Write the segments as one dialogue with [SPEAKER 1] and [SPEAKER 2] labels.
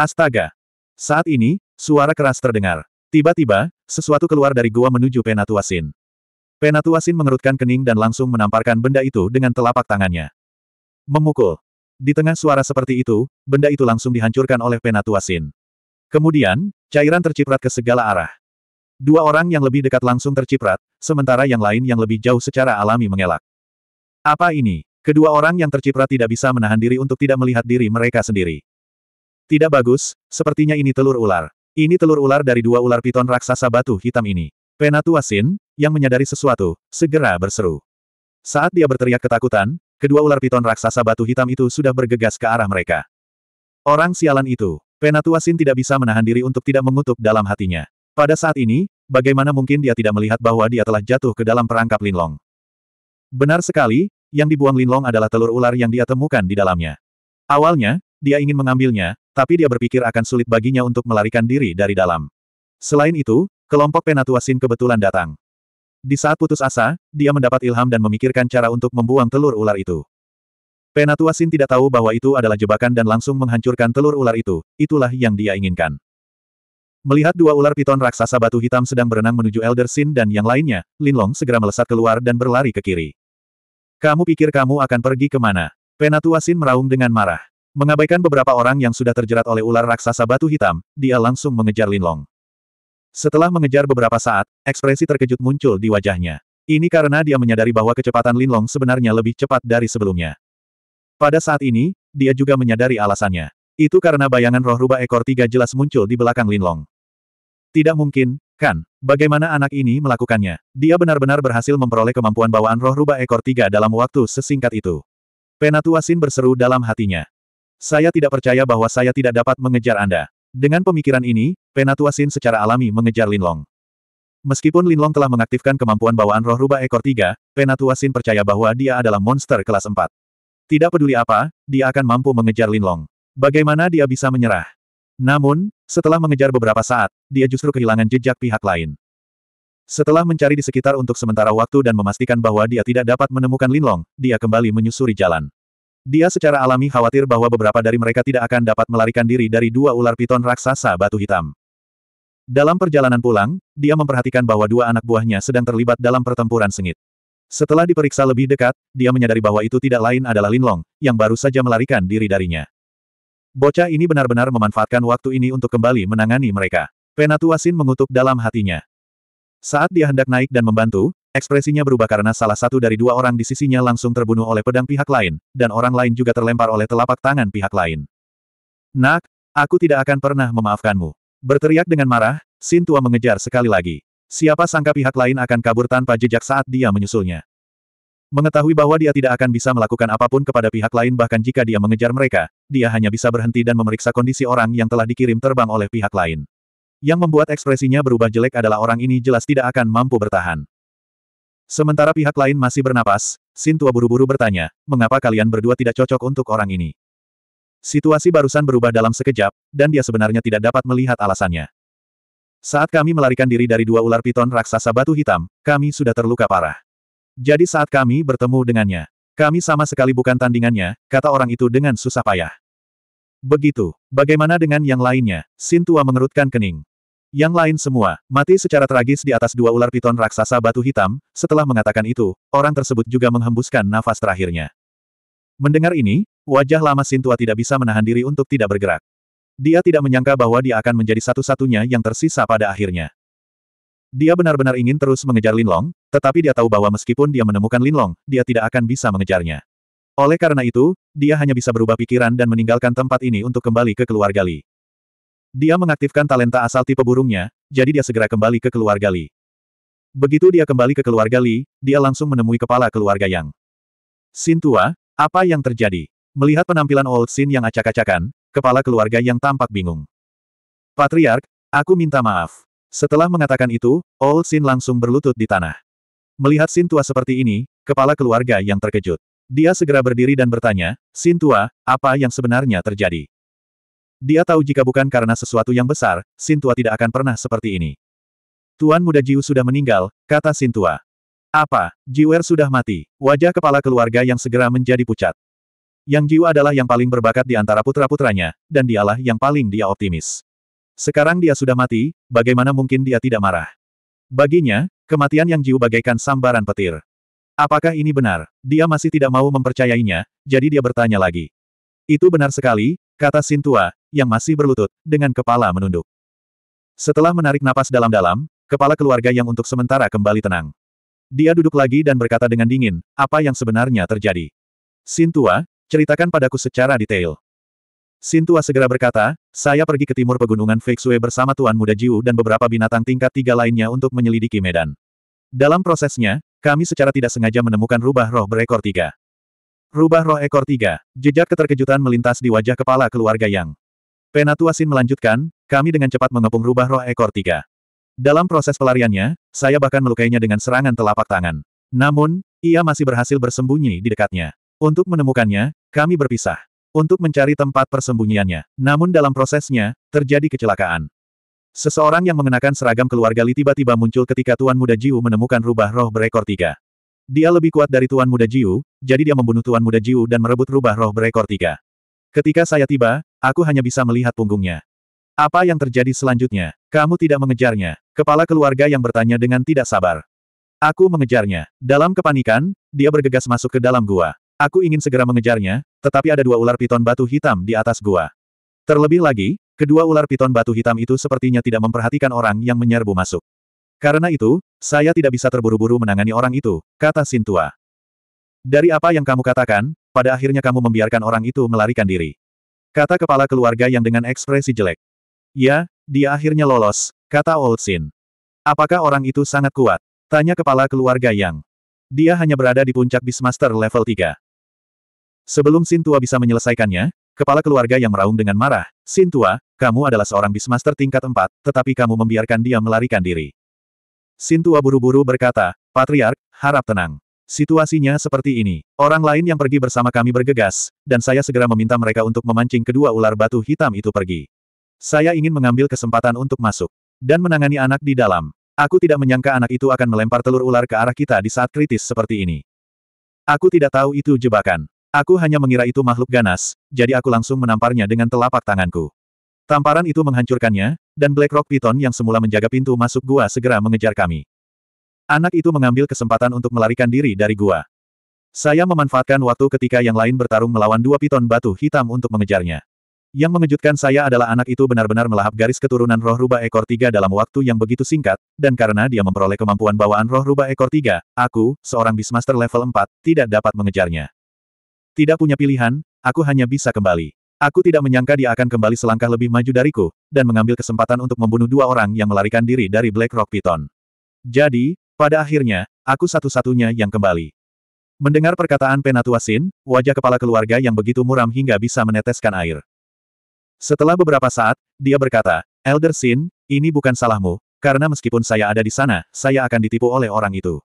[SPEAKER 1] Astaga! Saat ini, suara keras terdengar. Tiba-tiba, sesuatu keluar dari gua menuju Penatuasin. Penatuasin mengerutkan kening dan langsung menamparkan benda itu dengan telapak tangannya. Memukul. Di tengah suara seperti itu, benda itu langsung dihancurkan oleh Penatuasin. Kemudian, cairan terciprat ke segala arah. Dua orang yang lebih dekat langsung terciprat, sementara yang lain yang lebih jauh secara alami mengelak. Apa ini? Kedua orang yang terciprat tidak bisa menahan diri untuk tidak melihat diri mereka sendiri. Tidak bagus, sepertinya ini telur ular. Ini telur ular dari dua ular piton raksasa batu hitam ini. Penatua Sin yang menyadari sesuatu, segera berseru. Saat dia berteriak ketakutan, kedua ular piton raksasa batu hitam itu sudah bergegas ke arah mereka. Orang sialan itu, Penatua Sin tidak bisa menahan diri untuk tidak mengutuk dalam hatinya. Pada saat ini, bagaimana mungkin dia tidak melihat bahwa dia telah jatuh ke dalam perangkap Linlong. Benar sekali, yang dibuang Linlong adalah telur ular yang dia temukan di dalamnya. Awalnya, dia ingin mengambilnya, tapi dia berpikir akan sulit baginya untuk melarikan diri dari dalam. Selain itu, kelompok Penatua Sin kebetulan datang. Di saat putus asa, dia mendapat ilham dan memikirkan cara untuk membuang telur ular itu. Penatua Sin tidak tahu bahwa itu adalah jebakan dan langsung menghancurkan telur ular itu, itulah yang dia inginkan. Melihat dua ular piton raksasa batu hitam sedang berenang menuju Elder Sin dan yang lainnya, Linlong segera melesat keluar dan berlari ke kiri. Kamu pikir kamu akan pergi kemana? Penatua Sin meraung dengan marah. Mengabaikan beberapa orang yang sudah terjerat oleh ular raksasa batu hitam, dia langsung mengejar Lin Long. Setelah mengejar beberapa saat, ekspresi terkejut muncul di wajahnya. Ini karena dia menyadari bahwa kecepatan Lin Long sebenarnya lebih cepat dari sebelumnya. Pada saat ini, dia juga menyadari alasannya. Itu karena bayangan roh rubah ekor tiga jelas muncul di belakang Lin Long. Tidak mungkin, kan? Bagaimana anak ini melakukannya? Dia benar-benar berhasil memperoleh kemampuan bawaan roh rubah ekor tiga dalam waktu sesingkat itu. Penatua Sin berseru dalam hatinya. Saya tidak percaya bahwa saya tidak dapat mengejar Anda. Dengan pemikiran ini, Penatua Sin secara alami mengejar Linlong. Meskipun Linlong telah mengaktifkan kemampuan bawaan roh rubah ekor tiga, Penatua Sin percaya bahwa dia adalah monster kelas empat. Tidak peduli apa, dia akan mampu mengejar Linlong. Bagaimana dia bisa menyerah? Namun, setelah mengejar beberapa saat, dia justru kehilangan jejak pihak lain. Setelah mencari di sekitar untuk sementara waktu dan memastikan bahwa dia tidak dapat menemukan Linlong, dia kembali menyusuri jalan. Dia secara alami khawatir bahwa beberapa dari mereka tidak akan dapat melarikan diri dari dua ular piton raksasa batu hitam. Dalam perjalanan pulang, dia memperhatikan bahwa dua anak buahnya sedang terlibat dalam pertempuran sengit. Setelah diperiksa lebih dekat, dia menyadari bahwa itu tidak lain adalah Linlong, yang baru saja melarikan diri darinya. Bocah ini benar-benar memanfaatkan waktu ini untuk kembali menangani mereka. Penatuasin mengutuk dalam hatinya. Saat dia hendak naik dan membantu, Ekspresinya berubah karena salah satu dari dua orang di sisinya langsung terbunuh oleh pedang pihak lain, dan orang lain juga terlempar oleh telapak tangan pihak lain. Nak, aku tidak akan pernah memaafkanmu. Berteriak dengan marah, Sin Tua mengejar sekali lagi. Siapa sangka pihak lain akan kabur tanpa jejak saat dia menyusulnya. Mengetahui bahwa dia tidak akan bisa melakukan apapun kepada pihak lain bahkan jika dia mengejar mereka, dia hanya bisa berhenti dan memeriksa kondisi orang yang telah dikirim terbang oleh pihak lain. Yang membuat ekspresinya berubah jelek adalah orang ini jelas tidak akan mampu bertahan. Sementara pihak lain masih bernapas, Sintua buru-buru bertanya, mengapa kalian berdua tidak cocok untuk orang ini? Situasi barusan berubah dalam sekejap, dan dia sebenarnya tidak dapat melihat alasannya. Saat kami melarikan diri dari dua ular piton raksasa batu hitam, kami sudah terluka parah. Jadi saat kami bertemu dengannya, kami sama sekali bukan tandingannya, kata orang itu dengan susah payah. Begitu, bagaimana dengan yang lainnya? Sintua mengerutkan kening. Yang lain semua, mati secara tragis di atas dua ular piton raksasa batu hitam, setelah mengatakan itu, orang tersebut juga menghembuskan nafas terakhirnya. Mendengar ini, wajah lama Sintua tidak bisa menahan diri untuk tidak bergerak. Dia tidak menyangka bahwa dia akan menjadi satu-satunya yang tersisa pada akhirnya. Dia benar-benar ingin terus mengejar Linlong, tetapi dia tahu bahwa meskipun dia menemukan Linlong, dia tidak akan bisa mengejarnya. Oleh karena itu, dia hanya bisa berubah pikiran dan meninggalkan tempat ini untuk kembali ke keluarga Li. Dia mengaktifkan talenta asal tipe burungnya, jadi dia segera kembali ke keluarga Li. Begitu dia kembali ke keluarga Li, dia langsung menemui kepala keluarga Yang. Tua, apa yang terjadi? Melihat penampilan Old Sin yang acak-acakan, kepala keluarga Yang tampak bingung. Patriark, aku minta maaf. Setelah mengatakan itu, Old Sin langsung berlutut di tanah. Melihat Tua seperti ini, kepala keluarga Yang terkejut. Dia segera berdiri dan bertanya, Tua, apa yang sebenarnya terjadi? Dia tahu jika bukan karena sesuatu yang besar, Sintua tidak akan pernah seperti ini. Tuan muda Jiu sudah meninggal, kata Sintua. Apa, Jiwer sudah mati? Wajah kepala keluarga yang segera menjadi pucat. Yang Jiu adalah yang paling berbakat di antara putra-putranya, dan dialah yang paling dia optimis. Sekarang dia sudah mati, bagaimana mungkin dia tidak marah? Baginya, kematian Yang Jiu bagaikan sambaran petir. Apakah ini benar? Dia masih tidak mau mempercayainya, jadi dia bertanya lagi. Itu benar sekali, kata Sintua, yang masih berlutut, dengan kepala menunduk. Setelah menarik napas dalam-dalam, kepala keluarga yang untuk sementara kembali tenang. Dia duduk lagi dan berkata dengan dingin, apa yang sebenarnya terjadi. Sintua, ceritakan padaku secara detail. Sintua segera berkata, saya pergi ke timur pegunungan Feixue bersama Tuan Muda Jiu dan beberapa binatang tingkat tiga lainnya untuk menyelidiki medan. Dalam prosesnya, kami secara tidak sengaja menemukan rubah roh berekor tiga. Rubah roh ekor tiga. Jejak keterkejutan melintas di wajah kepala keluarga Yang. Penatua Sin melanjutkan, kami dengan cepat mengepung rubah roh ekor tiga. Dalam proses pelariannya, saya bahkan melukainya dengan serangan telapak tangan. Namun, ia masih berhasil bersembunyi di dekatnya. Untuk menemukannya, kami berpisah. Untuk mencari tempat persembunyiannya. Namun dalam prosesnya, terjadi kecelakaan. Seseorang yang mengenakan seragam keluarga Li tiba-tiba muncul ketika Tuan Muda Jiu menemukan rubah roh berekor tiga. Dia lebih kuat dari Tuan Muda Jiu, jadi dia membunuh Tuan Muda Jiu dan merebut rubah roh berekor tiga. Ketika saya tiba, aku hanya bisa melihat punggungnya. Apa yang terjadi selanjutnya? Kamu tidak mengejarnya. Kepala keluarga yang bertanya dengan tidak sabar. Aku mengejarnya. Dalam kepanikan, dia bergegas masuk ke dalam gua. Aku ingin segera mengejarnya, tetapi ada dua ular piton batu hitam di atas gua. Terlebih lagi, kedua ular piton batu hitam itu sepertinya tidak memperhatikan orang yang menyerbu masuk. Karena itu, saya tidak bisa terburu-buru menangani orang itu, kata Sintua. Dari apa yang kamu katakan, pada akhirnya kamu membiarkan orang itu melarikan diri. Kata kepala keluarga yang dengan ekspresi jelek. Ya, dia akhirnya lolos, kata Old Sin. Apakah orang itu sangat kuat? Tanya kepala keluarga yang. Dia hanya berada di puncak bismaster level 3. Sebelum Sintua bisa menyelesaikannya, kepala keluarga yang meraung dengan marah, Sintua, kamu adalah seorang bismaster tingkat 4, tetapi kamu membiarkan dia melarikan diri. Sintua buru-buru berkata, Patriark, harap tenang. Situasinya seperti ini. Orang lain yang pergi bersama kami bergegas, dan saya segera meminta mereka untuk memancing kedua ular batu hitam itu pergi. Saya ingin mengambil kesempatan untuk masuk. Dan menangani anak di dalam. Aku tidak menyangka anak itu akan melempar telur ular ke arah kita di saat kritis seperti ini. Aku tidak tahu itu jebakan. Aku hanya mengira itu makhluk ganas, jadi aku langsung menamparnya dengan telapak tanganku. Tamparan itu menghancurkannya, dan Black Rock Python yang semula menjaga pintu masuk gua segera mengejar kami. Anak itu mengambil kesempatan untuk melarikan diri dari gua. Saya memanfaatkan waktu ketika yang lain bertarung melawan dua piton batu hitam untuk mengejarnya. Yang mengejutkan saya adalah anak itu benar-benar melahap garis keturunan roh Rubah ekor tiga dalam waktu yang begitu singkat, dan karena dia memperoleh kemampuan bawaan roh Rubah ekor tiga, aku, seorang Beastmaster level 4, tidak dapat mengejarnya. Tidak punya pilihan, aku hanya bisa kembali. Aku tidak menyangka dia akan kembali selangkah lebih maju dariku, dan mengambil kesempatan untuk membunuh dua orang yang melarikan diri dari Black Rock Python. Jadi, pada akhirnya, aku satu-satunya yang kembali. Mendengar perkataan Penatua Sin, wajah kepala keluarga yang begitu muram hingga bisa meneteskan air. Setelah beberapa saat, dia berkata, Elder Sin, ini bukan salahmu, karena meskipun saya ada di sana, saya akan ditipu oleh orang itu.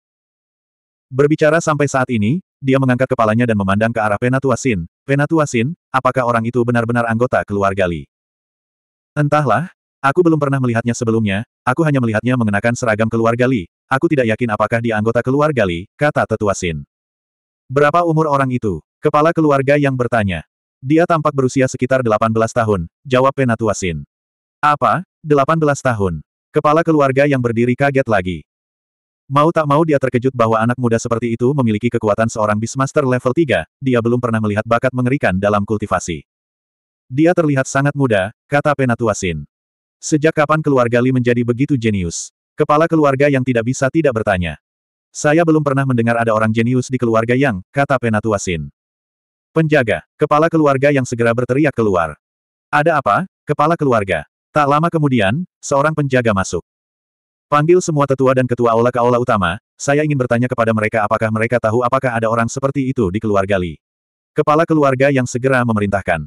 [SPEAKER 1] Berbicara sampai saat ini, dia mengangkat kepalanya dan memandang ke arah Penatuasin. Penatuasin, apakah orang itu benar-benar anggota keluarga Li? Entahlah, aku belum pernah melihatnya sebelumnya, aku hanya melihatnya mengenakan seragam keluarga Li. Aku tidak yakin apakah dia anggota keluarga Li, kata Tetuasin. Berapa umur orang itu? Kepala keluarga yang bertanya. Dia tampak berusia sekitar 18 tahun, jawab Penatuasin. Apa? 18 tahun. Kepala keluarga yang berdiri kaget lagi. Mau tak mau dia terkejut bahwa anak muda seperti itu memiliki kekuatan seorang Beastmaster level 3, dia belum pernah melihat bakat mengerikan dalam kultivasi. Dia terlihat sangat muda, kata Penatuasin. Sejak kapan keluarga Li menjadi begitu jenius? Kepala keluarga yang tidak bisa tidak bertanya. Saya belum pernah mendengar ada orang jenius di keluarga yang, kata Penatuasin. Penjaga, kepala keluarga yang segera berteriak keluar. Ada apa, kepala keluarga? Tak lama kemudian, seorang penjaga masuk. Panggil semua tetua dan ketua aula ke aula utama, saya ingin bertanya kepada mereka apakah mereka tahu apakah ada orang seperti itu di keluarga Li. Kepala keluarga yang segera memerintahkan.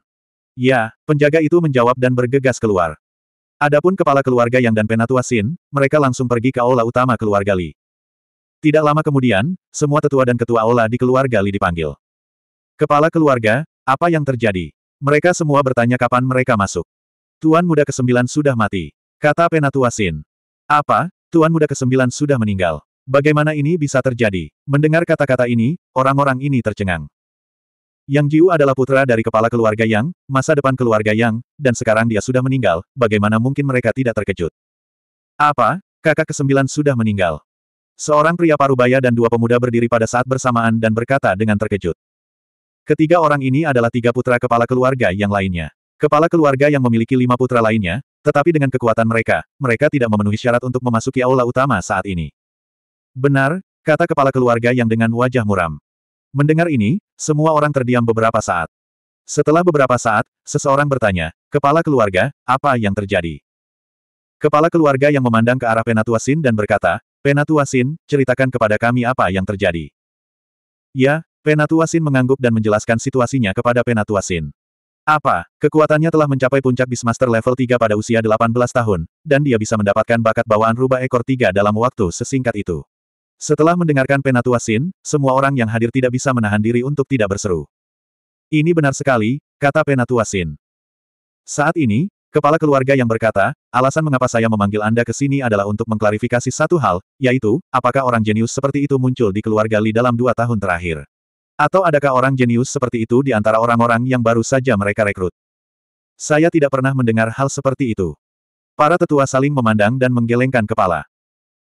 [SPEAKER 1] Ya, penjaga itu menjawab dan bergegas keluar. Adapun kepala keluarga yang dan penatua Sin, mereka langsung pergi ke aula utama keluarga Li. Tidak lama kemudian, semua tetua dan ketua aula di keluarga Li dipanggil. Kepala keluarga, apa yang terjadi? Mereka semua bertanya kapan mereka masuk. Tuan muda kesembilan sudah mati, kata penatua Sin. Apa, Tuan Muda ke Kesembilan sudah meninggal? Bagaimana ini bisa terjadi? Mendengar kata-kata ini, orang-orang ini tercengang. Yang Jiu adalah putra dari kepala keluarga Yang, masa depan keluarga Yang, dan sekarang dia sudah meninggal, bagaimana mungkin mereka tidak terkejut? Apa, kakak ke kesembilan sudah meninggal? Seorang pria parubaya dan dua pemuda berdiri pada saat bersamaan dan berkata dengan terkejut. Ketiga orang ini adalah tiga putra kepala keluarga yang lainnya. Kepala keluarga yang memiliki lima putra lainnya, tetapi dengan kekuatan mereka, mereka tidak memenuhi syarat untuk memasuki aula utama saat ini. Benar, kata kepala keluarga yang dengan wajah muram. Mendengar ini, semua orang terdiam beberapa saat. Setelah beberapa saat, seseorang bertanya, Kepala keluarga, apa yang terjadi? Kepala keluarga yang memandang ke arah Penatuasin dan berkata, Penatuasin, ceritakan kepada kami apa yang terjadi. Ya, Penatuasin mengangguk dan menjelaskan situasinya kepada Penatuasin. Apa? Kekuatannya telah mencapai puncak Beastmaster level 3 pada usia 18 tahun, dan dia bisa mendapatkan bakat bawaan rubah ekor 3 dalam waktu sesingkat itu. Setelah mendengarkan Penatua Sin, semua orang yang hadir tidak bisa menahan diri untuk tidak berseru. Ini benar sekali, kata Penatua Sin. Saat ini, kepala keluarga yang berkata, alasan mengapa saya memanggil Anda ke sini adalah untuk mengklarifikasi satu hal, yaitu, apakah orang jenius seperti itu muncul di keluarga Li dalam dua tahun terakhir. Atau adakah orang jenius seperti itu di antara orang-orang yang baru saja mereka rekrut? Saya tidak pernah mendengar hal seperti itu. Para tetua saling memandang dan menggelengkan kepala.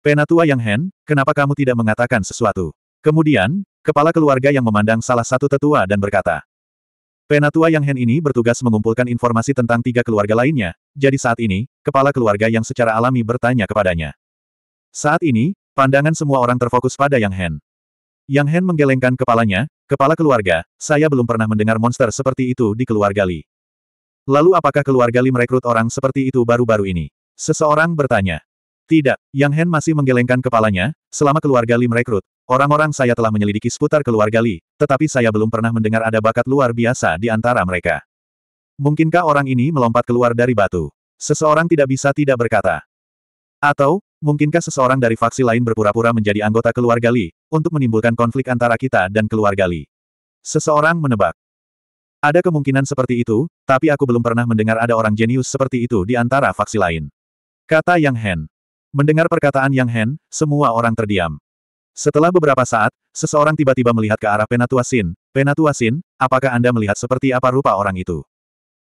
[SPEAKER 1] Penatua Yang Hen, kenapa kamu tidak mengatakan sesuatu? Kemudian, kepala keluarga yang memandang salah satu tetua dan berkata, Penatua Yang Hen ini bertugas mengumpulkan informasi tentang tiga keluarga lainnya, jadi saat ini, kepala keluarga yang secara alami bertanya kepadanya. Saat ini, pandangan semua orang terfokus pada Yang Hen. Yang Hen menggelengkan kepalanya, kepala keluarga, saya belum pernah mendengar monster seperti itu di keluarga Li. Lalu apakah keluarga Li merekrut orang seperti itu baru-baru ini? Seseorang bertanya. Tidak, Yang Hen masih menggelengkan kepalanya, selama keluarga Li merekrut, orang-orang saya telah menyelidiki seputar keluarga Li, tetapi saya belum pernah mendengar ada bakat luar biasa di antara mereka. Mungkinkah orang ini melompat keluar dari batu? Seseorang tidak bisa tidak berkata. Atau, Mungkinkah seseorang dari faksi lain berpura-pura menjadi anggota keluarga Li, untuk menimbulkan konflik antara kita dan keluarga Li? Seseorang menebak. Ada kemungkinan seperti itu, tapi aku belum pernah mendengar ada orang jenius seperti itu di antara faksi lain. Kata Yang Hen. Mendengar perkataan Yang Hen, semua orang terdiam. Setelah beberapa saat, seseorang tiba-tiba melihat ke arah Penatua Sin. Penatua Sin, apakah Anda melihat seperti apa rupa orang itu?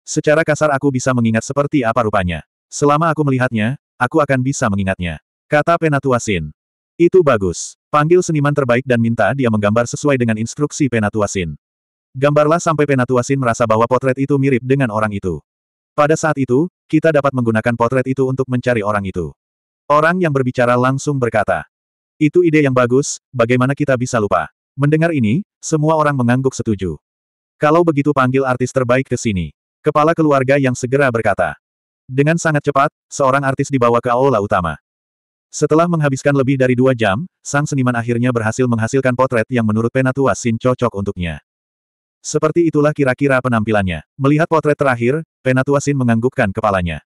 [SPEAKER 1] Secara kasar aku bisa mengingat seperti apa rupanya. Selama aku melihatnya, aku akan bisa mengingatnya. Kata Penatua Sin. Itu bagus. Panggil seniman terbaik dan minta dia menggambar sesuai dengan instruksi Penatua Sin. Gambarlah sampai Penatua Sin merasa bahwa potret itu mirip dengan orang itu. Pada saat itu, kita dapat menggunakan potret itu untuk mencari orang itu. Orang yang berbicara langsung berkata, itu ide yang bagus, bagaimana kita bisa lupa? Mendengar ini, semua orang mengangguk setuju. Kalau begitu panggil artis terbaik ke sini. Kepala keluarga yang segera berkata. Dengan sangat cepat, seorang artis dibawa ke aula utama. Setelah menghabiskan lebih dari dua jam, sang seniman akhirnya berhasil menghasilkan potret yang menurut Penatua Sin cocok untuknya. Seperti itulah kira-kira penampilannya. Melihat potret terakhir, Penatua Sin menganggukkan kepalanya.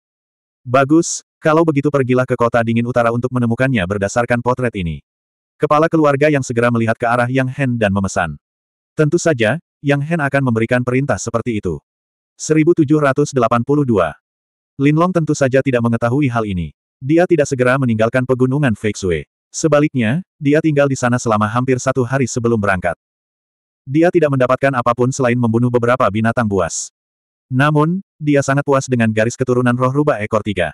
[SPEAKER 1] Bagus, kalau begitu pergilah ke kota dingin utara untuk menemukannya berdasarkan potret ini. Kepala keluarga yang segera melihat ke arah Yang Hen dan memesan. Tentu saja, Yang Hen akan memberikan perintah seperti itu. 1782 Linlong tentu saja tidak mengetahui hal ini. Dia tidak segera meninggalkan pegunungan Feixue. Sebaliknya, dia tinggal di sana selama hampir satu hari sebelum berangkat. Dia tidak mendapatkan apapun selain membunuh beberapa binatang buas. Namun, dia sangat puas dengan garis keturunan roh rubah ekor tiga.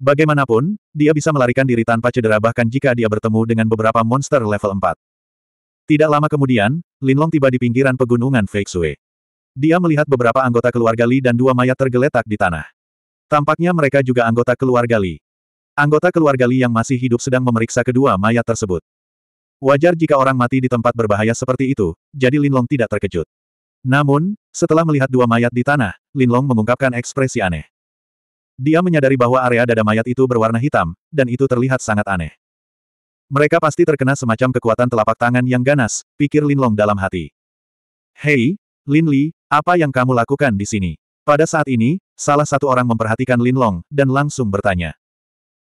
[SPEAKER 1] Bagaimanapun, dia bisa melarikan diri tanpa cedera bahkan jika dia bertemu dengan beberapa monster level 4. Tidak lama kemudian, Linlong tiba di pinggiran pegunungan Feixue. Dia melihat beberapa anggota keluarga Li dan dua mayat tergeletak di tanah. Tampaknya mereka juga anggota keluarga Li. Anggota keluarga Li yang masih hidup sedang memeriksa kedua mayat tersebut. Wajar jika orang mati di tempat berbahaya seperti itu, jadi Lin Long tidak terkejut. Namun, setelah melihat dua mayat di tanah, Lin Long mengungkapkan ekspresi aneh. Dia menyadari bahwa area dada mayat itu berwarna hitam, dan itu terlihat sangat aneh. Mereka pasti terkena semacam kekuatan telapak tangan yang ganas, pikir Lin Long dalam hati. Hei, Lin Li, apa yang kamu lakukan di sini? Pada saat ini, salah satu orang memperhatikan Lin Long, dan langsung bertanya.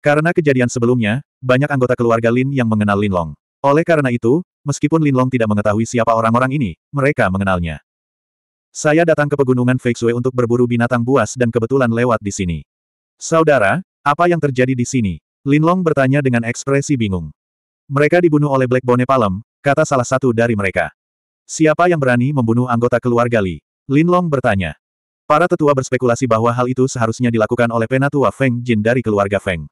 [SPEAKER 1] Karena kejadian sebelumnya, banyak anggota keluarga Lin yang mengenal Lin Long. Oleh karena itu, meskipun Lin Long tidak mengetahui siapa orang-orang ini, mereka mengenalnya. Saya datang ke pegunungan Feixue untuk berburu binatang buas dan kebetulan lewat di sini. Saudara, apa yang terjadi di sini? Lin Long bertanya dengan ekspresi bingung. Mereka dibunuh oleh Black Bone Palem, kata salah satu dari mereka. Siapa yang berani membunuh anggota keluarga Li? Lin Long bertanya. Para tetua berspekulasi bahwa hal itu seharusnya dilakukan oleh penatua Feng Jin dari keluarga Feng.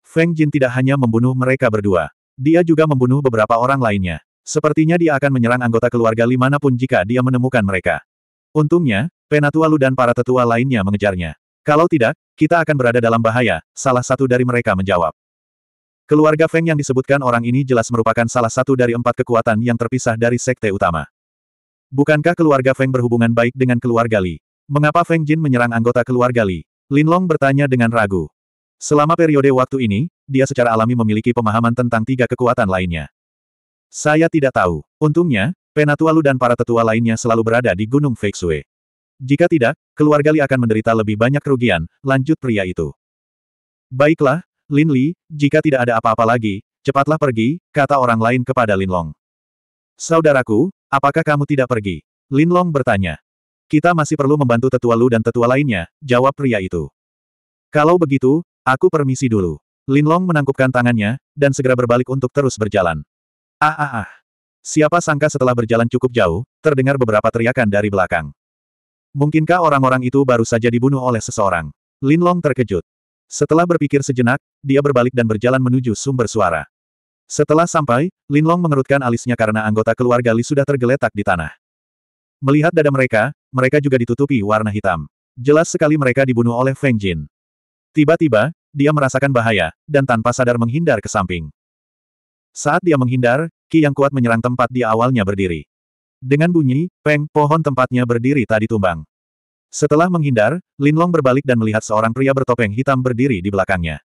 [SPEAKER 1] Feng Jin tidak hanya membunuh mereka berdua. Dia juga membunuh beberapa orang lainnya. Sepertinya dia akan menyerang anggota keluarga limanapun jika dia menemukan mereka. Untungnya, penatua Lu dan para tetua lainnya mengejarnya. Kalau tidak, kita akan berada dalam bahaya, salah satu dari mereka menjawab. Keluarga Feng yang disebutkan orang ini jelas merupakan salah satu dari empat kekuatan yang terpisah dari sekte utama. Bukankah keluarga Feng berhubungan baik dengan keluarga Li? Mengapa Feng Jin menyerang anggota keluarga Li? Lin Long bertanya dengan ragu. Selama periode waktu ini, dia secara alami memiliki pemahaman tentang tiga kekuatan lainnya. Saya tidak tahu. Untungnya, Penatua Lu dan para tetua lainnya selalu berada di Gunung Feixue. Jika tidak, keluarga Li akan menderita lebih banyak kerugian, lanjut pria itu. Baiklah, Lin Li, jika tidak ada apa-apa lagi, cepatlah pergi, kata orang lain kepada Lin Long. Saudaraku, apakah kamu tidak pergi? Lin Long bertanya. Kita masih perlu membantu tetua Lu dan tetua lainnya, jawab pria itu. Kalau begitu, aku permisi dulu. Linlong menangkupkan tangannya, dan segera berbalik untuk terus berjalan. Ah ah ah. Siapa sangka setelah berjalan cukup jauh, terdengar beberapa teriakan dari belakang. Mungkinkah orang-orang itu baru saja dibunuh oleh seseorang? Linlong terkejut. Setelah berpikir sejenak, dia berbalik dan berjalan menuju sumber suara. Setelah sampai, Linlong mengerutkan alisnya karena anggota keluarga Li sudah tergeletak di tanah. Melihat dada mereka, mereka juga ditutupi warna hitam. Jelas sekali mereka dibunuh oleh Feng Jin. Tiba-tiba, dia merasakan bahaya, dan tanpa sadar menghindar ke samping. Saat dia menghindar, Ki yang kuat menyerang tempat dia awalnya berdiri. Dengan bunyi, peng, pohon tempatnya berdiri tadi tumbang. Setelah menghindar, Lin Long berbalik dan melihat seorang pria bertopeng hitam berdiri di belakangnya.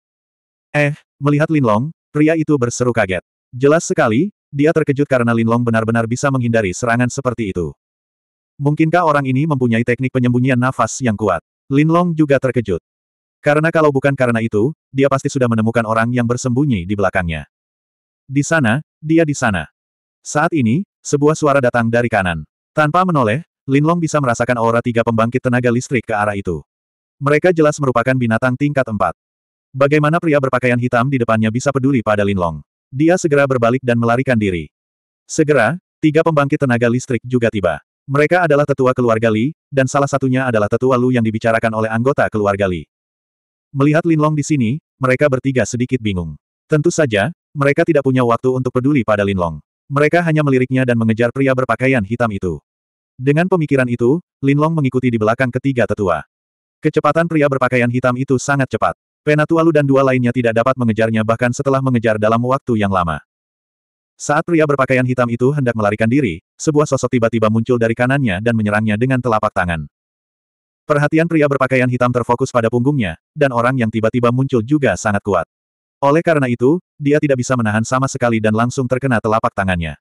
[SPEAKER 1] Eh, melihat Lin Long, pria itu berseru kaget. Jelas sekali, dia terkejut karena Lin Long benar-benar bisa menghindari serangan seperti itu. Mungkinkah orang ini mempunyai teknik penyembunyian nafas yang kuat? Linlong juga terkejut. Karena kalau bukan karena itu, dia pasti sudah menemukan orang yang bersembunyi di belakangnya. Di sana, dia di sana. Saat ini, sebuah suara datang dari kanan. Tanpa menoleh, Linlong bisa merasakan aura tiga pembangkit tenaga listrik ke arah itu. Mereka jelas merupakan binatang tingkat empat. Bagaimana pria berpakaian hitam di depannya bisa peduli pada Linlong? Dia segera berbalik dan melarikan diri. Segera, tiga pembangkit tenaga listrik juga tiba. Mereka adalah tetua keluarga Li, dan salah satunya adalah tetua Lu yang dibicarakan oleh anggota keluarga Li. Melihat Lin Long di sini, mereka bertiga sedikit bingung. Tentu saja, mereka tidak punya waktu untuk peduli pada Lin Long. Mereka hanya meliriknya dan mengejar pria berpakaian hitam itu. Dengan pemikiran itu, Lin Long mengikuti di belakang ketiga tetua. Kecepatan pria berpakaian hitam itu sangat cepat. Penatua Lu dan dua lainnya tidak dapat mengejarnya bahkan setelah mengejar dalam waktu yang lama. Saat pria berpakaian hitam itu hendak melarikan diri, sebuah sosok tiba-tiba muncul dari kanannya dan menyerangnya dengan telapak tangan. Perhatian pria berpakaian hitam terfokus pada punggungnya, dan orang yang tiba-tiba muncul juga sangat kuat. Oleh karena itu, dia tidak bisa menahan sama sekali dan langsung terkena telapak tangannya.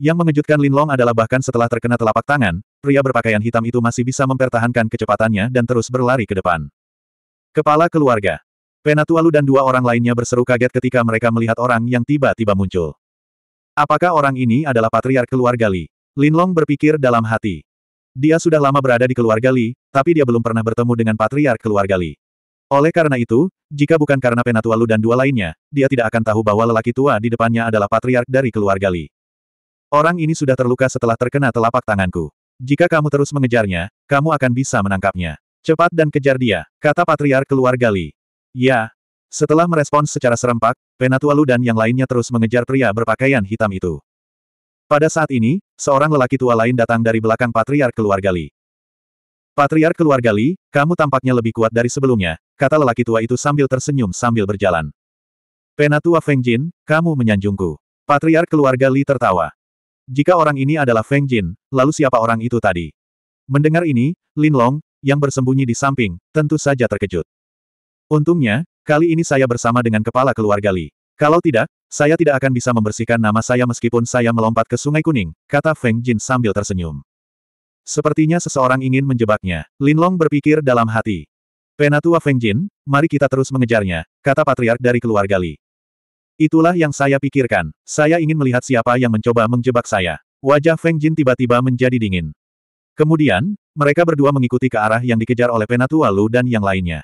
[SPEAKER 1] Yang mengejutkan Linlong adalah bahkan setelah terkena telapak tangan, pria berpakaian hitam itu masih bisa mempertahankan kecepatannya dan terus berlari ke depan. Kepala keluarga Penatualu dan dua orang lainnya berseru kaget ketika mereka melihat orang yang tiba-tiba muncul. Apakah orang ini adalah patriark keluarga Li? Linlong berpikir dalam hati. Dia sudah lama berada di keluarga Li, tapi dia belum pernah bertemu dengan patriark keluarga Li. Oleh karena itu, jika bukan karena Penatualu dan dua lainnya, dia tidak akan tahu bahwa lelaki tua di depannya adalah patriark dari keluarga Li. Orang ini sudah terluka setelah terkena telapak tanganku. Jika kamu terus mengejarnya, kamu akan bisa menangkapnya. Cepat dan kejar dia, kata patriark keluarga Li. Ya. Setelah merespons secara serempak, Penatualu dan yang lainnya terus mengejar pria berpakaian hitam itu. Pada saat ini, seorang lelaki tua lain datang dari belakang patriar keluarga Li. Patriar keluarga Li, kamu tampaknya lebih kuat dari sebelumnya, kata lelaki tua itu sambil tersenyum sambil berjalan. Penatua Feng Jin, kamu menyanjungku. Patriar keluarga Li tertawa. Jika orang ini adalah Feng Jin, lalu siapa orang itu tadi? Mendengar ini, Lin Long, yang bersembunyi di samping, tentu saja terkejut. Untungnya, kali ini saya bersama dengan kepala keluarga Li. Kalau tidak, saya tidak akan bisa membersihkan nama saya meskipun saya melompat ke Sungai Kuning, kata Feng Jin sambil tersenyum. Sepertinya seseorang ingin menjebaknya. Lin Long berpikir dalam hati. Penatua Feng Jin, mari kita terus mengejarnya, kata patriark dari keluarga Li. Itulah yang saya pikirkan. Saya ingin melihat siapa yang mencoba menjebak saya. Wajah Feng Jin tiba-tiba menjadi dingin. Kemudian, mereka berdua mengikuti ke arah yang dikejar oleh Penatua Lu dan yang lainnya.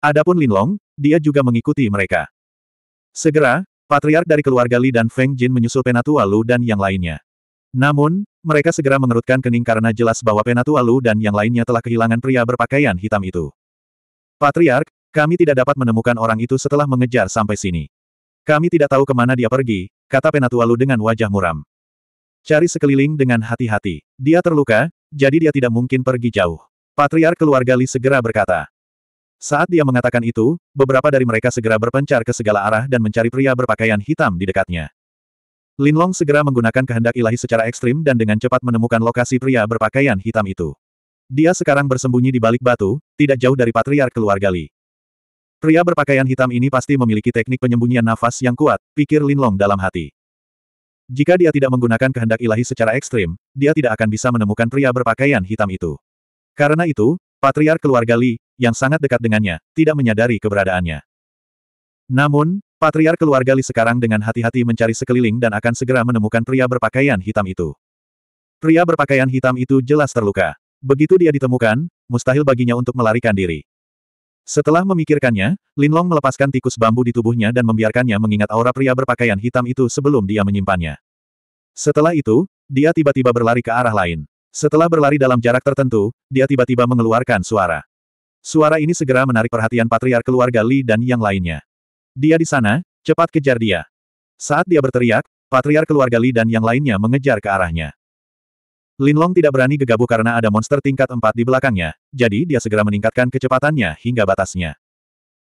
[SPEAKER 1] Adapun Linlong, dia juga mengikuti mereka. Segera, patriark dari keluarga Li dan Feng Jin menyusul Penatua Lu dan yang lainnya. Namun, mereka segera mengerutkan kening karena jelas bahwa Penatua Lu dan yang lainnya telah kehilangan pria berpakaian hitam itu. Patriark, kami tidak dapat menemukan orang itu setelah mengejar sampai sini. Kami tidak tahu kemana dia pergi, kata Penatua Lu dengan wajah muram. Cari sekeliling dengan hati-hati. Dia terluka, jadi dia tidak mungkin pergi jauh. Patriark keluarga Li segera berkata. Saat dia mengatakan itu, beberapa dari mereka segera berpencar ke segala arah dan mencari pria berpakaian hitam di dekatnya. Linlong segera menggunakan kehendak ilahi secara ekstrim dan dengan cepat menemukan lokasi pria berpakaian hitam itu. Dia sekarang bersembunyi di balik batu, tidak jauh dari patriark keluarga Li. Pria berpakaian hitam ini pasti memiliki teknik penyembunyian nafas yang kuat, pikir Linlong dalam hati. Jika dia tidak menggunakan kehendak ilahi secara ekstrim, dia tidak akan bisa menemukan pria berpakaian hitam itu. Karena itu, Patriar keluarga Li, yang sangat dekat dengannya, tidak menyadari keberadaannya. Namun, patriar keluarga Li sekarang dengan hati-hati mencari sekeliling dan akan segera menemukan pria berpakaian hitam itu. Pria berpakaian hitam itu jelas terluka. Begitu dia ditemukan, mustahil baginya untuk melarikan diri. Setelah memikirkannya, Linlong melepaskan tikus bambu di tubuhnya dan membiarkannya mengingat aura pria berpakaian hitam itu sebelum dia menyimpannya. Setelah itu, dia tiba-tiba berlari ke arah lain. Setelah berlari dalam jarak tertentu, dia tiba-tiba mengeluarkan suara. Suara ini segera menarik perhatian patriar keluarga Li dan yang lainnya. Dia di sana, cepat kejar dia. Saat dia berteriak, patriar keluarga Li dan yang lainnya mengejar ke arahnya. Lin Long tidak berani gegabah karena ada monster tingkat 4 di belakangnya, jadi dia segera meningkatkan kecepatannya hingga batasnya.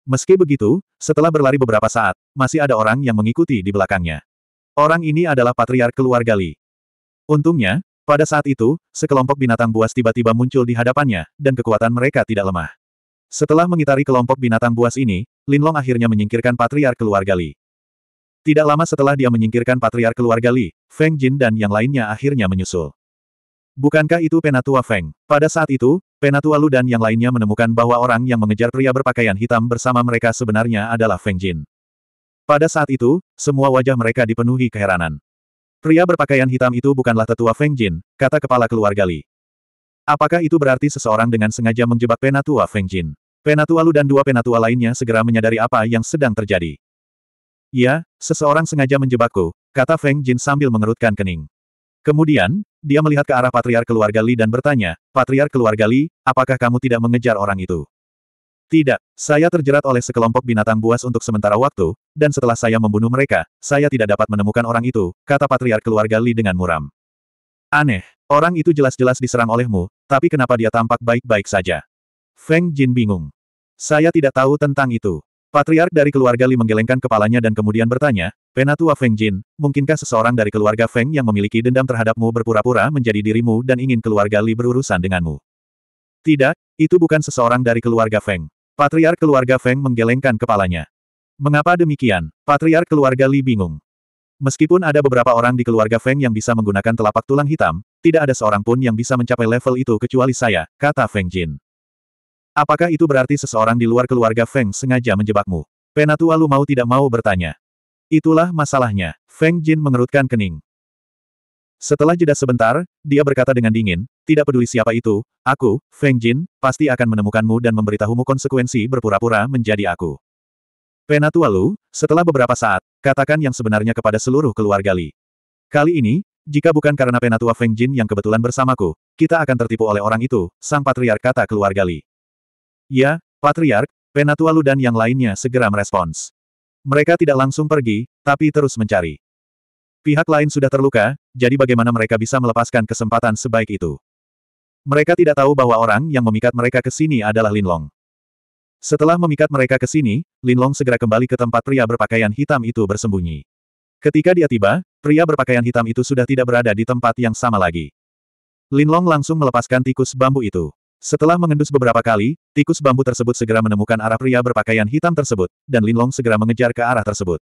[SPEAKER 1] Meski begitu, setelah berlari beberapa saat, masih ada orang yang mengikuti di belakangnya. Orang ini adalah patriar keluarga Li. Untungnya, pada saat itu, sekelompok binatang buas tiba-tiba muncul di hadapannya, dan kekuatan mereka tidak lemah. Setelah mengitari kelompok binatang buas ini, Lin Long akhirnya menyingkirkan patriar keluarga Li. Tidak lama setelah dia menyingkirkan patriar keluarga Li, Feng Jin dan yang lainnya akhirnya menyusul. Bukankah itu Penatua Feng? Pada saat itu, Penatua Lu dan yang lainnya menemukan bahwa orang yang mengejar pria berpakaian hitam bersama mereka sebenarnya adalah Feng Jin. Pada saat itu, semua wajah mereka dipenuhi keheranan. Pria berpakaian hitam itu bukanlah tetua Feng Jin, kata kepala keluarga Li. Apakah itu berarti seseorang dengan sengaja menjebak penatua Feng Jin? Penatua Lu dan dua penatua lainnya segera menyadari apa yang sedang terjadi. Ya, seseorang sengaja menjebakku, kata Feng Jin sambil mengerutkan kening. Kemudian, dia melihat ke arah patriar keluarga Li dan bertanya, Patriar keluarga Li, apakah kamu tidak mengejar orang itu? Tidak, saya terjerat oleh sekelompok binatang buas untuk sementara waktu, dan setelah saya membunuh mereka, saya tidak dapat menemukan orang itu, kata patriark keluarga Li dengan muram. Aneh, orang itu jelas-jelas diserang olehmu, tapi kenapa dia tampak baik-baik saja? Feng Jin bingung. Saya tidak tahu tentang itu. Patriark dari keluarga Li menggelengkan kepalanya dan kemudian bertanya, Penatua Feng Jin, mungkinkah seseorang dari keluarga Feng yang memiliki dendam terhadapmu berpura-pura menjadi dirimu dan ingin keluarga Li berurusan denganmu? Tidak, itu bukan seseorang dari keluarga Feng. Patriar keluarga Feng menggelengkan kepalanya. Mengapa demikian? patriar keluarga Li bingung. Meskipun ada beberapa orang di keluarga Feng yang bisa menggunakan telapak tulang hitam, tidak ada seorang pun yang bisa mencapai level itu kecuali saya, kata Feng Jin. Apakah itu berarti seseorang di luar keluarga Feng sengaja menjebakmu? Penatua Lu mau tidak mau bertanya. Itulah masalahnya. Feng Jin mengerutkan kening. Setelah jeda sebentar, dia berkata dengan dingin, tidak peduli siapa itu, aku, Feng Jin, pasti akan menemukanmu dan memberitahumu konsekuensi berpura-pura menjadi aku. Penatua Lu, setelah beberapa saat, katakan yang sebenarnya kepada seluruh keluarga Li. Kali ini, jika bukan karena Penatua Feng Jin yang kebetulan bersamaku, kita akan tertipu oleh orang itu, sang patriark kata keluarga Li. Ya, patriark, Penatua Lu dan yang lainnya segera merespons. Mereka tidak langsung pergi, tapi terus mencari. Pihak lain sudah terluka, jadi bagaimana mereka bisa melepaskan kesempatan sebaik itu? Mereka tidak tahu bahwa orang yang memikat mereka ke sini adalah Linlong. Setelah memikat mereka ke sini, Linlong segera kembali ke tempat pria berpakaian hitam itu bersembunyi. Ketika dia tiba, pria berpakaian hitam itu sudah tidak berada di tempat yang sama lagi. Linlong langsung melepaskan tikus bambu itu. Setelah mengendus beberapa kali, tikus bambu tersebut segera menemukan arah pria berpakaian hitam tersebut, dan Linlong segera mengejar ke arah tersebut.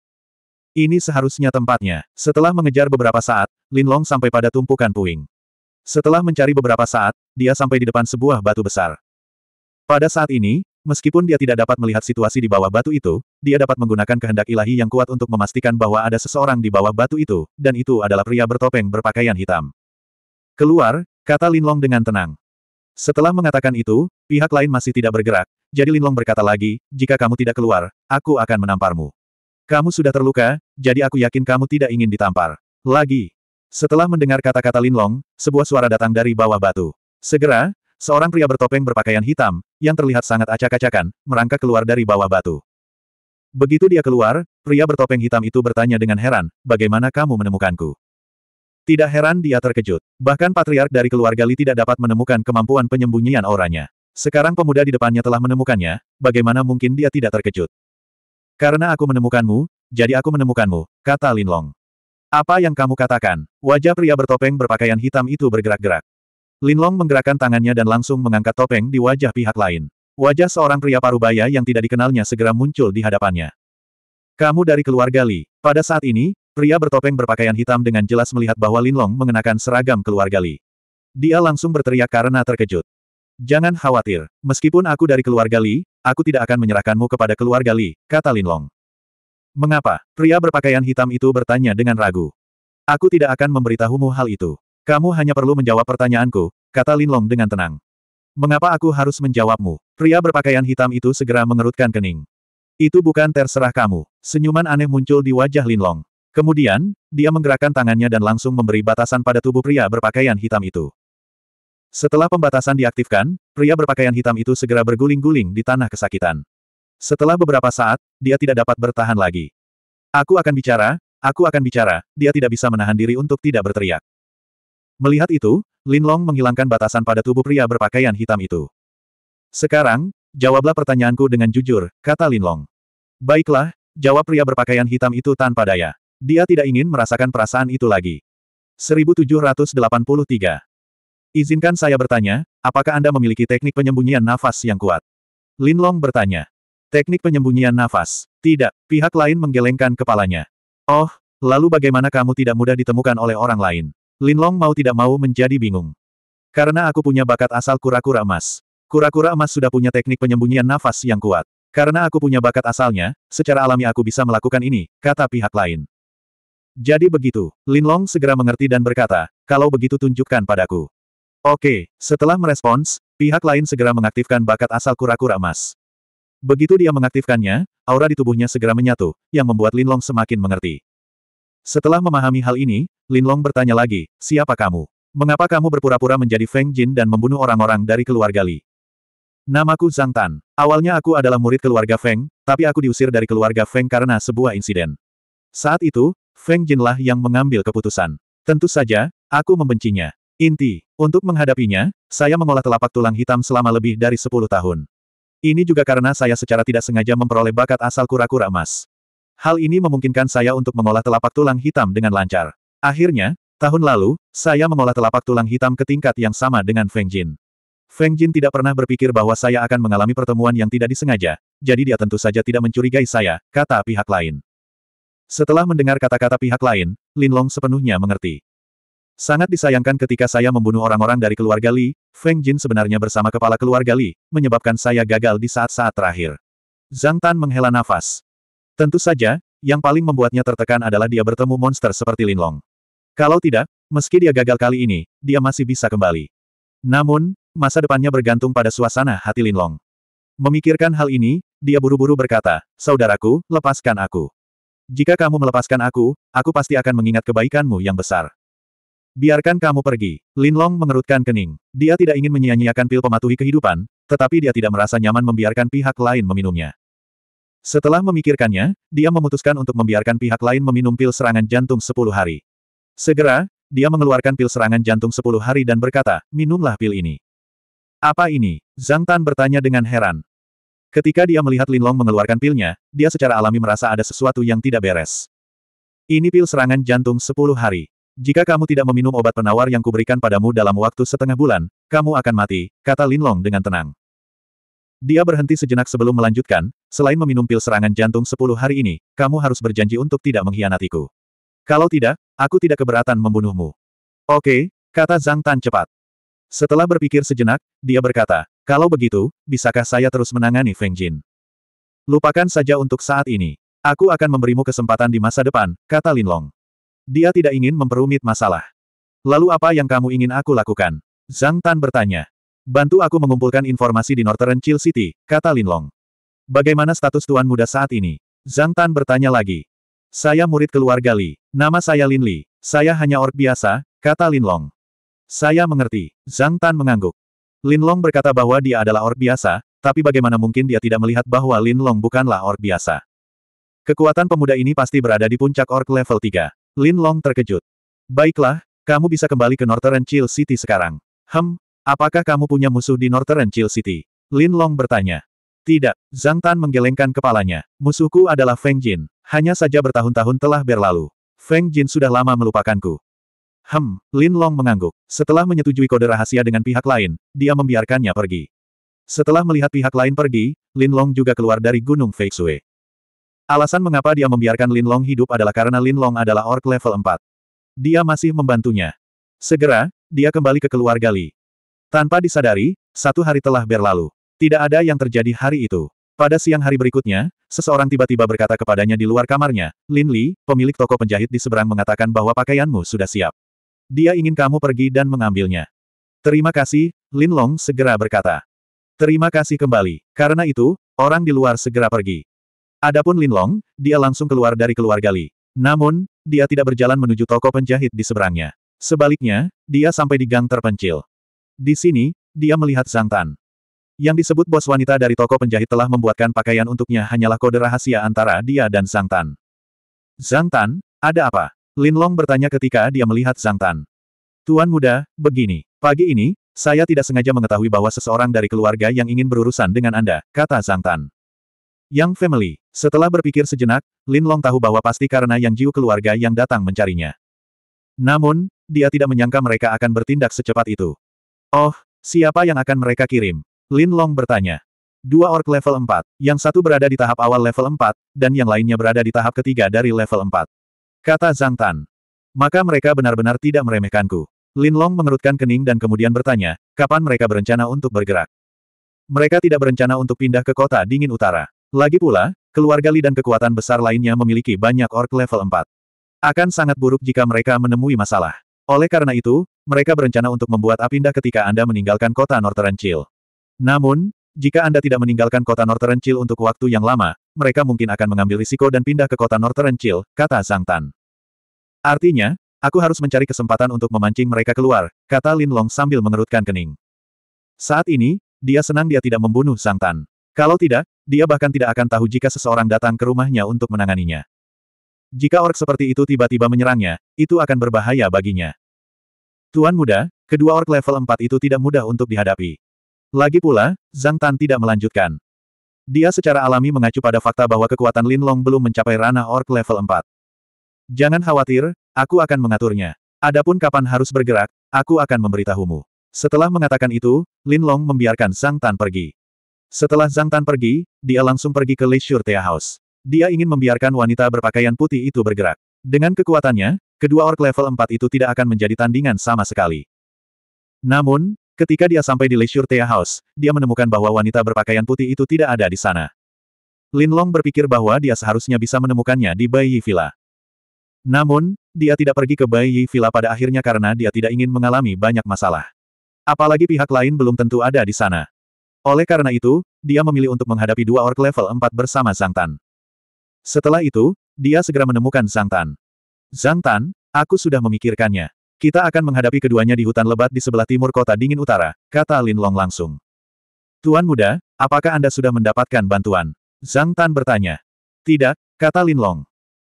[SPEAKER 1] Ini seharusnya tempatnya. Setelah mengejar beberapa saat, Linlong sampai pada tumpukan puing. Setelah mencari beberapa saat, dia sampai di depan sebuah batu besar. Pada saat ini, meskipun dia tidak dapat melihat situasi di bawah batu itu, dia dapat menggunakan kehendak ilahi yang kuat untuk memastikan bahwa ada seseorang di bawah batu itu, dan itu adalah pria bertopeng berpakaian hitam. Keluar, kata Linlong dengan tenang. Setelah mengatakan itu, pihak lain masih tidak bergerak, jadi Linlong berkata lagi, jika kamu tidak keluar, aku akan menamparmu. Kamu sudah terluka, jadi aku yakin kamu tidak ingin ditampar. Lagi. Setelah mendengar kata-kata Lin Long, sebuah suara datang dari bawah batu. Segera, seorang pria bertopeng berpakaian hitam, yang terlihat sangat acak-acakan, merangkak keluar dari bawah batu. Begitu dia keluar, pria bertopeng hitam itu bertanya dengan heran, bagaimana kamu menemukanku? Tidak heran dia terkejut. Bahkan patriark dari keluarga Li tidak dapat menemukan kemampuan penyembunyian auranya. Sekarang pemuda di depannya telah menemukannya, bagaimana mungkin dia tidak terkejut? Karena aku menemukanmu, jadi aku menemukanmu, kata Linlong. Apa yang kamu katakan? Wajah pria bertopeng berpakaian hitam itu bergerak-gerak. Linlong menggerakkan tangannya dan langsung mengangkat topeng di wajah pihak lain. Wajah seorang pria parubaya yang tidak dikenalnya segera muncul di hadapannya. Kamu dari keluarga Li. Pada saat ini, pria bertopeng berpakaian hitam dengan jelas melihat bahwa Linlong mengenakan seragam keluarga Li. Dia langsung berteriak karena terkejut. Jangan khawatir, meskipun aku dari keluarga Li, Aku tidak akan menyerahkanmu kepada keluarga Li, kata Linlong. Mengapa? Pria berpakaian hitam itu bertanya dengan ragu. Aku tidak akan memberitahumu hal itu. Kamu hanya perlu menjawab pertanyaanku, kata Linlong dengan tenang. Mengapa aku harus menjawabmu? Pria berpakaian hitam itu segera mengerutkan kening. Itu bukan terserah kamu. Senyuman aneh muncul di wajah Linlong. Kemudian, dia menggerakkan tangannya dan langsung memberi batasan pada tubuh pria berpakaian hitam itu. Setelah pembatasan diaktifkan, pria berpakaian hitam itu segera berguling-guling di tanah kesakitan. Setelah beberapa saat, dia tidak dapat bertahan lagi. Aku akan bicara, aku akan bicara, dia tidak bisa menahan diri untuk tidak berteriak. Melihat itu, Lin Long menghilangkan batasan pada tubuh pria berpakaian hitam itu. Sekarang, jawablah pertanyaanku dengan jujur, kata Lin Long. Baiklah, jawab pria berpakaian hitam itu tanpa daya. Dia tidak ingin merasakan perasaan itu lagi. 1783 Izinkan saya bertanya, apakah Anda memiliki teknik penyembunyian nafas yang kuat? Lin Long bertanya. Teknik penyembunyian nafas. Tidak, pihak lain menggelengkan kepalanya. Oh, lalu bagaimana kamu tidak mudah ditemukan oleh orang lain? Lin Long mau tidak mau menjadi bingung. Karena aku punya bakat asal kura-kura emas. Kura-kura emas sudah punya teknik penyembunyian nafas yang kuat. Karena aku punya bakat asalnya, secara alami aku bisa melakukan ini, kata pihak lain. Jadi begitu, Lin Long segera mengerti dan berkata, kalau begitu tunjukkan padaku. Oke, setelah merespons, pihak lain segera mengaktifkan bakat asal kura-kura emas. Begitu dia mengaktifkannya, aura di tubuhnya segera menyatu, yang membuat Linlong semakin mengerti. Setelah memahami hal ini, Linlong bertanya lagi, siapa kamu? Mengapa kamu berpura-pura menjadi Feng Jin dan membunuh orang-orang dari keluarga Li? Namaku Zhang Tan. Awalnya aku adalah murid keluarga Feng, tapi aku diusir dari keluarga Feng karena sebuah insiden. Saat itu, Feng Jinlah yang mengambil keputusan. Tentu saja, aku membencinya. Inti, untuk menghadapinya, saya mengolah telapak tulang hitam selama lebih dari 10 tahun. Ini juga karena saya secara tidak sengaja memperoleh bakat asal kura-kura emas. Hal ini memungkinkan saya untuk mengolah telapak tulang hitam dengan lancar. Akhirnya, tahun lalu, saya mengolah telapak tulang hitam ke tingkat yang sama dengan Feng Jin. Feng Jin tidak pernah berpikir bahwa saya akan mengalami pertemuan yang tidak disengaja, jadi dia tentu saja tidak mencurigai saya, kata pihak lain. Setelah mendengar kata-kata pihak lain, Lin Long sepenuhnya mengerti. Sangat disayangkan ketika saya membunuh orang-orang dari keluarga Li, Feng Jin sebenarnya bersama kepala keluarga Li, menyebabkan saya gagal di saat-saat terakhir. Zhang Tan menghela nafas. Tentu saja, yang paling membuatnya tertekan adalah dia bertemu monster seperti Linlong. Kalau tidak, meski dia gagal kali ini, dia masih bisa kembali. Namun, masa depannya bergantung pada suasana hati Linlong. Memikirkan hal ini, dia buru-buru berkata, Saudaraku, lepaskan aku. Jika kamu melepaskan aku, aku pasti akan mengingat kebaikanmu yang besar. Biarkan kamu pergi. Linlong mengerutkan kening. Dia tidak ingin menyia-nyiakan pil pematuhi kehidupan, tetapi dia tidak merasa nyaman membiarkan pihak lain meminumnya. Setelah memikirkannya, dia memutuskan untuk membiarkan pihak lain meminum pil serangan jantung 10 hari. Segera, dia mengeluarkan pil serangan jantung 10 hari dan berkata, minumlah pil ini. Apa ini? Zhang Tan bertanya dengan heran. Ketika dia melihat Linlong mengeluarkan pilnya, dia secara alami merasa ada sesuatu yang tidak beres. Ini pil serangan jantung 10 hari. Jika kamu tidak meminum obat penawar yang kuberikan padamu dalam waktu setengah bulan, kamu akan mati, kata Linlong dengan tenang. Dia berhenti sejenak sebelum melanjutkan, selain meminum pil serangan jantung sepuluh hari ini, kamu harus berjanji untuk tidak mengkhianatiku. Kalau tidak, aku tidak keberatan membunuhmu. Oke, kata Zhang Tan cepat. Setelah berpikir sejenak, dia berkata, kalau begitu, bisakah saya terus menangani Feng Jin? Lupakan saja untuk saat ini. Aku akan memberimu kesempatan di masa depan, kata Linlong. Dia tidak ingin memperumit masalah. Lalu apa yang kamu ingin aku lakukan? Zhang Tan bertanya. Bantu aku mengumpulkan informasi di Northern Chill City, kata Lin Long. Bagaimana status Tuan Muda saat ini? Zhang Tan bertanya lagi. Saya murid keluarga Li. Nama saya Lin Li. Saya hanya orang biasa, kata Lin Long. Saya mengerti. Zhang Tan mengangguk. Lin Long berkata bahwa dia adalah orang biasa, tapi bagaimana mungkin dia tidak melihat bahwa Lin Long bukanlah orang biasa. Kekuatan pemuda ini pasti berada di puncak ork level 3. Lin Long terkejut. Baiklah, kamu bisa kembali ke Northern Chill City sekarang. Hem, apakah kamu punya musuh di Northern Chill City? Lin Long bertanya. Tidak, Zhang Tan menggelengkan kepalanya. Musuhku adalah Feng Jin. Hanya saja bertahun-tahun telah berlalu. Feng Jin sudah lama melupakanku. Hem, Lin Long mengangguk. Setelah menyetujui kode rahasia dengan pihak lain, dia membiarkannya pergi. Setelah melihat pihak lain pergi, Lin Long juga keluar dari Gunung Feixue. Alasan mengapa dia membiarkan Lin Long hidup adalah karena Lin Long adalah ork level 4. Dia masih membantunya. Segera, dia kembali ke keluarga Li. Tanpa disadari, satu hari telah berlalu. Tidak ada yang terjadi hari itu. Pada siang hari berikutnya, seseorang tiba-tiba berkata kepadanya di luar kamarnya, Lin Li, pemilik toko penjahit di seberang mengatakan bahwa pakaianmu sudah siap. Dia ingin kamu pergi dan mengambilnya. Terima kasih, Lin Long segera berkata. Terima kasih kembali. Karena itu, orang di luar segera pergi. Adapun Linlong, dia langsung keluar dari keluarga Li. Namun, dia tidak berjalan menuju toko penjahit di seberangnya. Sebaliknya, dia sampai di gang terpencil. Di sini, dia melihat Zhang Tan. Yang disebut bos wanita dari toko penjahit telah membuatkan pakaian untuknya hanyalah kode rahasia antara dia dan Zhang Tan. Zhang Tan, ada apa? Linlong bertanya ketika dia melihat Zhang Tan. Tuan muda, begini. Pagi ini, saya tidak sengaja mengetahui bahwa seseorang dari keluarga yang ingin berurusan dengan Anda, kata Zhang Tan. Yang Family. Setelah berpikir sejenak, Lin Long tahu bahwa pasti karena Yang Jiu keluarga yang datang mencarinya. Namun, dia tidak menyangka mereka akan bertindak secepat itu. Oh, siapa yang akan mereka kirim? Lin Long bertanya. Dua ork level 4, yang satu berada di tahap awal level 4, dan yang lainnya berada di tahap ketiga dari level 4. Kata Zhang Tan. Maka mereka benar-benar tidak meremehkanku. Lin Long mengerutkan kening dan kemudian bertanya, kapan mereka berencana untuk bergerak? Mereka tidak berencana untuk pindah ke kota dingin utara. Lagi pula, keluarga Li dan kekuatan besar lainnya memiliki banyak ork level 4. Akan sangat buruk jika mereka menemui masalah. Oleh karena itu, mereka berencana untuk membuat Apinda ketika Anda meninggalkan kota Northern Chill. Namun, jika Anda tidak meninggalkan kota Northern Chill untuk waktu yang lama, mereka mungkin akan mengambil risiko dan pindah ke kota Northern Chill, kata Zhang Tan. Artinya, aku harus mencari kesempatan untuk memancing mereka keluar, kata Lin Long sambil mengerutkan kening. Saat ini, dia senang dia tidak membunuh Zhang Tan. Kalau tidak, dia bahkan tidak akan tahu jika seseorang datang ke rumahnya untuk menanganinya. Jika ork seperti itu tiba-tiba menyerangnya, itu akan berbahaya baginya. Tuan muda, kedua ork level 4 itu tidak mudah untuk dihadapi. Lagi pula, Zhang Tan tidak melanjutkan. Dia secara alami mengacu pada fakta bahwa kekuatan Lin Long belum mencapai ranah ork level 4. Jangan khawatir, aku akan mengaturnya. Adapun kapan harus bergerak, aku akan memberitahumu. Setelah mengatakan itu, Lin Long membiarkan Zhang Tan pergi. Setelah Zhang Tan pergi, dia langsung pergi ke Leisure Tea House. Dia ingin membiarkan wanita berpakaian putih itu bergerak. Dengan kekuatannya, kedua ork level 4 itu tidak akan menjadi tandingan sama sekali. Namun, ketika dia sampai di Leisure Tea House, dia menemukan bahwa wanita berpakaian putih itu tidak ada di sana. Lin Long berpikir bahwa dia seharusnya bisa menemukannya di Bai Yi Villa. Namun, dia tidak pergi ke Bai Yi Villa pada akhirnya karena dia tidak ingin mengalami banyak masalah. Apalagi pihak lain belum tentu ada di sana. Oleh karena itu, dia memilih untuk menghadapi dua ork level 4 bersama Zhang Tan. Setelah itu, dia segera menemukan Zhang Tan. Zhang Tan, aku sudah memikirkannya. Kita akan menghadapi keduanya di hutan lebat di sebelah timur kota dingin utara, kata Lin Long langsung. Tuan muda, apakah Anda sudah mendapatkan bantuan? Zhang Tan bertanya. Tidak, kata Lin Long.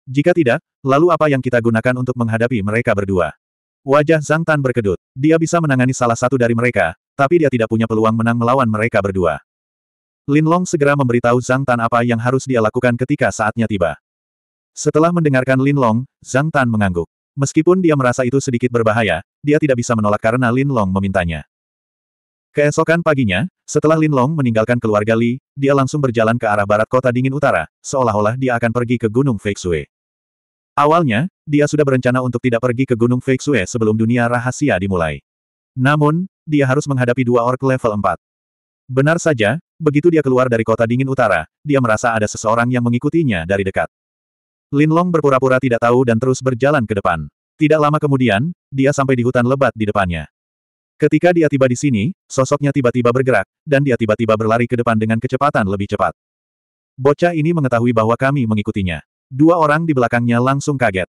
[SPEAKER 1] Jika tidak, lalu apa yang kita gunakan untuk menghadapi mereka berdua? Wajah Zhang Tan berkedut. Dia bisa menangani salah satu dari mereka, tapi dia tidak punya peluang menang melawan mereka berdua. Lin Long segera memberitahu Zhang Tan apa yang harus dia lakukan ketika saatnya tiba. Setelah mendengarkan Lin Long, Zhang Tan mengangguk. Meskipun dia merasa itu sedikit berbahaya, dia tidak bisa menolak karena Lin Long memintanya. Keesokan paginya, setelah Lin Long meninggalkan keluarga Li, dia langsung berjalan ke arah barat kota dingin utara, seolah-olah dia akan pergi ke Gunung Feixue. Awalnya, dia sudah berencana untuk tidak pergi ke Gunung Feixue sebelum dunia rahasia dimulai. Namun, dia harus menghadapi dua ork level 4. Benar saja, begitu dia keluar dari kota dingin utara, dia merasa ada seseorang yang mengikutinya dari dekat. Linlong berpura-pura tidak tahu dan terus berjalan ke depan. Tidak lama kemudian, dia sampai di hutan lebat di depannya. Ketika dia tiba di sini, sosoknya tiba-tiba bergerak, dan dia tiba-tiba berlari ke depan dengan kecepatan lebih cepat. Bocah ini mengetahui bahwa kami mengikutinya. Dua orang di belakangnya langsung kaget.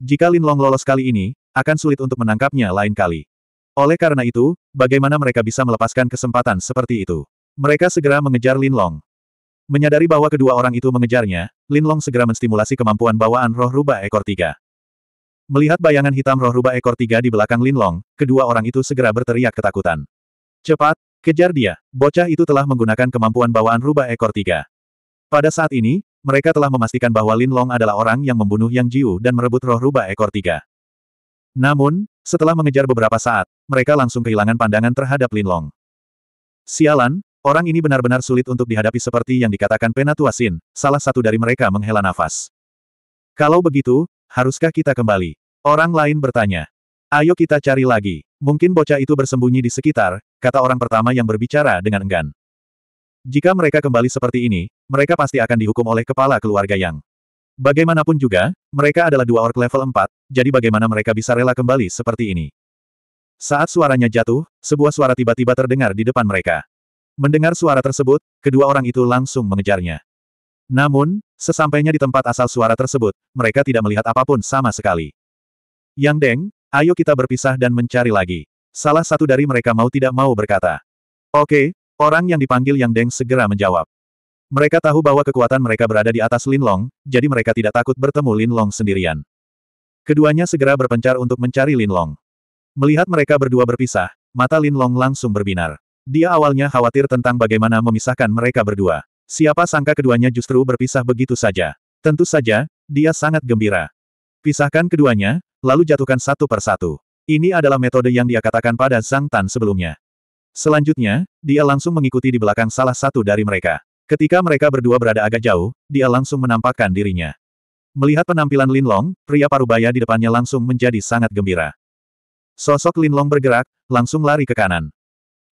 [SPEAKER 1] Jika Linlong lolos kali ini, akan sulit untuk menangkapnya lain kali. Oleh karena itu, bagaimana mereka bisa melepaskan kesempatan seperti itu? Mereka segera mengejar Lin Long. Menyadari bahwa kedua orang itu mengejarnya, Lin Long segera menstimulasi kemampuan bawaan roh rubah ekor tiga. Melihat bayangan hitam roh rubah ekor tiga di belakang Lin Long, kedua orang itu segera berteriak ketakutan. Cepat, kejar dia, bocah itu telah menggunakan kemampuan bawaan rubah ekor tiga. Pada saat ini, mereka telah memastikan bahwa Lin Long adalah orang yang membunuh Yang Jiu dan merebut roh rubah ekor tiga. Namun, setelah mengejar beberapa saat, mereka langsung kehilangan pandangan terhadap Lin Long. Sialan, orang ini benar-benar sulit untuk dihadapi seperti yang dikatakan Penatua Xin. salah satu dari mereka menghela nafas. Kalau begitu, haruskah kita kembali? Orang lain bertanya. Ayo kita cari lagi. Mungkin bocah itu bersembunyi di sekitar, kata orang pertama yang berbicara dengan enggan. Jika mereka kembali seperti ini, mereka pasti akan dihukum oleh kepala keluarga Yang. Bagaimanapun juga, mereka adalah dua orc level 4, jadi bagaimana mereka bisa rela kembali seperti ini? Saat suaranya jatuh, sebuah suara tiba-tiba terdengar di depan mereka. Mendengar suara tersebut, kedua orang itu langsung mengejarnya. Namun, sesampainya di tempat asal suara tersebut, mereka tidak melihat apapun sama sekali. Yang Deng, ayo kita berpisah dan mencari lagi. Salah satu dari mereka mau tidak mau berkata. Oke, orang yang dipanggil Yang Deng segera menjawab. Mereka tahu bahwa kekuatan mereka berada di atas Lin Long, jadi mereka tidak takut bertemu Lin Long sendirian. Keduanya segera berpencar untuk mencari Lin Long. Melihat mereka berdua berpisah, mata Lin Long langsung berbinar. Dia awalnya khawatir tentang bagaimana memisahkan mereka berdua. Siapa sangka keduanya justru berpisah begitu saja. Tentu saja, dia sangat gembira. Pisahkan keduanya, lalu jatuhkan satu per satu. Ini adalah metode yang dia katakan pada Zhang Tan sebelumnya. Selanjutnya, dia langsung mengikuti di belakang salah satu dari mereka. Ketika mereka berdua berada agak jauh, dia langsung menampakkan dirinya. Melihat penampilan Lin Long, pria parubaya di depannya langsung menjadi sangat gembira. Sosok Lin Long bergerak, langsung lari ke kanan.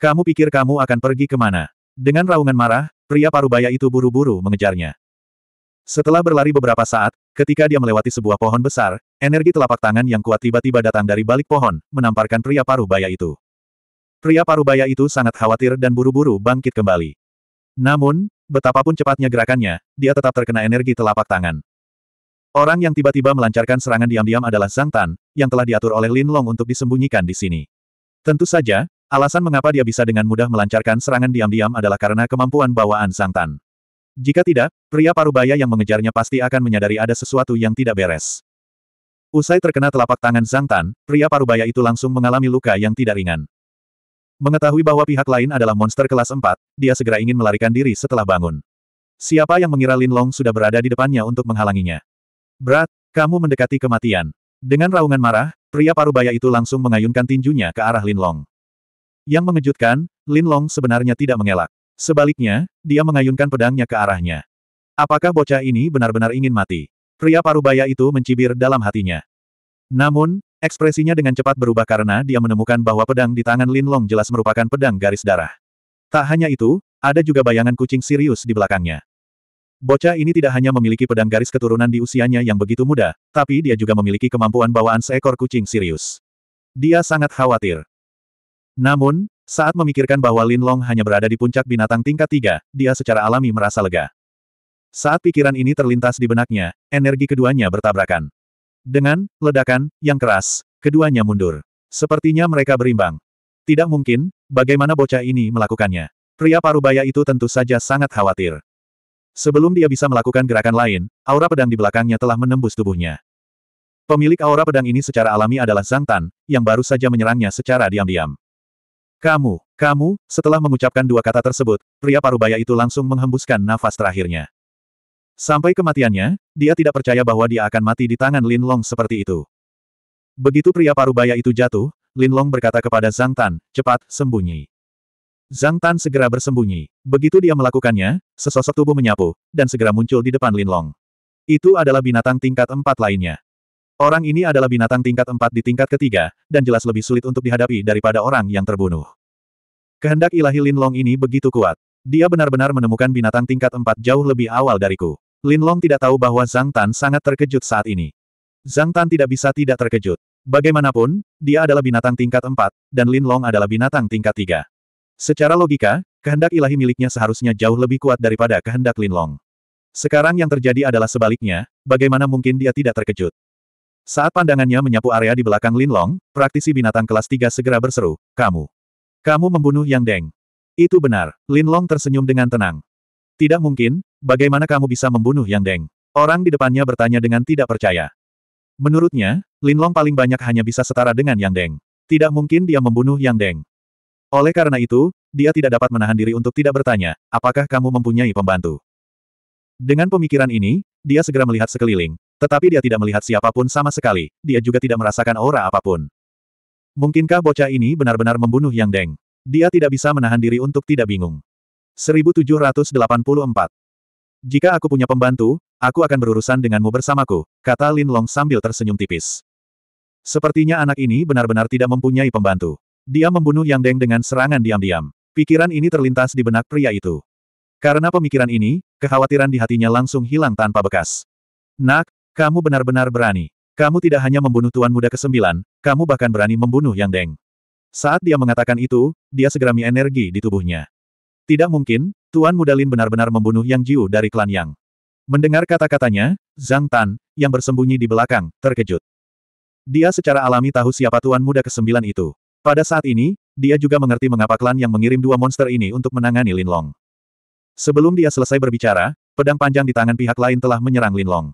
[SPEAKER 1] Kamu pikir kamu akan pergi kemana? Dengan raungan marah, pria parubaya itu buru-buru mengejarnya. Setelah berlari beberapa saat, ketika dia melewati sebuah pohon besar, energi telapak tangan yang kuat tiba-tiba datang dari balik pohon, menamparkan pria parubaya itu. Pria parubaya itu sangat khawatir dan buru-buru bangkit kembali. Namun, Betapapun cepatnya gerakannya, dia tetap terkena energi telapak tangan. Orang yang tiba-tiba melancarkan serangan diam-diam adalah Zhang Tan, yang telah diatur oleh Lin Long untuk disembunyikan di sini. Tentu saja, alasan mengapa dia bisa dengan mudah melancarkan serangan diam-diam adalah karena kemampuan bawaan Zhang Tan. Jika tidak, pria parubaya yang mengejarnya pasti akan menyadari ada sesuatu yang tidak beres. Usai terkena telapak tangan Zhang Tan, pria parubaya itu langsung mengalami luka yang tidak ringan. Mengetahui bahwa pihak lain adalah monster kelas 4, dia segera ingin melarikan diri setelah bangun. Siapa yang mengira Lin Long sudah berada di depannya untuk menghalanginya? Berat, kamu mendekati kematian. Dengan raungan marah, pria parubaya itu langsung mengayunkan tinjunya ke arah Lin Long. Yang mengejutkan, Lin Long sebenarnya tidak mengelak. Sebaliknya, dia mengayunkan pedangnya ke arahnya. Apakah bocah ini benar-benar ingin mati? Pria parubaya itu mencibir dalam hatinya. Namun, Ekspresinya dengan cepat berubah karena dia menemukan bahwa pedang di tangan Lin Long jelas merupakan pedang garis darah. Tak hanya itu, ada juga bayangan kucing Sirius di belakangnya. Bocah ini tidak hanya memiliki pedang garis keturunan di usianya yang begitu muda, tapi dia juga memiliki kemampuan bawaan seekor kucing Sirius. Dia sangat khawatir. Namun, saat memikirkan bahwa Lin Long hanya berada di puncak binatang tingkat tiga, dia secara alami merasa lega. Saat pikiran ini terlintas di benaknya, energi keduanya bertabrakan. Dengan ledakan yang keras, keduanya mundur. Sepertinya mereka berimbang. Tidak mungkin, bagaimana bocah ini melakukannya. Pria parubaya itu tentu saja sangat khawatir. Sebelum dia bisa melakukan gerakan lain, aura pedang di belakangnya telah menembus tubuhnya. Pemilik aura pedang ini secara alami adalah Zhang Tan, yang baru saja menyerangnya secara diam-diam. Kamu, kamu, setelah mengucapkan dua kata tersebut, pria parubaya itu langsung menghembuskan nafas terakhirnya. Sampai kematiannya, dia tidak percaya bahwa dia akan mati di tangan Lin Long seperti itu. Begitu pria parubaya itu jatuh, Lin Long berkata kepada Zhang Tan, cepat, sembunyi. Zhang Tan segera bersembunyi. Begitu dia melakukannya, sesosok tubuh menyapu, dan segera muncul di depan Lin Long. Itu adalah binatang tingkat empat lainnya. Orang ini adalah binatang tingkat empat di tingkat ketiga, dan jelas lebih sulit untuk dihadapi daripada orang yang terbunuh. Kehendak ilahi Lin Long ini begitu kuat. Dia benar-benar menemukan binatang tingkat empat jauh lebih awal dariku. Lin Long tidak tahu bahwa Zhang Tan sangat terkejut saat ini. Zhang Tan tidak bisa tidak terkejut. Bagaimanapun, dia adalah binatang tingkat 4, dan Lin Long adalah binatang tingkat 3. Secara logika, kehendak ilahi miliknya seharusnya jauh lebih kuat daripada kehendak Lin Long. Sekarang yang terjadi adalah sebaliknya, bagaimana mungkin dia tidak terkejut. Saat pandangannya menyapu area di belakang Lin Long, praktisi binatang kelas 3 segera berseru, Kamu! Kamu membunuh Yang Deng! Itu benar, Lin Long tersenyum dengan tenang. Tidak mungkin, bagaimana kamu bisa membunuh Yang Deng? Orang di depannya bertanya dengan tidak percaya. Menurutnya, Lin Long paling banyak hanya bisa setara dengan Yang Deng. Tidak mungkin dia membunuh Yang Deng. Oleh karena itu, dia tidak dapat menahan diri untuk tidak bertanya, apakah kamu mempunyai pembantu? Dengan pemikiran ini, dia segera melihat sekeliling, tetapi dia tidak melihat siapapun sama sekali, dia juga tidak merasakan aura apapun. Mungkinkah bocah ini benar-benar membunuh Yang Deng? Dia tidak bisa menahan diri untuk tidak bingung. 1784. Jika aku punya pembantu, aku akan berurusan denganmu bersamaku, kata Lin Long sambil tersenyum tipis. Sepertinya anak ini benar-benar tidak mempunyai pembantu. Dia membunuh Yang Deng dengan serangan diam-diam. Pikiran ini terlintas di benak pria itu. Karena pemikiran ini, kekhawatiran di hatinya langsung hilang tanpa bekas. Nak, kamu benar-benar berani. Kamu tidak hanya membunuh Tuan Muda ke-9, kamu bahkan berani membunuh Yang Deng. Saat dia mengatakan itu, dia segera mi energi di tubuhnya. Tidak mungkin, Tuan Mudalin benar-benar membunuh Yang Jiu dari klan Yang. Mendengar kata-katanya, Zhang Tan, yang bersembunyi di belakang, terkejut. Dia secara alami tahu siapa Tuan Muda kesembilan itu. Pada saat ini, dia juga mengerti mengapa klan yang mengirim dua monster ini untuk menangani Lin Long. Sebelum dia selesai berbicara, pedang panjang di tangan pihak lain telah menyerang Lin Long.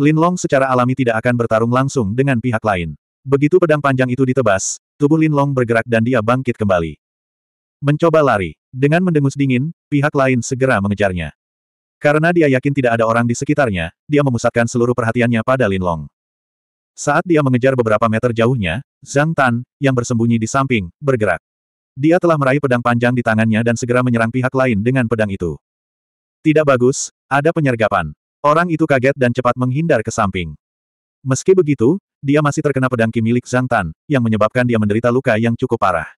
[SPEAKER 1] Lin Long secara alami tidak akan bertarung langsung dengan pihak lain. Begitu pedang panjang itu ditebas, tubuh Lin Long bergerak dan dia bangkit kembali. Mencoba lari. Dengan mendengus dingin, pihak lain segera mengejarnya. Karena dia yakin tidak ada orang di sekitarnya, dia memusatkan seluruh perhatiannya pada Lin Long. Saat dia mengejar beberapa meter jauhnya, Zhang Tan, yang bersembunyi di samping, bergerak. Dia telah meraih pedang panjang di tangannya dan segera menyerang pihak lain dengan pedang itu. Tidak bagus, ada penyergapan. Orang itu kaget dan cepat menghindar ke samping. Meski begitu, dia masih terkena pedang Ki milik Zhang Tan, yang menyebabkan dia menderita luka yang cukup parah.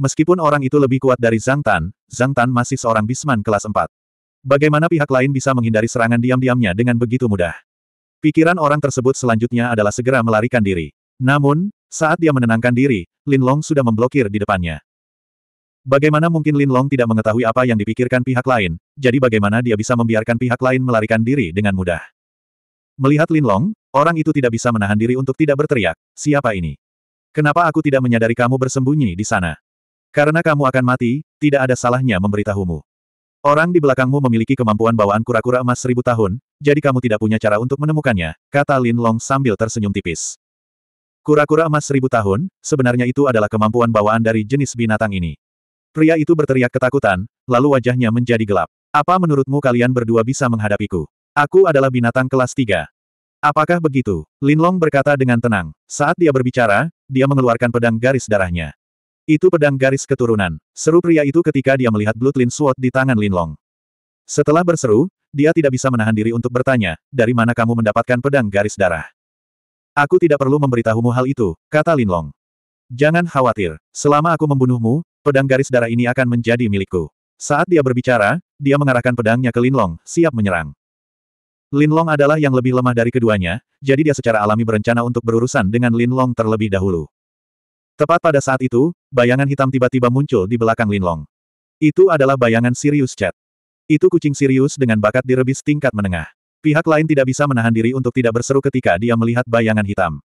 [SPEAKER 1] Meskipun orang itu lebih kuat dari Zhang Tan, Zhang Tan masih seorang bisman kelas 4. Bagaimana pihak lain bisa menghindari serangan diam-diamnya dengan begitu mudah? Pikiran orang tersebut selanjutnya adalah segera melarikan diri. Namun, saat dia menenangkan diri, Lin Long sudah memblokir di depannya. Bagaimana mungkin Lin Long tidak mengetahui apa yang dipikirkan pihak lain, jadi bagaimana dia bisa membiarkan pihak lain melarikan diri dengan mudah? Melihat Lin Long, orang itu tidak bisa menahan diri untuk tidak berteriak, siapa ini? Kenapa aku tidak menyadari kamu bersembunyi di sana? Karena kamu akan mati, tidak ada salahnya memberitahumu. Orang di belakangmu memiliki kemampuan bawaan kura-kura emas seribu tahun, jadi kamu tidak punya cara untuk menemukannya, kata Lin Long sambil tersenyum tipis. Kura-kura emas seribu tahun, sebenarnya itu adalah kemampuan bawaan dari jenis binatang ini. Pria itu berteriak ketakutan, lalu wajahnya menjadi gelap. Apa menurutmu kalian berdua bisa menghadapiku? Aku adalah binatang kelas tiga. Apakah begitu? Lin Long berkata dengan tenang. Saat dia berbicara, dia mengeluarkan pedang garis darahnya. Itu pedang garis keturunan, seru pria itu ketika dia melihat Lin Sword di tangan Lin Long. Setelah berseru, dia tidak bisa menahan diri untuk bertanya, dari mana kamu mendapatkan pedang garis darah? Aku tidak perlu memberitahumu hal itu, kata Lin Long. Jangan khawatir, selama aku membunuhmu, pedang garis darah ini akan menjadi milikku. Saat dia berbicara, dia mengarahkan pedangnya ke Lin Long, siap menyerang. Lin Long adalah yang lebih lemah dari keduanya, jadi dia secara alami berencana untuk berurusan dengan Lin Long terlebih dahulu. Tepat pada saat itu, bayangan hitam tiba-tiba muncul di belakang Linlong. Itu adalah bayangan Sirius Chat. Itu kucing Sirius dengan bakat direbis tingkat menengah. Pihak lain tidak bisa menahan diri untuk tidak berseru ketika dia melihat bayangan hitam.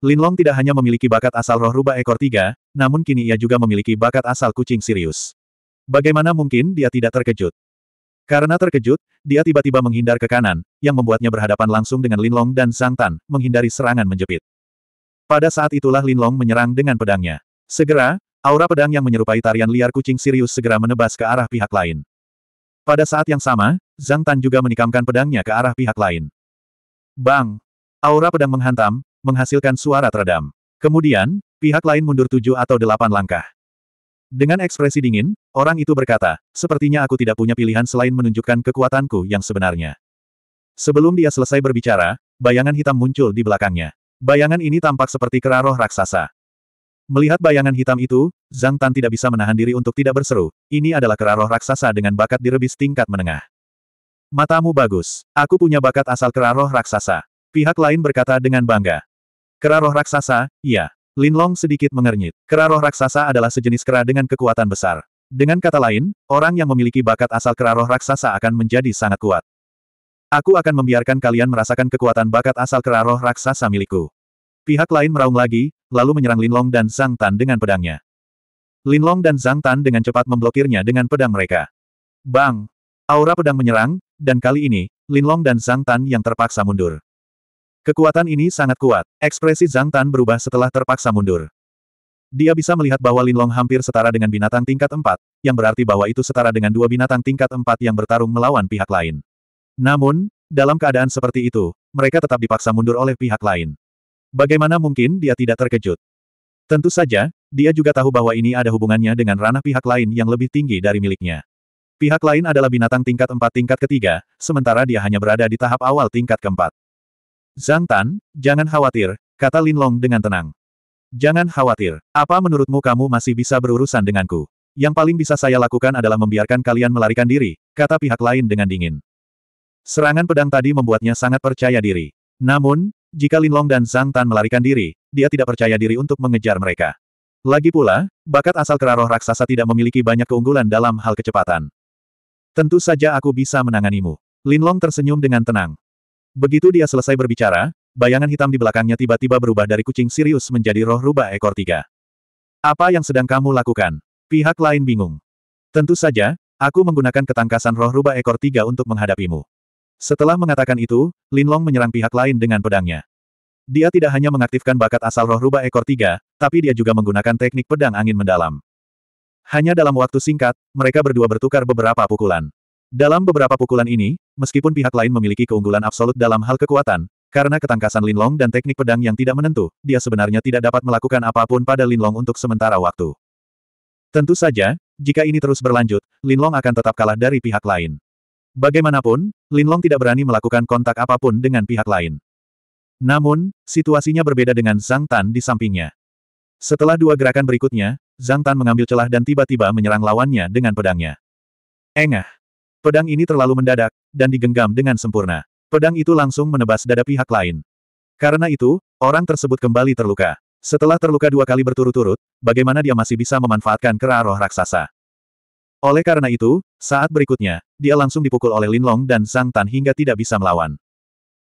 [SPEAKER 1] Linlong tidak hanya memiliki bakat asal roh rubah ekor tiga, namun kini ia juga memiliki bakat asal kucing Sirius. Bagaimana mungkin dia tidak terkejut? Karena terkejut, dia tiba-tiba menghindar ke kanan, yang membuatnya berhadapan langsung dengan Linlong dan Sang Tan, menghindari serangan menjepit. Pada saat itulah Linlong menyerang dengan pedangnya. Segera, aura pedang yang menyerupai tarian liar kucing Sirius segera menebas ke arah pihak lain. Pada saat yang sama, Zhang Tan juga menikamkan pedangnya ke arah pihak lain. Bang! Aura pedang menghantam, menghasilkan suara teredam. Kemudian, pihak lain mundur tujuh atau delapan langkah. Dengan ekspresi dingin, orang itu berkata, sepertinya aku tidak punya pilihan selain menunjukkan kekuatanku yang sebenarnya. Sebelum dia selesai berbicara, bayangan hitam muncul di belakangnya. Bayangan ini tampak seperti kera roh raksasa. Melihat bayangan hitam itu, Zhang Tan tidak bisa menahan diri untuk tidak berseru, ini adalah kera roh raksasa dengan bakat direbis tingkat menengah. Matamu bagus. Aku punya bakat asal kera roh raksasa. Pihak lain berkata dengan bangga. Kera roh raksasa, iya. Lin Long sedikit mengernyit. Kera roh raksasa adalah sejenis kera dengan kekuatan besar. Dengan kata lain, orang yang memiliki bakat asal kera roh raksasa akan menjadi sangat kuat. Aku akan membiarkan kalian merasakan kekuatan bakat asal kera roh raksasa milikku. Pihak lain meraung lagi, lalu menyerang Linlong dan Zhang Tan dengan pedangnya. Linlong dan Zhang Tan dengan cepat memblokirnya dengan pedang mereka. Bang! Aura pedang menyerang, dan kali ini, Linlong dan Zhang Tan yang terpaksa mundur. Kekuatan ini sangat kuat. Ekspresi Zhang Tan berubah setelah terpaksa mundur. Dia bisa melihat bahwa Linlong hampir setara dengan binatang tingkat 4, yang berarti bahwa itu setara dengan dua binatang tingkat 4 yang bertarung melawan pihak lain. Namun, dalam keadaan seperti itu, mereka tetap dipaksa mundur oleh pihak lain. Bagaimana mungkin dia tidak terkejut? Tentu saja, dia juga tahu bahwa ini ada hubungannya dengan ranah pihak lain yang lebih tinggi dari miliknya. Pihak lain adalah binatang tingkat empat tingkat ketiga, sementara dia hanya berada di tahap awal tingkat keempat. Zhang Tan, jangan khawatir, kata Lin Long dengan tenang. Jangan khawatir, apa menurutmu kamu masih bisa berurusan denganku? Yang paling bisa saya lakukan adalah membiarkan kalian melarikan diri, kata pihak lain dengan dingin. Serangan pedang tadi membuatnya sangat percaya diri. Namun, jika Linlong dan Zhang Tan melarikan diri, dia tidak percaya diri untuk mengejar mereka. Lagi pula, bakat asal keraroh raksasa tidak memiliki banyak keunggulan dalam hal kecepatan. Tentu saja aku bisa menanganimu. Linlong tersenyum dengan tenang. Begitu dia selesai berbicara, bayangan hitam di belakangnya tiba-tiba berubah dari kucing Sirius menjadi roh rubah ekor tiga. Apa yang sedang kamu lakukan? Pihak lain bingung. Tentu saja, aku menggunakan ketangkasan roh rubah ekor tiga untuk menghadapimu. Setelah mengatakan itu, Linlong menyerang pihak lain dengan pedangnya. Dia tidak hanya mengaktifkan bakat asal roh rubah ekor tiga, tapi dia juga menggunakan teknik pedang angin mendalam. Hanya dalam waktu singkat, mereka berdua bertukar beberapa pukulan. Dalam beberapa pukulan ini, meskipun pihak lain memiliki keunggulan absolut dalam hal kekuatan, karena ketangkasan Linlong dan teknik pedang yang tidak menentu, dia sebenarnya tidak dapat melakukan apapun pada Linlong untuk sementara waktu. Tentu saja, jika ini terus berlanjut, Linlong akan tetap kalah dari pihak lain. Bagaimanapun, Lin Long tidak berani melakukan kontak apapun dengan pihak lain. Namun, situasinya berbeda dengan Zhang Tan di sampingnya. Setelah dua gerakan berikutnya, Zhang Tan mengambil celah dan tiba-tiba menyerang lawannya dengan pedangnya. Engah! Pedang ini terlalu mendadak, dan digenggam dengan sempurna. Pedang itu langsung menebas dada pihak lain. Karena itu, orang tersebut kembali terluka. Setelah terluka dua kali berturut-turut, bagaimana dia masih bisa memanfaatkan kera roh raksasa? Oleh karena itu, saat berikutnya, dia langsung dipukul oleh Linlong dan Zhang Tan hingga tidak bisa melawan.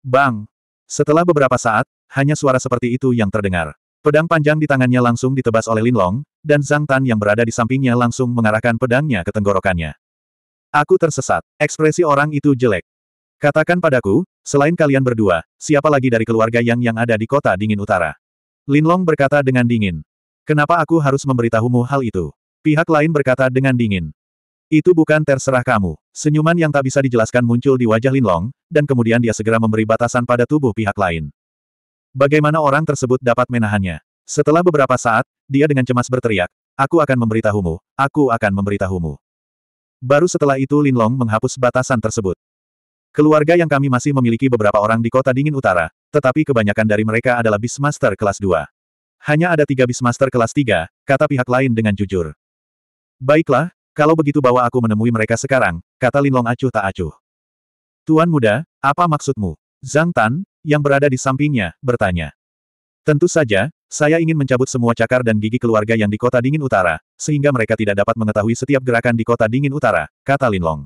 [SPEAKER 1] Bang! Setelah beberapa saat, hanya suara seperti itu yang terdengar. Pedang panjang di tangannya langsung ditebas oleh Linlong, dan Zhang Tan yang berada di sampingnya langsung mengarahkan pedangnya ke tenggorokannya. Aku tersesat. Ekspresi orang itu jelek. Katakan padaku, selain kalian berdua, siapa lagi dari keluarga yang yang ada di kota dingin utara? Linlong berkata dengan dingin. Kenapa aku harus memberitahumu hal itu? Pihak lain berkata dengan dingin. Itu bukan terserah kamu. Senyuman yang tak bisa dijelaskan muncul di wajah Lin Long, dan kemudian dia segera memberi batasan pada tubuh pihak lain. Bagaimana orang tersebut dapat menahannya? Setelah beberapa saat, dia dengan cemas berteriak, Aku akan memberitahumu, aku akan memberitahumu. Baru setelah itu Lin Long menghapus batasan tersebut. Keluarga yang kami masih memiliki beberapa orang di kota dingin utara, tetapi kebanyakan dari mereka adalah Beastmaster kelas 2. Hanya ada tiga Beastmaster kelas 3, kata pihak lain dengan jujur. Baiklah, kalau begitu bawa aku menemui mereka sekarang, kata Linlong acuh tak acuh. Tuan muda, apa maksudmu? Zhang Tan, yang berada di sampingnya, bertanya. Tentu saja, saya ingin mencabut semua cakar dan gigi keluarga yang di kota dingin utara, sehingga mereka tidak dapat mengetahui setiap gerakan di kota dingin utara, kata Linlong.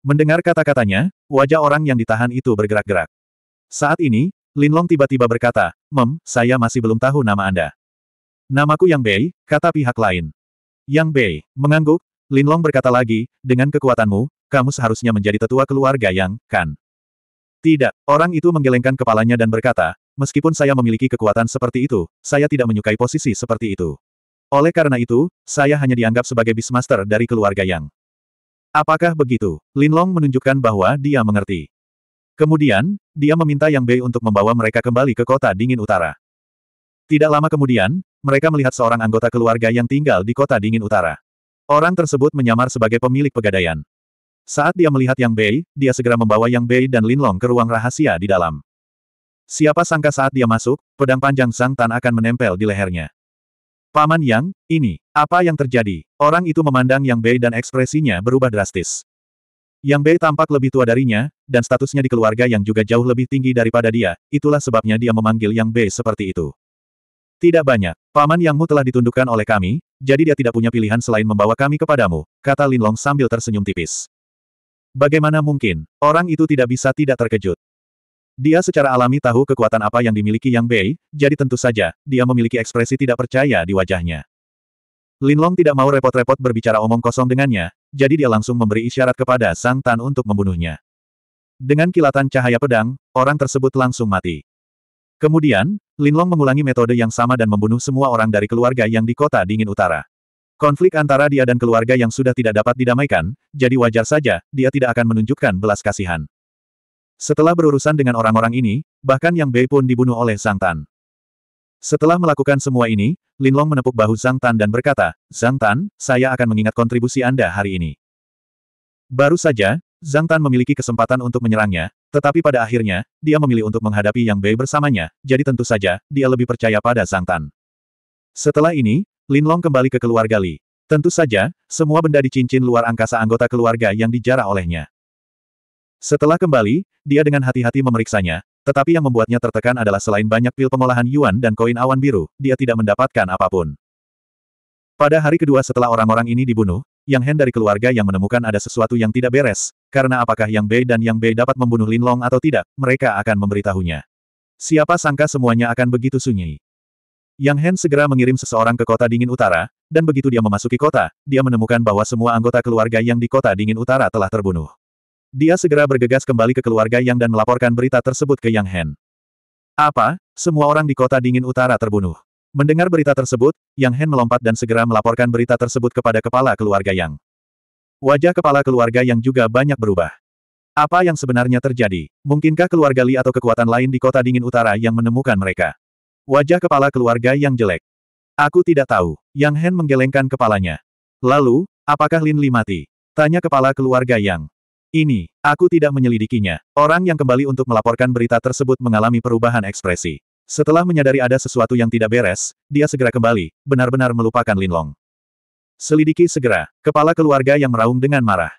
[SPEAKER 1] Mendengar kata-katanya, wajah orang yang ditahan itu bergerak-gerak. Saat ini, Linlong tiba-tiba berkata, Mem, saya masih belum tahu nama Anda. Namaku Yang Bei, kata pihak lain. Yang Bei, mengangguk, Linlong berkata lagi, dengan kekuatanmu, kamu seharusnya menjadi tetua keluarga yang, kan? Tidak, orang itu menggelengkan kepalanya dan berkata, meskipun saya memiliki kekuatan seperti itu, saya tidak menyukai posisi seperti itu. Oleh karena itu, saya hanya dianggap sebagai bismaster dari keluarga yang. Apakah begitu? Linlong menunjukkan bahwa dia mengerti. Kemudian, dia meminta Yang Bei untuk membawa mereka kembali ke kota dingin utara. Tidak lama kemudian, mereka melihat seorang anggota keluarga yang tinggal di kota dingin utara. Orang tersebut menyamar sebagai pemilik pegadaian. Saat dia melihat Yang Bei, dia segera membawa Yang Bei dan Linlong ke ruang rahasia di dalam. Siapa sangka saat dia masuk, pedang panjang Sang Tan akan menempel di lehernya. Paman Yang, ini, apa yang terjadi? Orang itu memandang Yang Bei dan ekspresinya berubah drastis. Yang Bei tampak lebih tua darinya, dan statusnya di keluarga yang juga jauh lebih tinggi daripada dia, itulah sebabnya dia memanggil Yang Bei seperti itu. Tidak banyak. Paman Yangmu telah ditundukkan oleh kami, jadi dia tidak punya pilihan selain membawa kami kepadamu, kata Linlong sambil tersenyum tipis. Bagaimana mungkin, orang itu tidak bisa tidak terkejut. Dia secara alami tahu kekuatan apa yang dimiliki Yang Bei, jadi tentu saja, dia memiliki ekspresi tidak percaya di wajahnya. Linlong tidak mau repot-repot berbicara omong kosong dengannya, jadi dia langsung memberi isyarat kepada Sang Tan untuk membunuhnya. Dengan kilatan cahaya pedang, orang tersebut langsung mati. Kemudian, Linlong mengulangi metode yang sama dan membunuh semua orang dari keluarga yang di kota dingin utara. Konflik antara dia dan keluarga yang sudah tidak dapat didamaikan, jadi wajar saja, dia tidak akan menunjukkan belas kasihan. Setelah berurusan dengan orang-orang ini, bahkan Yang Bei pun dibunuh oleh Zhang Tan. Setelah melakukan semua ini, Linlong menepuk bahu Zhang Tan dan berkata, Zhang Tan, saya akan mengingat kontribusi Anda hari ini. Baru saja, Zhang Tan memiliki kesempatan untuk menyerangnya, tetapi pada akhirnya, dia memilih untuk menghadapi Yang Bei bersamanya, jadi tentu saja, dia lebih percaya pada Sang Tan. Setelah ini, Lin Long kembali ke keluarga Li. Tentu saja, semua benda di cincin luar angkasa anggota keluarga yang dijarah olehnya. Setelah kembali, dia dengan hati-hati memeriksanya, tetapi yang membuatnya tertekan adalah selain banyak pil pengolahan yuan dan koin awan biru, dia tidak mendapatkan apapun. Pada hari kedua setelah orang-orang ini dibunuh, yang Hen dari keluarga yang menemukan ada sesuatu yang tidak beres, karena apakah Yang Bei dan Yang Bei dapat membunuh Lin Long atau tidak, mereka akan memberitahunya. Siapa sangka semuanya akan begitu sunyi. Yang Hen segera mengirim seseorang ke kota dingin utara, dan begitu dia memasuki kota, dia menemukan bahwa semua anggota keluarga yang di kota dingin utara telah terbunuh. Dia segera bergegas kembali ke keluarga Yang dan melaporkan berita tersebut ke Yang Hen. Apa? Semua orang di kota dingin utara terbunuh. Mendengar berita tersebut, Yang Hen melompat dan segera melaporkan berita tersebut kepada kepala keluarga Yang. Wajah kepala keluarga Yang juga banyak berubah. Apa yang sebenarnya terjadi? Mungkinkah keluarga Li atau kekuatan lain di kota dingin utara yang menemukan mereka? Wajah kepala keluarga yang jelek. Aku tidak tahu. Yang Hen menggelengkan kepalanya. Lalu, apakah Lin Li mati? Tanya kepala keluarga Yang. Ini, aku tidak menyelidikinya. Orang yang kembali untuk melaporkan berita tersebut mengalami perubahan ekspresi. Setelah menyadari ada sesuatu yang tidak beres, dia segera kembali, benar-benar melupakan Linlong. Selidiki segera, kepala keluarga yang meraung dengan marah.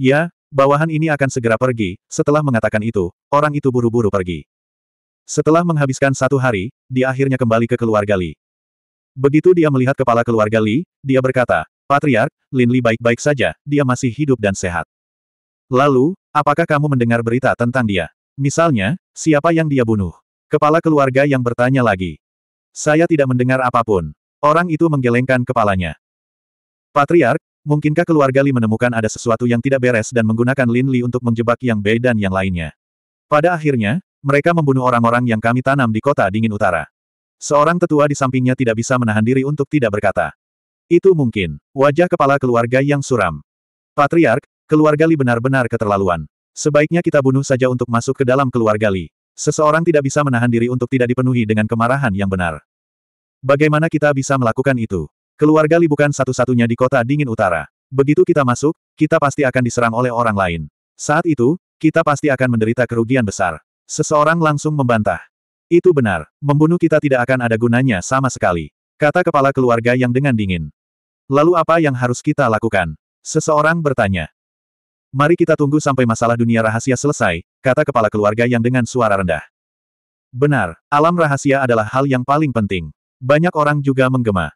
[SPEAKER 1] Ya, bawahan ini akan segera pergi, setelah mengatakan itu, orang itu buru-buru pergi. Setelah menghabiskan satu hari, dia akhirnya kembali ke keluarga Li. Begitu dia melihat kepala keluarga Li, dia berkata, Patriark, Lin Li baik-baik saja, dia masih hidup dan sehat. Lalu, apakah kamu mendengar berita tentang dia? Misalnya, siapa yang dia bunuh? Kepala keluarga yang bertanya lagi. Saya tidak mendengar apapun. Orang itu menggelengkan kepalanya. Patriark, mungkinkah keluarga Li menemukan ada sesuatu yang tidak beres dan menggunakan Lin Li untuk menjebak Yang Bei dan yang lainnya? Pada akhirnya, mereka membunuh orang-orang yang kami tanam di kota dingin utara. Seorang tetua di sampingnya tidak bisa menahan diri untuk tidak berkata. Itu mungkin. Wajah kepala keluarga yang suram. Patriark, keluarga Li benar-benar keterlaluan. Sebaiknya kita bunuh saja untuk masuk ke dalam keluarga Li. Seseorang tidak bisa menahan diri untuk tidak dipenuhi dengan kemarahan yang benar. Bagaimana kita bisa melakukan itu? Keluarga Li bukan satu-satunya di kota dingin utara. Begitu kita masuk, kita pasti akan diserang oleh orang lain. Saat itu, kita pasti akan menderita kerugian besar. Seseorang langsung membantah. Itu benar, membunuh kita tidak akan ada gunanya sama sekali. Kata kepala keluarga yang dengan dingin. Lalu apa yang harus kita lakukan? Seseorang bertanya. Mari kita tunggu sampai masalah dunia rahasia selesai, kata kepala keluarga yang dengan suara rendah. Benar, alam rahasia adalah hal yang paling penting. Banyak orang juga menggema.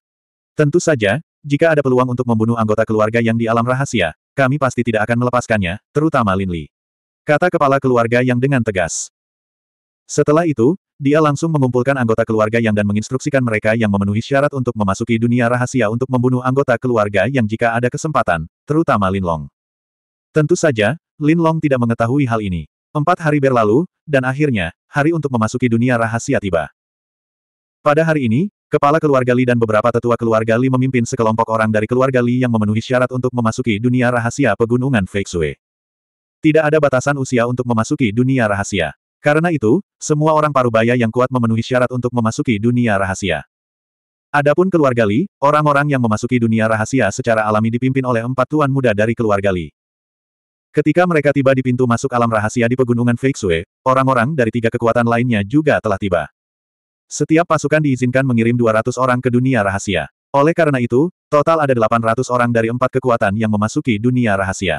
[SPEAKER 1] Tentu saja, jika ada peluang untuk membunuh anggota keluarga yang di alam rahasia, kami pasti tidak akan melepaskannya, terutama Lin Li, Kata kepala keluarga yang dengan tegas. Setelah itu, dia langsung mengumpulkan anggota keluarga yang dan menginstruksikan mereka yang memenuhi syarat untuk memasuki dunia rahasia untuk membunuh anggota keluarga yang jika ada kesempatan, terutama Lin Long. Tentu saja, Lin Long tidak mengetahui hal ini. Empat hari berlalu, dan akhirnya, hari untuk memasuki dunia rahasia tiba. Pada hari ini, kepala keluarga Li dan beberapa tetua keluarga Li memimpin sekelompok orang dari keluarga Li yang memenuhi syarat untuk memasuki dunia rahasia pegunungan Feixue. Tidak ada batasan usia untuk memasuki dunia rahasia. Karena itu, semua orang parubaya yang kuat memenuhi syarat untuk memasuki dunia rahasia. Adapun keluarga Li, orang-orang yang memasuki dunia rahasia secara alami dipimpin oleh empat tuan muda dari keluarga Li. Ketika mereka tiba di pintu masuk alam rahasia di pegunungan Feixue, orang-orang dari tiga kekuatan lainnya juga telah tiba. Setiap pasukan diizinkan mengirim 200 orang ke dunia rahasia. Oleh karena itu, total ada 800 orang dari empat kekuatan yang memasuki dunia rahasia.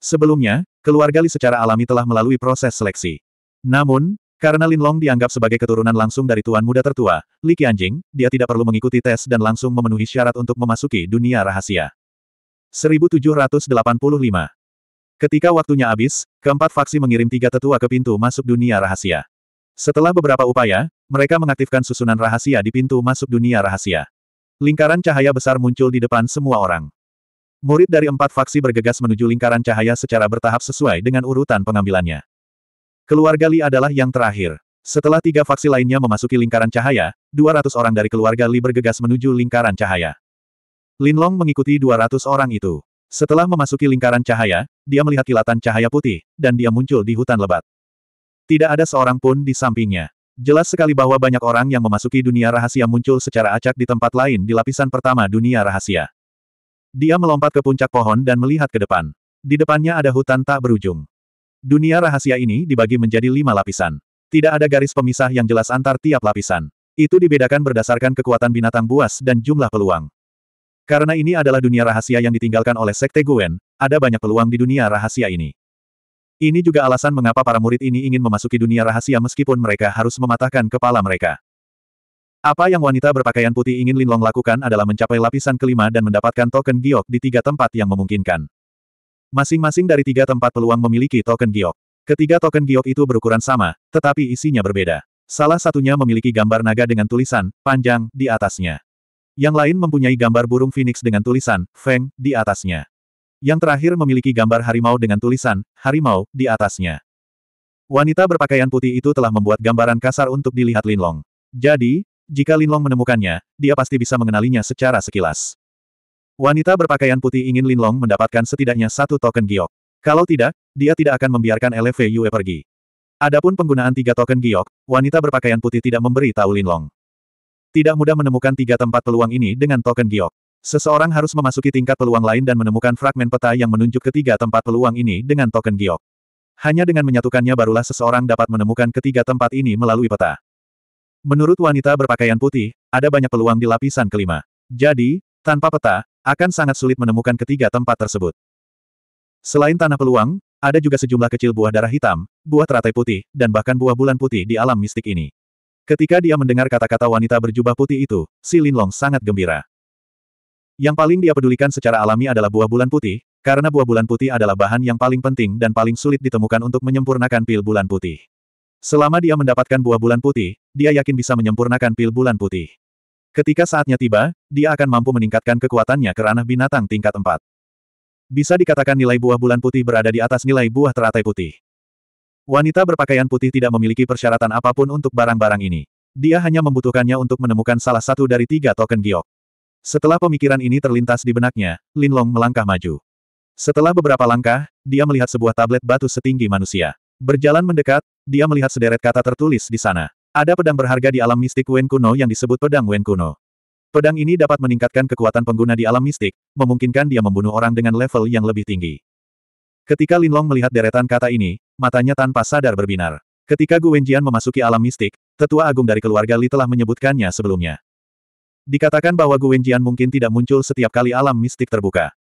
[SPEAKER 1] Sebelumnya, keluarga Li secara alami telah melalui proses seleksi. Namun, karena Lin Long dianggap sebagai keturunan langsung dari tuan muda tertua, Li Qianjing, dia tidak perlu mengikuti tes dan langsung memenuhi syarat untuk memasuki dunia rahasia. 1785 Ketika waktunya habis, keempat faksi mengirim tiga tetua ke pintu masuk dunia rahasia. Setelah beberapa upaya, mereka mengaktifkan susunan rahasia di pintu masuk dunia rahasia. Lingkaran cahaya besar muncul di depan semua orang. Murid dari empat faksi bergegas menuju lingkaran cahaya secara bertahap sesuai dengan urutan pengambilannya. Keluarga Li adalah yang terakhir. Setelah tiga faksi lainnya memasuki lingkaran cahaya, 200 orang dari keluarga Li bergegas menuju lingkaran cahaya. Lin Long mengikuti 200 orang itu. Setelah memasuki lingkaran cahaya, dia melihat kilatan cahaya putih, dan dia muncul di hutan lebat. Tidak ada seorang pun di sampingnya. Jelas sekali bahwa banyak orang yang memasuki dunia rahasia muncul secara acak di tempat lain di lapisan pertama dunia rahasia. Dia melompat ke puncak pohon dan melihat ke depan. Di depannya ada hutan tak berujung. Dunia rahasia ini dibagi menjadi lima lapisan. Tidak ada garis pemisah yang jelas antar tiap lapisan. Itu dibedakan berdasarkan kekuatan binatang buas dan jumlah peluang. Karena ini adalah dunia rahasia yang ditinggalkan oleh Sekte Guen, ada banyak peluang di dunia rahasia ini. Ini juga alasan mengapa para murid ini ingin memasuki dunia rahasia meskipun mereka harus mematahkan kepala mereka. Apa yang wanita berpakaian putih ingin Linlong lakukan adalah mencapai lapisan kelima dan mendapatkan token giok di tiga tempat yang memungkinkan. Masing-masing dari tiga tempat peluang memiliki token giok. Ketiga token giok itu berukuran sama, tetapi isinya berbeda. Salah satunya memiliki gambar naga dengan tulisan, panjang, di atasnya. Yang lain mempunyai gambar burung phoenix dengan tulisan, Feng, di atasnya. Yang terakhir memiliki gambar harimau dengan tulisan, harimau, di atasnya. Wanita berpakaian putih itu telah membuat gambaran kasar untuk dilihat Linlong. Jadi, jika Linlong menemukannya, dia pasti bisa mengenalinya secara sekilas. Wanita berpakaian putih ingin Linlong mendapatkan setidaknya satu token giok. Kalau tidak, dia tidak akan membiarkan LV Yue pergi. Adapun penggunaan tiga token giok, wanita berpakaian putih tidak memberi tahu Linlong. Tidak mudah menemukan tiga tempat peluang ini dengan token giok. Seseorang harus memasuki tingkat peluang lain dan menemukan fragmen peta yang menunjuk ketiga tempat peluang ini dengan token giok. Hanya dengan menyatukannya barulah seseorang dapat menemukan ketiga tempat ini melalui peta. Menurut wanita berpakaian putih, ada banyak peluang di lapisan kelima. Jadi, tanpa peta, akan sangat sulit menemukan ketiga tempat tersebut. Selain tanah peluang, ada juga sejumlah kecil buah darah hitam, buah teratai putih, dan bahkan buah bulan putih di alam mistik ini. Ketika dia mendengar kata-kata wanita berjubah putih itu, si Linlong sangat gembira. Yang paling dia pedulikan secara alami adalah buah bulan putih, karena buah bulan putih adalah bahan yang paling penting dan paling sulit ditemukan untuk menyempurnakan pil bulan putih. Selama dia mendapatkan buah bulan putih, dia yakin bisa menyempurnakan pil bulan putih. Ketika saatnya tiba, dia akan mampu meningkatkan kekuatannya ke ranah binatang tingkat 4. Bisa dikatakan nilai buah bulan putih berada di atas nilai buah teratai putih. Wanita berpakaian putih tidak memiliki persyaratan apapun untuk barang-barang ini. Dia hanya membutuhkannya untuk menemukan salah satu dari tiga token giok. Setelah pemikiran ini terlintas di benaknya, Linlong melangkah maju. Setelah beberapa langkah, dia melihat sebuah tablet batu setinggi manusia. Berjalan mendekat, dia melihat sederet kata tertulis di sana. Ada pedang berharga di alam mistik Wen kuno yang disebut pedang Wen kuno. Pedang ini dapat meningkatkan kekuatan pengguna di alam mistik, memungkinkan dia membunuh orang dengan level yang lebih tinggi. Ketika Linlong melihat deretan kata ini, matanya tanpa sadar berbinar. Ketika Gu Wenjian memasuki alam mistik, tetua agung dari keluarga Li telah menyebutkannya sebelumnya. Dikatakan bahwa Gu Wenjian mungkin tidak muncul setiap kali alam mistik terbuka.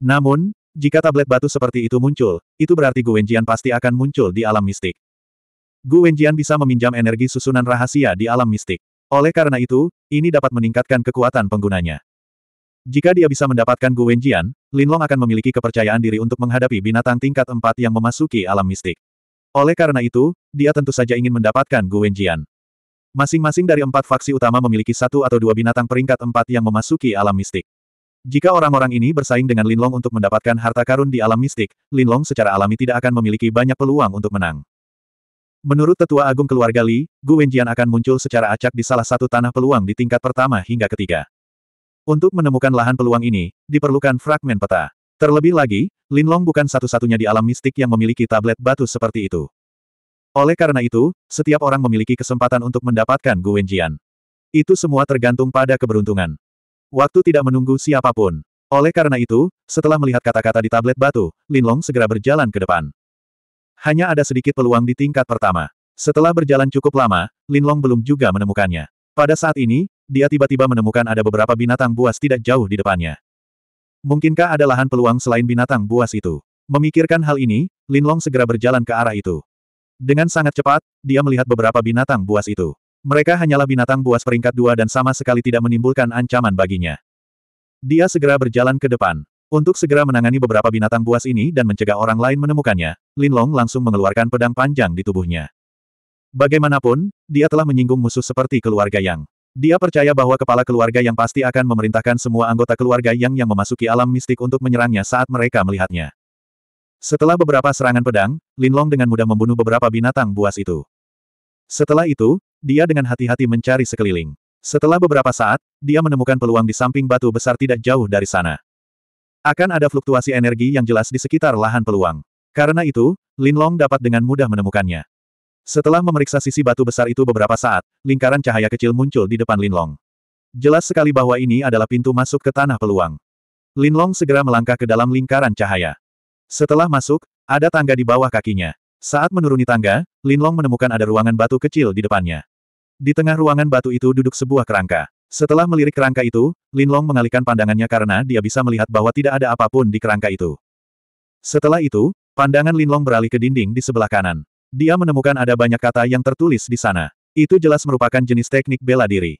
[SPEAKER 1] Namun, jika tablet batu seperti itu muncul, itu berarti Gu Wenjian pasti akan muncul di alam mistik. Gu Wenjian bisa meminjam energi susunan rahasia di alam mistik. Oleh karena itu, ini dapat meningkatkan kekuatan penggunanya. Jika dia bisa mendapatkan Gu Wenjian, Long akan memiliki kepercayaan diri untuk menghadapi binatang tingkat empat yang memasuki alam mistik. Oleh karena itu, dia tentu saja ingin mendapatkan Gu Wenjian. Masing-masing dari empat faksi utama memiliki satu atau dua binatang peringkat empat yang memasuki alam mistik. Jika orang-orang ini bersaing dengan Lin Long untuk mendapatkan harta karun di alam mistik, Lin Long secara alami tidak akan memiliki banyak peluang untuk menang. Menurut tetua agung keluarga Li, Gu Wenjian akan muncul secara acak di salah satu tanah peluang di tingkat pertama hingga ketiga. Untuk menemukan lahan peluang ini, diperlukan fragmen peta. Terlebih lagi, Linlong bukan satu-satunya di alam mistik yang memiliki tablet batu seperti itu. Oleh karena itu, setiap orang memiliki kesempatan untuk mendapatkan Guenjian. Itu semua tergantung pada keberuntungan. Waktu tidak menunggu siapapun. Oleh karena itu, setelah melihat kata-kata di tablet batu, Linlong segera berjalan ke depan. Hanya ada sedikit peluang di tingkat pertama. Setelah berjalan cukup lama, Linlong belum juga menemukannya. Pada saat ini, dia tiba-tiba menemukan ada beberapa binatang buas tidak jauh di depannya. Mungkinkah ada lahan peluang selain binatang buas itu? Memikirkan hal ini, Lin Long segera berjalan ke arah itu. Dengan sangat cepat, dia melihat beberapa binatang buas itu. Mereka hanyalah binatang buas peringkat dua dan sama sekali tidak menimbulkan ancaman baginya. Dia segera berjalan ke depan. Untuk segera menangani beberapa binatang buas ini dan mencegah orang lain menemukannya, Lin Long langsung mengeluarkan pedang panjang di tubuhnya. Bagaimanapun, dia telah menyinggung musuh seperti keluarga Yang. Dia percaya bahwa kepala keluarga yang pasti akan memerintahkan semua anggota keluarga yang yang memasuki alam mistik untuk menyerangnya saat mereka melihatnya. Setelah beberapa serangan pedang, Linlong dengan mudah membunuh beberapa binatang buas itu. Setelah itu, dia dengan hati-hati mencari sekeliling. Setelah beberapa saat, dia menemukan peluang di samping batu besar tidak jauh dari sana. Akan ada fluktuasi energi yang jelas di sekitar lahan peluang. Karena itu, Linlong dapat dengan mudah menemukannya. Setelah memeriksa sisi batu besar itu beberapa saat, lingkaran cahaya kecil muncul di depan Linlong. Jelas sekali bahwa ini adalah pintu masuk ke tanah peluang. Linlong segera melangkah ke dalam lingkaran cahaya. Setelah masuk, ada tangga di bawah kakinya. Saat menuruni tangga, Linlong menemukan ada ruangan batu kecil di depannya. Di tengah ruangan batu itu duduk sebuah kerangka. Setelah melirik kerangka itu, Linlong mengalihkan pandangannya karena dia bisa melihat bahwa tidak ada apapun di kerangka itu. Setelah itu, pandangan Linlong beralih ke dinding di sebelah kanan. Dia menemukan ada banyak kata yang tertulis di sana. Itu jelas merupakan jenis teknik bela diri.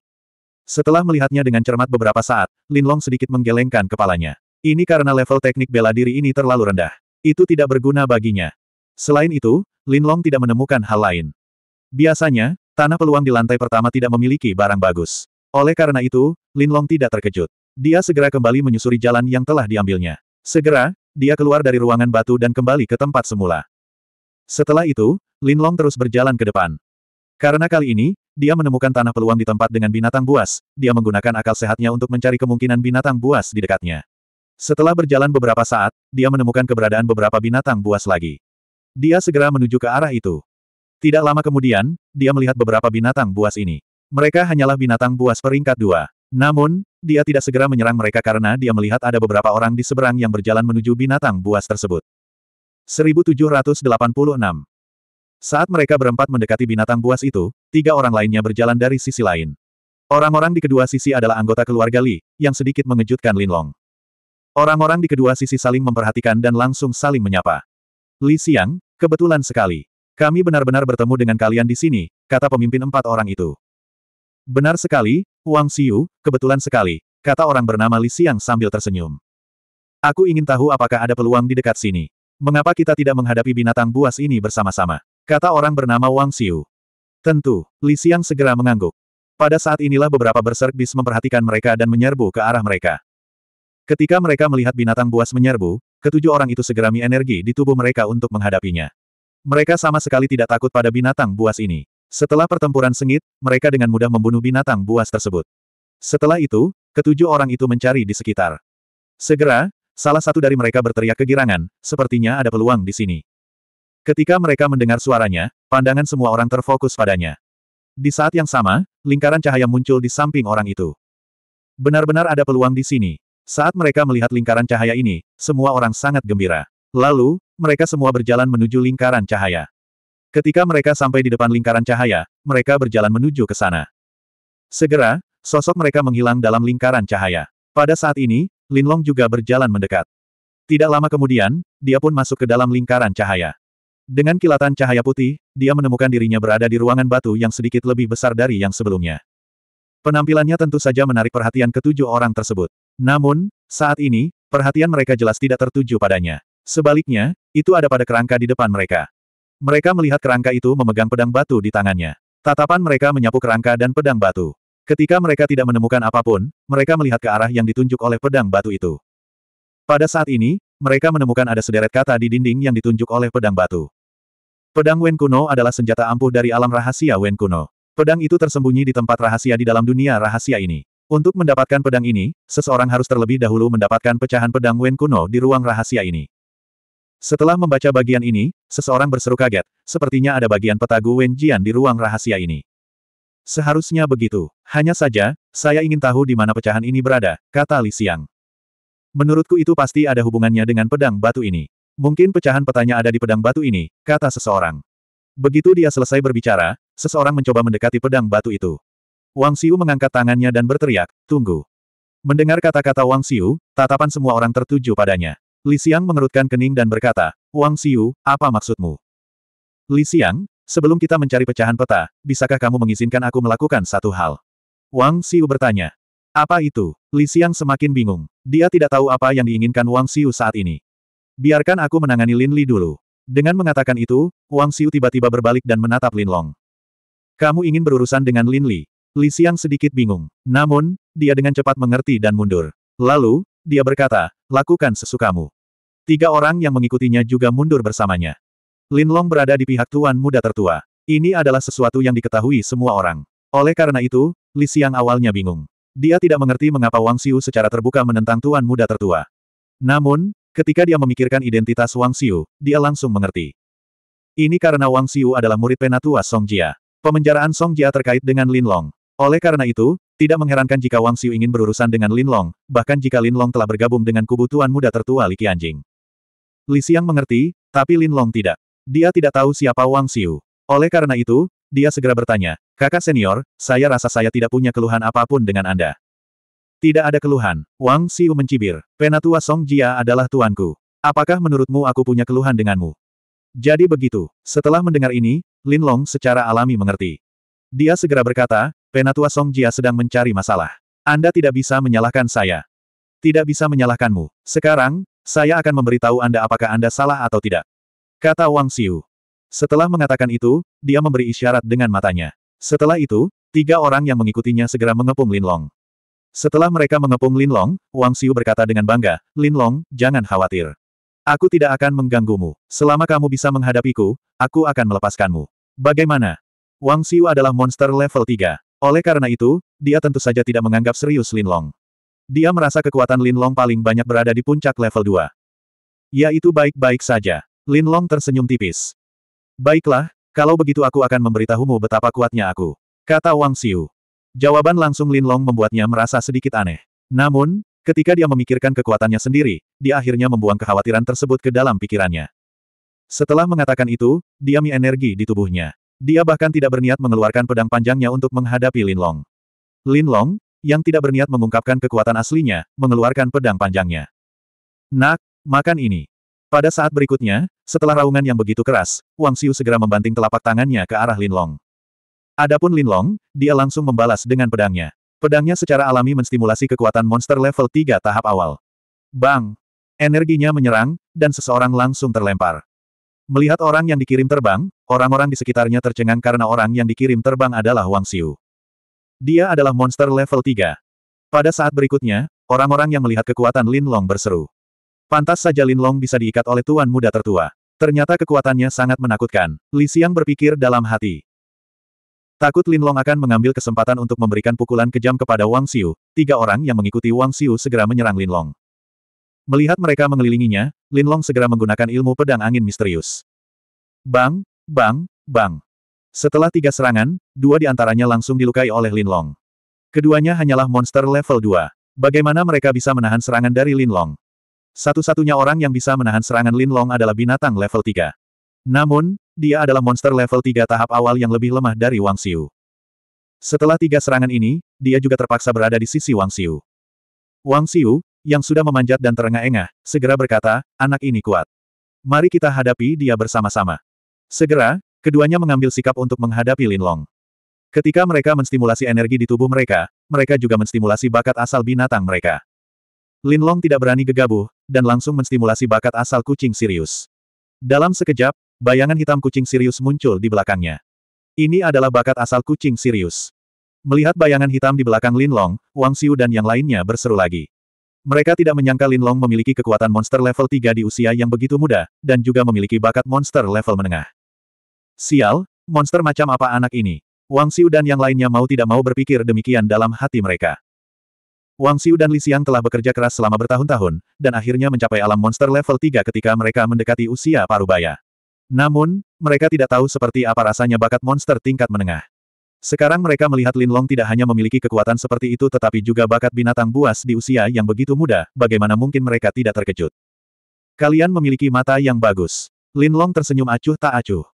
[SPEAKER 1] Setelah melihatnya dengan cermat beberapa saat, Linlong sedikit menggelengkan kepalanya. Ini karena level teknik bela diri ini terlalu rendah. Itu tidak berguna baginya. Selain itu, Linlong tidak menemukan hal lain. Biasanya, tanah peluang di lantai pertama tidak memiliki barang bagus. Oleh karena itu, Linlong tidak terkejut. Dia segera kembali menyusuri jalan yang telah diambilnya. Segera, dia keluar dari ruangan batu dan kembali ke tempat semula. Setelah itu, Lin Long terus berjalan ke depan. Karena kali ini, dia menemukan tanah peluang di tempat dengan binatang buas, dia menggunakan akal sehatnya untuk mencari kemungkinan binatang buas di dekatnya. Setelah berjalan beberapa saat, dia menemukan keberadaan beberapa binatang buas lagi. Dia segera menuju ke arah itu. Tidak lama kemudian, dia melihat beberapa binatang buas ini. Mereka hanyalah binatang buas peringkat dua. Namun, dia tidak segera menyerang mereka karena dia melihat ada beberapa orang di seberang yang berjalan menuju binatang buas tersebut. 1786. Saat mereka berempat mendekati binatang buas itu, tiga orang lainnya berjalan dari sisi lain. Orang-orang di kedua sisi adalah anggota keluarga Li, yang sedikit mengejutkan Lin Long. Orang-orang di kedua sisi saling memperhatikan dan langsung saling menyapa. Li Xiang, kebetulan sekali. Kami benar-benar bertemu dengan kalian di sini, kata pemimpin empat orang itu. Benar sekali, Wang Siu, kebetulan sekali, kata orang bernama Li Xiang sambil tersenyum. Aku ingin tahu apakah ada peluang di dekat sini. Mengapa kita tidak menghadapi binatang buas ini bersama-sama? Kata orang bernama Wang Xiu. Tentu, Li Xiang segera mengangguk. Pada saat inilah beberapa berserk bis memperhatikan mereka dan menyerbu ke arah mereka. Ketika mereka melihat binatang buas menyerbu, ketujuh orang itu segera mi energi di tubuh mereka untuk menghadapinya. Mereka sama sekali tidak takut pada binatang buas ini. Setelah pertempuran sengit, mereka dengan mudah membunuh binatang buas tersebut. Setelah itu, ketujuh orang itu mencari di sekitar. Segera, salah satu dari mereka berteriak kegirangan, sepertinya ada peluang di sini. Ketika mereka mendengar suaranya, pandangan semua orang terfokus padanya. Di saat yang sama, lingkaran cahaya muncul di samping orang itu. Benar-benar ada peluang di sini. Saat mereka melihat lingkaran cahaya ini, semua orang sangat gembira. Lalu, mereka semua berjalan menuju lingkaran cahaya. Ketika mereka sampai di depan lingkaran cahaya, mereka berjalan menuju ke sana. Segera, sosok mereka menghilang dalam lingkaran cahaya. Pada saat ini, Linlong juga berjalan mendekat. Tidak lama kemudian, dia pun masuk ke dalam lingkaran cahaya. Dengan kilatan cahaya putih, dia menemukan dirinya berada di ruangan batu yang sedikit lebih besar dari yang sebelumnya. Penampilannya tentu saja menarik perhatian ketujuh orang tersebut. Namun, saat ini, perhatian mereka jelas tidak tertuju padanya. Sebaliknya, itu ada pada kerangka di depan mereka. Mereka melihat kerangka itu memegang pedang batu di tangannya. Tatapan mereka menyapu kerangka dan pedang batu. Ketika mereka tidak menemukan apapun, mereka melihat ke arah yang ditunjuk oleh pedang batu itu. Pada saat ini, mereka menemukan ada sederet kata di dinding yang ditunjuk oleh pedang batu. Pedang Wen kuno adalah senjata ampuh dari alam rahasia Wen kuno. Pedang itu tersembunyi di tempat rahasia di dalam dunia rahasia ini. Untuk mendapatkan pedang ini, seseorang harus terlebih dahulu mendapatkan pecahan pedang Wen kuno di ruang rahasia ini. Setelah membaca bagian ini, seseorang berseru kaget, sepertinya ada bagian peta Gu Wen Jian di ruang rahasia ini. Seharusnya begitu. Hanya saja, saya ingin tahu di mana pecahan ini berada, kata Li Xiang. Menurutku itu pasti ada hubungannya dengan pedang batu ini. Mungkin pecahan petanya ada di pedang batu ini, kata seseorang. Begitu dia selesai berbicara, seseorang mencoba mendekati pedang batu itu. Wang Xiu mengangkat tangannya dan berteriak, tunggu. Mendengar kata-kata Wang Xiu, tatapan semua orang tertuju padanya. Li Xiang mengerutkan kening dan berkata, Wang Xiu, apa maksudmu? Li Xiang, Sebelum kita mencari pecahan peta, bisakah kamu mengizinkan aku melakukan satu hal? Wang Xiu bertanya. Apa itu? Li Xiang semakin bingung. Dia tidak tahu apa yang diinginkan Wang Xiu saat ini. Biarkan aku menangani Lin Li dulu. Dengan mengatakan itu, Wang Xiu tiba-tiba berbalik dan menatap Lin Long. Kamu ingin berurusan dengan Lin Li? Li Xiang sedikit bingung. Namun, dia dengan cepat mengerti dan mundur. Lalu, dia berkata, lakukan sesukamu. Tiga orang yang mengikutinya juga mundur bersamanya. Lin Long berada di pihak tuan muda tertua. Ini adalah sesuatu yang diketahui semua orang. Oleh karena itu, Li Xiang awalnya bingung. Dia tidak mengerti mengapa Wang Xiu secara terbuka menentang tuan muda tertua. Namun, ketika dia memikirkan identitas Wang Xiu, dia langsung mengerti. Ini karena Wang Xiu adalah murid penatua Song Jia. Pemenjaraan Song Jia terkait dengan Lin Long. Oleh karena itu, tidak mengherankan jika Wang Xiu ingin berurusan dengan Lin Long, bahkan jika Lin Long telah bergabung dengan kubu tuan muda tertua Li Qianjing. Li Xiang mengerti, tapi Lin Long tidak. Dia tidak tahu siapa Wang Xiu. Oleh karena itu, dia segera bertanya, kakak senior, saya rasa saya tidak punya keluhan apapun dengan Anda. Tidak ada keluhan, Wang Xiu mencibir, penatua Song Jia adalah tuanku. Apakah menurutmu aku punya keluhan denganmu? Jadi begitu, setelah mendengar ini, Lin Long secara alami mengerti. Dia segera berkata, penatua Song Jia sedang mencari masalah. Anda tidak bisa menyalahkan saya. Tidak bisa menyalahkanmu. Sekarang, saya akan memberitahu Anda apakah Anda salah atau tidak. Kata Wang Xiu. Setelah mengatakan itu, dia memberi isyarat dengan matanya. Setelah itu, tiga orang yang mengikutinya segera mengepung Lin Long. Setelah mereka mengepung Lin Long, Wang Xiu berkata dengan bangga, Lin Long, jangan khawatir. Aku tidak akan mengganggumu. Selama kamu bisa menghadapiku, aku akan melepaskanmu. Bagaimana? Wang Xiu adalah monster level 3. Oleh karena itu, dia tentu saja tidak menganggap serius Lin Long. Dia merasa kekuatan Lin Long paling banyak berada di puncak level 2. Yaitu baik-baik saja. Lin Long tersenyum tipis. Baiklah, kalau begitu aku akan memberitahumu betapa kuatnya aku. Kata Wang Xiu. Jawaban langsung Lin Long membuatnya merasa sedikit aneh. Namun, ketika dia memikirkan kekuatannya sendiri, dia akhirnya membuang kekhawatiran tersebut ke dalam pikirannya. Setelah mengatakan itu, diami energi di tubuhnya. Dia bahkan tidak berniat mengeluarkan pedang panjangnya untuk menghadapi Lin Long. Lin Long, yang tidak berniat mengungkapkan kekuatan aslinya, mengeluarkan pedang panjangnya. Nak, makan ini. Pada saat berikutnya, setelah raungan yang begitu keras, Wang Xiu segera membanting telapak tangannya ke arah Lin Long. Adapun Lin Long, dia langsung membalas dengan pedangnya. Pedangnya secara alami menstimulasi kekuatan monster level 3 tahap awal. Bang! Energinya menyerang, dan seseorang langsung terlempar. Melihat orang yang dikirim terbang, orang-orang di sekitarnya tercengang karena orang yang dikirim terbang adalah Wang Xiu. Dia adalah monster level 3. Pada saat berikutnya, orang-orang yang melihat kekuatan Lin Long berseru. Pantas saja Lin Long bisa diikat oleh tuan muda tertua. Ternyata kekuatannya sangat menakutkan. Li Xiang berpikir dalam hati. Takut Lin Long akan mengambil kesempatan untuk memberikan pukulan kejam kepada Wang Xiu, tiga orang yang mengikuti Wang Xiu segera menyerang Lin Long. Melihat mereka mengelilinginya, Lin Long segera menggunakan ilmu pedang angin misterius. Bang, bang, bang. Setelah tiga serangan, dua di antaranya langsung dilukai oleh Lin Long. Keduanya hanyalah monster level 2. Bagaimana mereka bisa menahan serangan dari Lin Long? Satu-satunya orang yang bisa menahan serangan Lin Long adalah binatang level 3. Namun, dia adalah monster level 3 tahap awal yang lebih lemah dari Wang Xiu. Setelah tiga serangan ini, dia juga terpaksa berada di sisi Wang Xiu. Wang Xiu, yang sudah memanjat dan terengah-engah, segera berkata, anak ini kuat. Mari kita hadapi dia bersama-sama. Segera, keduanya mengambil sikap untuk menghadapi Lin Long. Ketika mereka menstimulasi energi di tubuh mereka, mereka juga menstimulasi bakat asal binatang mereka. Lin Long tidak berani gegabah, dan langsung menstimulasi bakat asal kucing Sirius. Dalam sekejap, bayangan hitam kucing Sirius muncul di belakangnya. Ini adalah bakat asal kucing Sirius. Melihat bayangan hitam di belakang Lin Long, Wang Xiu dan yang lainnya berseru lagi. Mereka tidak menyangka Lin Long memiliki kekuatan monster level 3 di usia yang begitu muda, dan juga memiliki bakat monster level menengah. Sial, monster macam apa anak ini? Wang Xiu dan yang lainnya mau tidak mau berpikir demikian dalam hati mereka. Wang Xiu dan Li Xiang telah bekerja keras selama bertahun-tahun, dan akhirnya mencapai alam monster level 3 ketika mereka mendekati usia parubaya. Namun, mereka tidak tahu seperti apa rasanya bakat monster tingkat menengah. Sekarang mereka melihat Lin Long tidak hanya memiliki kekuatan seperti itu tetapi juga bakat binatang buas di usia yang begitu muda, bagaimana mungkin mereka tidak terkejut. Kalian memiliki mata yang bagus. Lin Long tersenyum acuh tak acuh.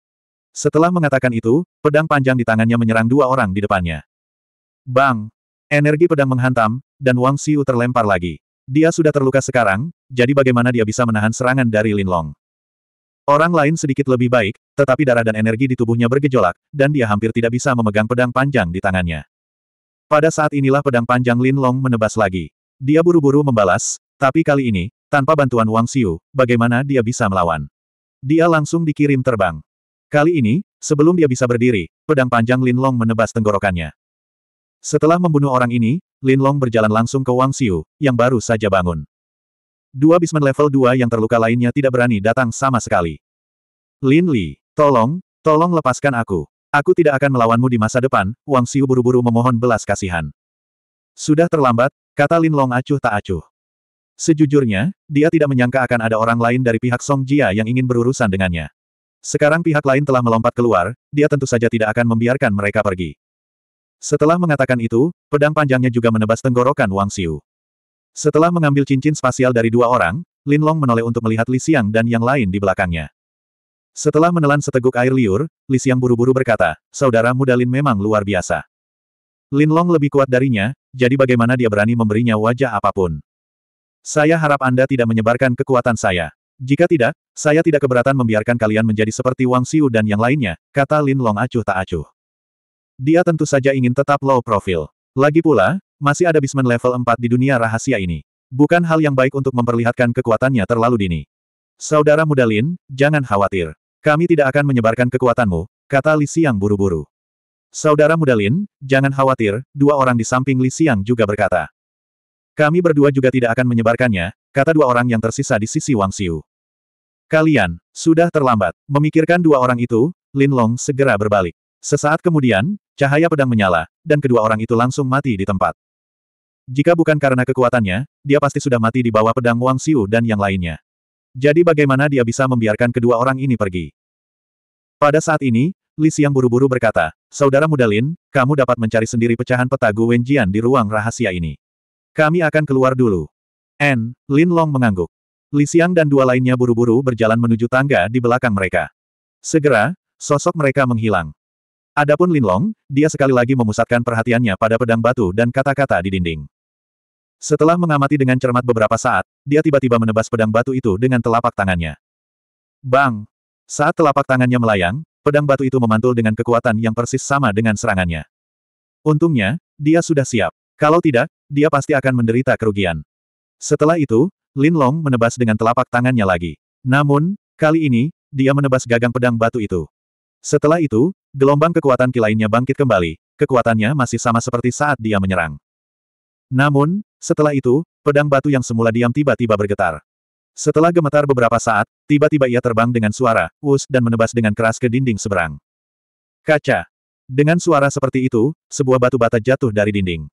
[SPEAKER 1] Setelah mengatakan itu, pedang panjang di tangannya menyerang dua orang di depannya. Bang! Energi pedang menghantam, dan Wang Xiu terlempar lagi. Dia sudah terluka sekarang, jadi bagaimana dia bisa menahan serangan dari Lin Long? Orang lain sedikit lebih baik, tetapi darah dan energi di tubuhnya bergejolak, dan dia hampir tidak bisa memegang pedang panjang di tangannya. Pada saat inilah pedang panjang Lin Long menebas lagi. Dia buru-buru membalas, tapi kali ini, tanpa bantuan Wang Xiu, bagaimana dia bisa melawan? Dia langsung dikirim terbang. Kali ini, sebelum dia bisa berdiri, pedang panjang Lin Long menebas tenggorokannya. Setelah membunuh orang ini, Lin Long berjalan langsung ke Wang Xiu, yang baru saja bangun. Dua bisman level 2 yang terluka lainnya tidak berani datang sama sekali. Lin Li, tolong, tolong lepaskan aku. Aku tidak akan melawanmu di masa depan, Wang Xiu buru-buru memohon belas kasihan. Sudah terlambat, kata Lin Long acuh tak acuh. Sejujurnya, dia tidak menyangka akan ada orang lain dari pihak Song Jia yang ingin berurusan dengannya. Sekarang pihak lain telah melompat keluar, dia tentu saja tidak akan membiarkan mereka pergi. Setelah mengatakan itu, pedang panjangnya juga menebas tenggorokan Wang Xiu. Setelah mengambil cincin spasial dari dua orang, Lin Long menoleh untuk melihat Li Xiang dan yang lain di belakangnya. Setelah menelan seteguk air liur, Li Xiang buru-buru berkata, saudara muda Lin memang luar biasa. Lin Long lebih kuat darinya, jadi bagaimana dia berani memberinya wajah apapun. Saya harap Anda tidak menyebarkan kekuatan saya. Jika tidak, saya tidak keberatan membiarkan kalian menjadi seperti Wang Xiu dan yang lainnya, kata Lin Long acuh tak acuh. Dia tentu saja ingin tetap low profile. Lagi pula, masih ada basement level 4 di dunia rahasia ini. Bukan hal yang baik untuk memperlihatkan kekuatannya terlalu dini. Saudara muda Lin, jangan khawatir. Kami tidak akan menyebarkan kekuatanmu, kata Li Xiang buru-buru. Saudara muda Lin, jangan khawatir, dua orang di samping Li Xiang juga berkata. Kami berdua juga tidak akan menyebarkannya, kata dua orang yang tersisa di sisi Wang Xiu. Kalian, sudah terlambat. Memikirkan dua orang itu, Lin Long segera berbalik. Sesaat kemudian, cahaya pedang menyala, dan kedua orang itu langsung mati di tempat. Jika bukan karena kekuatannya, dia pasti sudah mati di bawah pedang Wang Xiu dan yang lainnya. Jadi bagaimana dia bisa membiarkan kedua orang ini pergi? Pada saat ini, Li Xiang buru-buru berkata, Saudara muda Lin, kamu dapat mencari sendiri pecahan peta Gu Wenjian di ruang rahasia ini. Kami akan keluar dulu. N. Lin Long mengangguk. Li Xiang dan dua lainnya buru-buru berjalan menuju tangga di belakang mereka. Segera, sosok mereka menghilang. Adapun Linlong, dia sekali lagi memusatkan perhatiannya pada pedang batu dan kata-kata di dinding. Setelah mengamati dengan cermat beberapa saat, dia tiba-tiba menebas pedang batu itu dengan telapak tangannya. Bang! Saat telapak tangannya melayang, pedang batu itu memantul dengan kekuatan yang persis sama dengan serangannya. Untungnya, dia sudah siap. Kalau tidak, dia pasti akan menderita kerugian. Setelah itu, Lin Long menebas dengan telapak tangannya lagi. Namun, kali ini, dia menebas gagang pedang batu itu. Setelah itu, Gelombang kekuatan ki lainnya bangkit kembali, kekuatannya masih sama seperti saat dia menyerang. Namun, setelah itu, pedang batu yang semula diam tiba-tiba bergetar. Setelah gemetar beberapa saat, tiba-tiba ia terbang dengan suara, us dan menebas dengan keras ke dinding seberang. Kaca. Dengan suara seperti itu, sebuah batu bata jatuh dari dinding.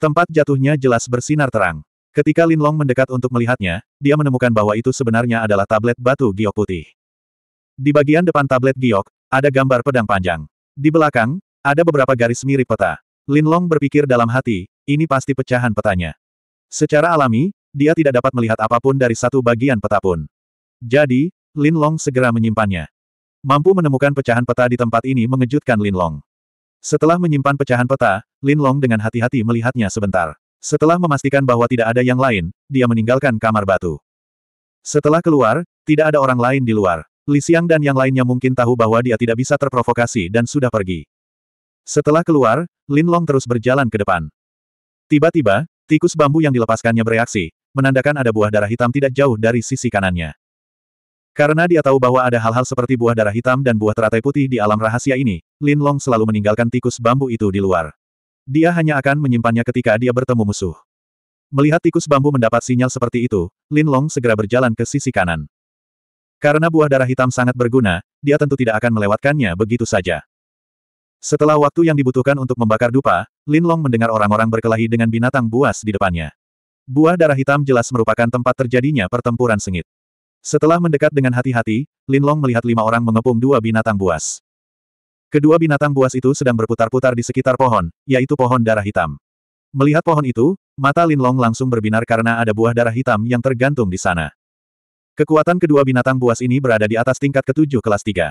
[SPEAKER 1] Tempat jatuhnya jelas bersinar terang. Ketika Lin Long mendekat untuk melihatnya, dia menemukan bahwa itu sebenarnya adalah tablet batu giok putih. Di bagian depan tablet giok, ada gambar pedang panjang. Di belakang, ada beberapa garis mirip peta. Lin Long berpikir dalam hati, ini pasti pecahan petanya. Secara alami, dia tidak dapat melihat apapun dari satu bagian peta pun. Jadi, Lin Long segera menyimpannya. Mampu menemukan pecahan peta di tempat ini mengejutkan Lin Long. Setelah menyimpan pecahan peta, Lin Long dengan hati-hati melihatnya sebentar. Setelah memastikan bahwa tidak ada yang lain, dia meninggalkan kamar batu. Setelah keluar, tidak ada orang lain di luar. Li Xiang dan yang lainnya mungkin tahu bahwa dia tidak bisa terprovokasi dan sudah pergi. Setelah keluar, Lin Long terus berjalan ke depan. Tiba-tiba, tikus bambu yang dilepaskannya bereaksi, menandakan ada buah darah hitam tidak jauh dari sisi kanannya. Karena dia tahu bahwa ada hal-hal seperti buah darah hitam dan buah teratai putih di alam rahasia ini, Lin Long selalu meninggalkan tikus bambu itu di luar. Dia hanya akan menyimpannya ketika dia bertemu musuh. Melihat tikus bambu mendapat sinyal seperti itu, Lin Long segera berjalan ke sisi kanan. Karena buah darah hitam sangat berguna, dia tentu tidak akan melewatkannya begitu saja. Setelah waktu yang dibutuhkan untuk membakar dupa, Lin Long mendengar orang-orang berkelahi dengan binatang buas di depannya. Buah darah hitam jelas merupakan tempat terjadinya pertempuran sengit. Setelah mendekat dengan hati-hati, Lin Long melihat lima orang mengepung dua binatang buas. Kedua binatang buas itu sedang berputar-putar di sekitar pohon, yaitu pohon darah hitam. Melihat pohon itu, mata Lin Long langsung berbinar karena ada buah darah hitam yang tergantung di sana. Kekuatan kedua binatang buas ini berada di atas tingkat ketujuh kelas tiga.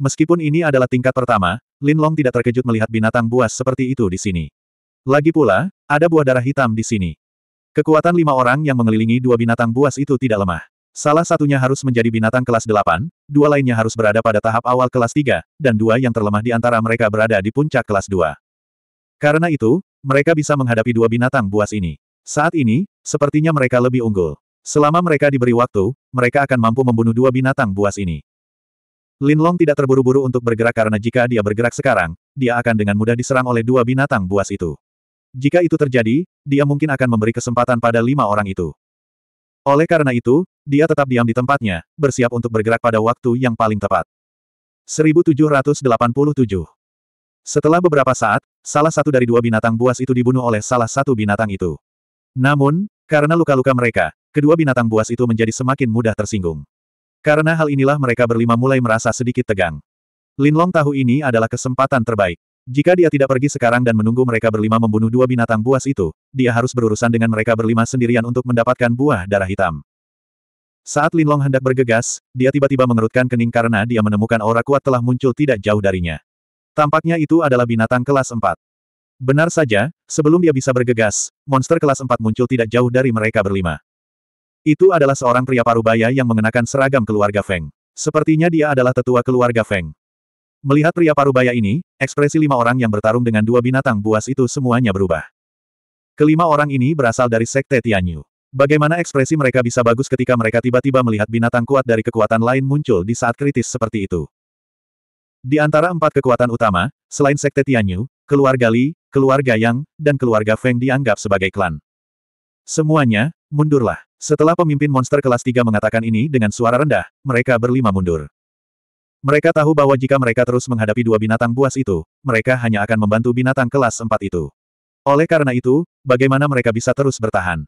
[SPEAKER 1] Meskipun ini adalah tingkat pertama, Lin Long tidak terkejut melihat binatang buas seperti itu di sini. Lagi pula, ada buah darah hitam di sini. Kekuatan lima orang yang mengelilingi dua binatang buas itu tidak lemah. Salah satunya harus menjadi binatang kelas delapan, dua lainnya harus berada pada tahap awal kelas tiga, dan dua yang terlemah di antara mereka berada di puncak kelas dua. Karena itu, mereka bisa menghadapi dua binatang buas ini. Saat ini, sepertinya mereka lebih unggul. Selama mereka diberi waktu, mereka akan mampu membunuh dua binatang buas ini. Lin Long tidak terburu-buru untuk bergerak karena jika dia bergerak sekarang, dia akan dengan mudah diserang oleh dua binatang buas itu. Jika itu terjadi, dia mungkin akan memberi kesempatan pada lima orang itu. Oleh karena itu, dia tetap diam di tempatnya, bersiap untuk bergerak pada waktu yang paling tepat. 1787 Setelah beberapa saat, salah satu dari dua binatang buas itu dibunuh oleh salah satu binatang itu. Namun, karena luka-luka mereka, kedua binatang buas itu menjadi semakin mudah tersinggung. Karena hal inilah mereka berlima mulai merasa sedikit tegang. Linlong tahu ini adalah kesempatan terbaik. Jika dia tidak pergi sekarang dan menunggu mereka berlima membunuh dua binatang buas itu, dia harus berurusan dengan mereka berlima sendirian untuk mendapatkan buah darah hitam. Saat Linlong hendak bergegas, dia tiba-tiba mengerutkan kening karena dia menemukan aura kuat telah muncul tidak jauh darinya. Tampaknya itu adalah binatang kelas 4. Benar saja, sebelum dia bisa bergegas, monster kelas 4 muncul tidak jauh dari mereka berlima. Itu adalah seorang pria parubaya yang mengenakan seragam keluarga Feng. Sepertinya dia adalah tetua keluarga Feng. Melihat pria parubaya ini, ekspresi lima orang yang bertarung dengan dua binatang buas itu semuanya berubah. Kelima orang ini berasal dari Sekte Tianyu. Bagaimana ekspresi mereka bisa bagus ketika mereka tiba-tiba melihat binatang kuat dari kekuatan lain muncul di saat kritis seperti itu. Di antara empat kekuatan utama, selain Sekte Tianyu, keluarga Li, keluarga Yang, dan keluarga Feng dianggap sebagai klan. Semuanya, mundurlah. Setelah pemimpin monster kelas 3 mengatakan ini dengan suara rendah, mereka berlima mundur. Mereka tahu bahwa jika mereka terus menghadapi dua binatang buas itu, mereka hanya akan membantu binatang kelas 4 itu. Oleh karena itu, bagaimana mereka bisa terus bertahan?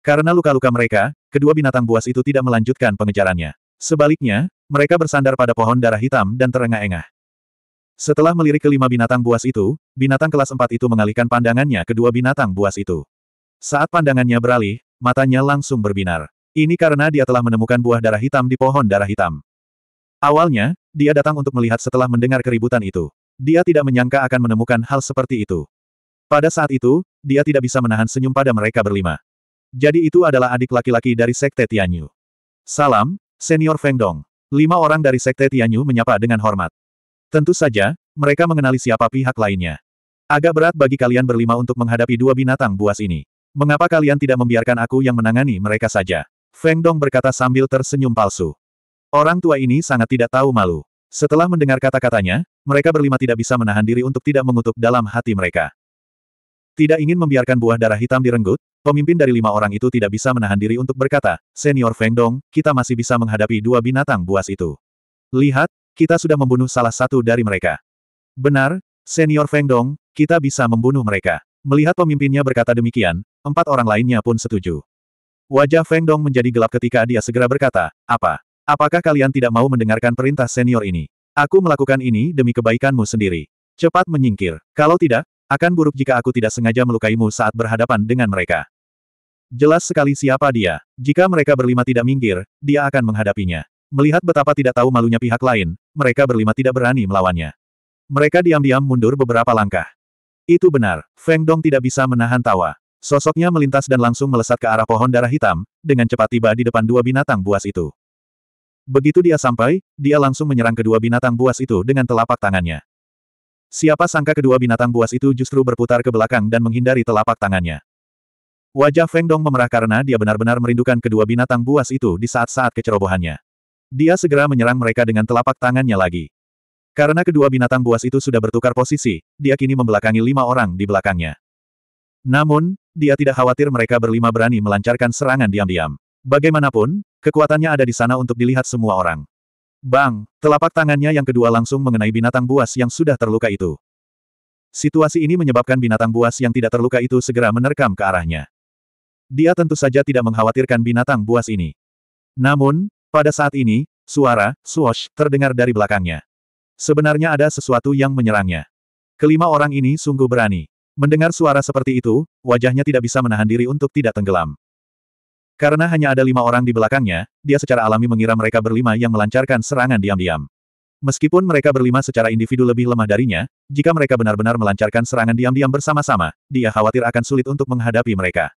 [SPEAKER 1] Karena luka-luka mereka, kedua binatang buas itu tidak melanjutkan pengejarannya. Sebaliknya, mereka bersandar pada pohon darah hitam dan terengah-engah. Setelah melirik kelima binatang buas itu, binatang kelas 4 itu mengalihkan pandangannya kedua binatang buas itu. Saat pandangannya beralih, matanya langsung berbinar. Ini karena dia telah menemukan buah darah hitam di pohon darah hitam. Awalnya, dia datang untuk melihat setelah mendengar keributan itu. Dia tidak menyangka akan menemukan hal seperti itu. Pada saat itu, dia tidak bisa menahan senyum pada mereka berlima. Jadi itu adalah adik laki-laki dari Sekte Tianyu. Salam, Senior Feng Dong. Lima orang dari Sekte Tianyu menyapa dengan hormat. Tentu saja, mereka mengenali siapa pihak lainnya. Agak berat bagi kalian berlima untuk menghadapi dua binatang buas ini. Mengapa kalian tidak membiarkan aku yang menangani mereka saja? Feng Dong berkata sambil tersenyum palsu. Orang tua ini sangat tidak tahu malu. Setelah mendengar kata-katanya, mereka berlima tidak bisa menahan diri untuk tidak mengutuk dalam hati mereka. Tidak ingin membiarkan buah darah hitam direnggut, pemimpin dari lima orang itu tidak bisa menahan diri untuk berkata, Senior Feng Dong, kita masih bisa menghadapi dua binatang buas itu. Lihat, kita sudah membunuh salah satu dari mereka. Benar, Senior Feng Dong, kita bisa membunuh mereka. Melihat pemimpinnya berkata demikian, empat orang lainnya pun setuju. Wajah Feng Dong menjadi gelap ketika dia segera berkata, Apa? Apakah kalian tidak mau mendengarkan perintah senior ini? Aku melakukan ini demi kebaikanmu sendiri. Cepat menyingkir. Kalau tidak, akan buruk jika aku tidak sengaja melukaimu saat berhadapan dengan mereka. Jelas sekali siapa dia. Jika mereka berlima tidak minggir, dia akan menghadapinya. Melihat betapa tidak tahu malunya pihak lain, mereka berlima tidak berani melawannya. Mereka diam-diam mundur beberapa langkah. Itu benar, Feng Dong tidak bisa menahan tawa. Sosoknya melintas dan langsung melesat ke arah pohon darah hitam, dengan cepat tiba di depan dua binatang buas itu. Begitu dia sampai, dia langsung menyerang kedua binatang buas itu dengan telapak tangannya. Siapa sangka kedua binatang buas itu justru berputar ke belakang dan menghindari telapak tangannya. Wajah Feng Dong memerah karena dia benar-benar merindukan kedua binatang buas itu di saat-saat kecerobohannya. Dia segera menyerang mereka dengan telapak tangannya lagi. Karena kedua binatang buas itu sudah bertukar posisi, dia kini membelakangi lima orang di belakangnya. Namun, dia tidak khawatir mereka berlima berani melancarkan serangan diam-diam. Bagaimanapun, kekuatannya ada di sana untuk dilihat semua orang. Bang, telapak tangannya yang kedua langsung mengenai binatang buas yang sudah terluka itu. Situasi ini menyebabkan binatang buas yang tidak terluka itu segera menerkam ke arahnya. Dia tentu saja tidak mengkhawatirkan binatang buas ini. Namun, pada saat ini, suara, swash, terdengar dari belakangnya. Sebenarnya ada sesuatu yang menyerangnya. Kelima orang ini sungguh berani. Mendengar suara seperti itu, wajahnya tidak bisa menahan diri untuk tidak tenggelam. Karena hanya ada lima orang di belakangnya, dia secara alami mengira mereka berlima yang melancarkan serangan diam-diam. Meskipun mereka berlima secara individu lebih lemah darinya, jika mereka benar-benar melancarkan serangan diam-diam bersama-sama, dia khawatir akan sulit untuk menghadapi mereka.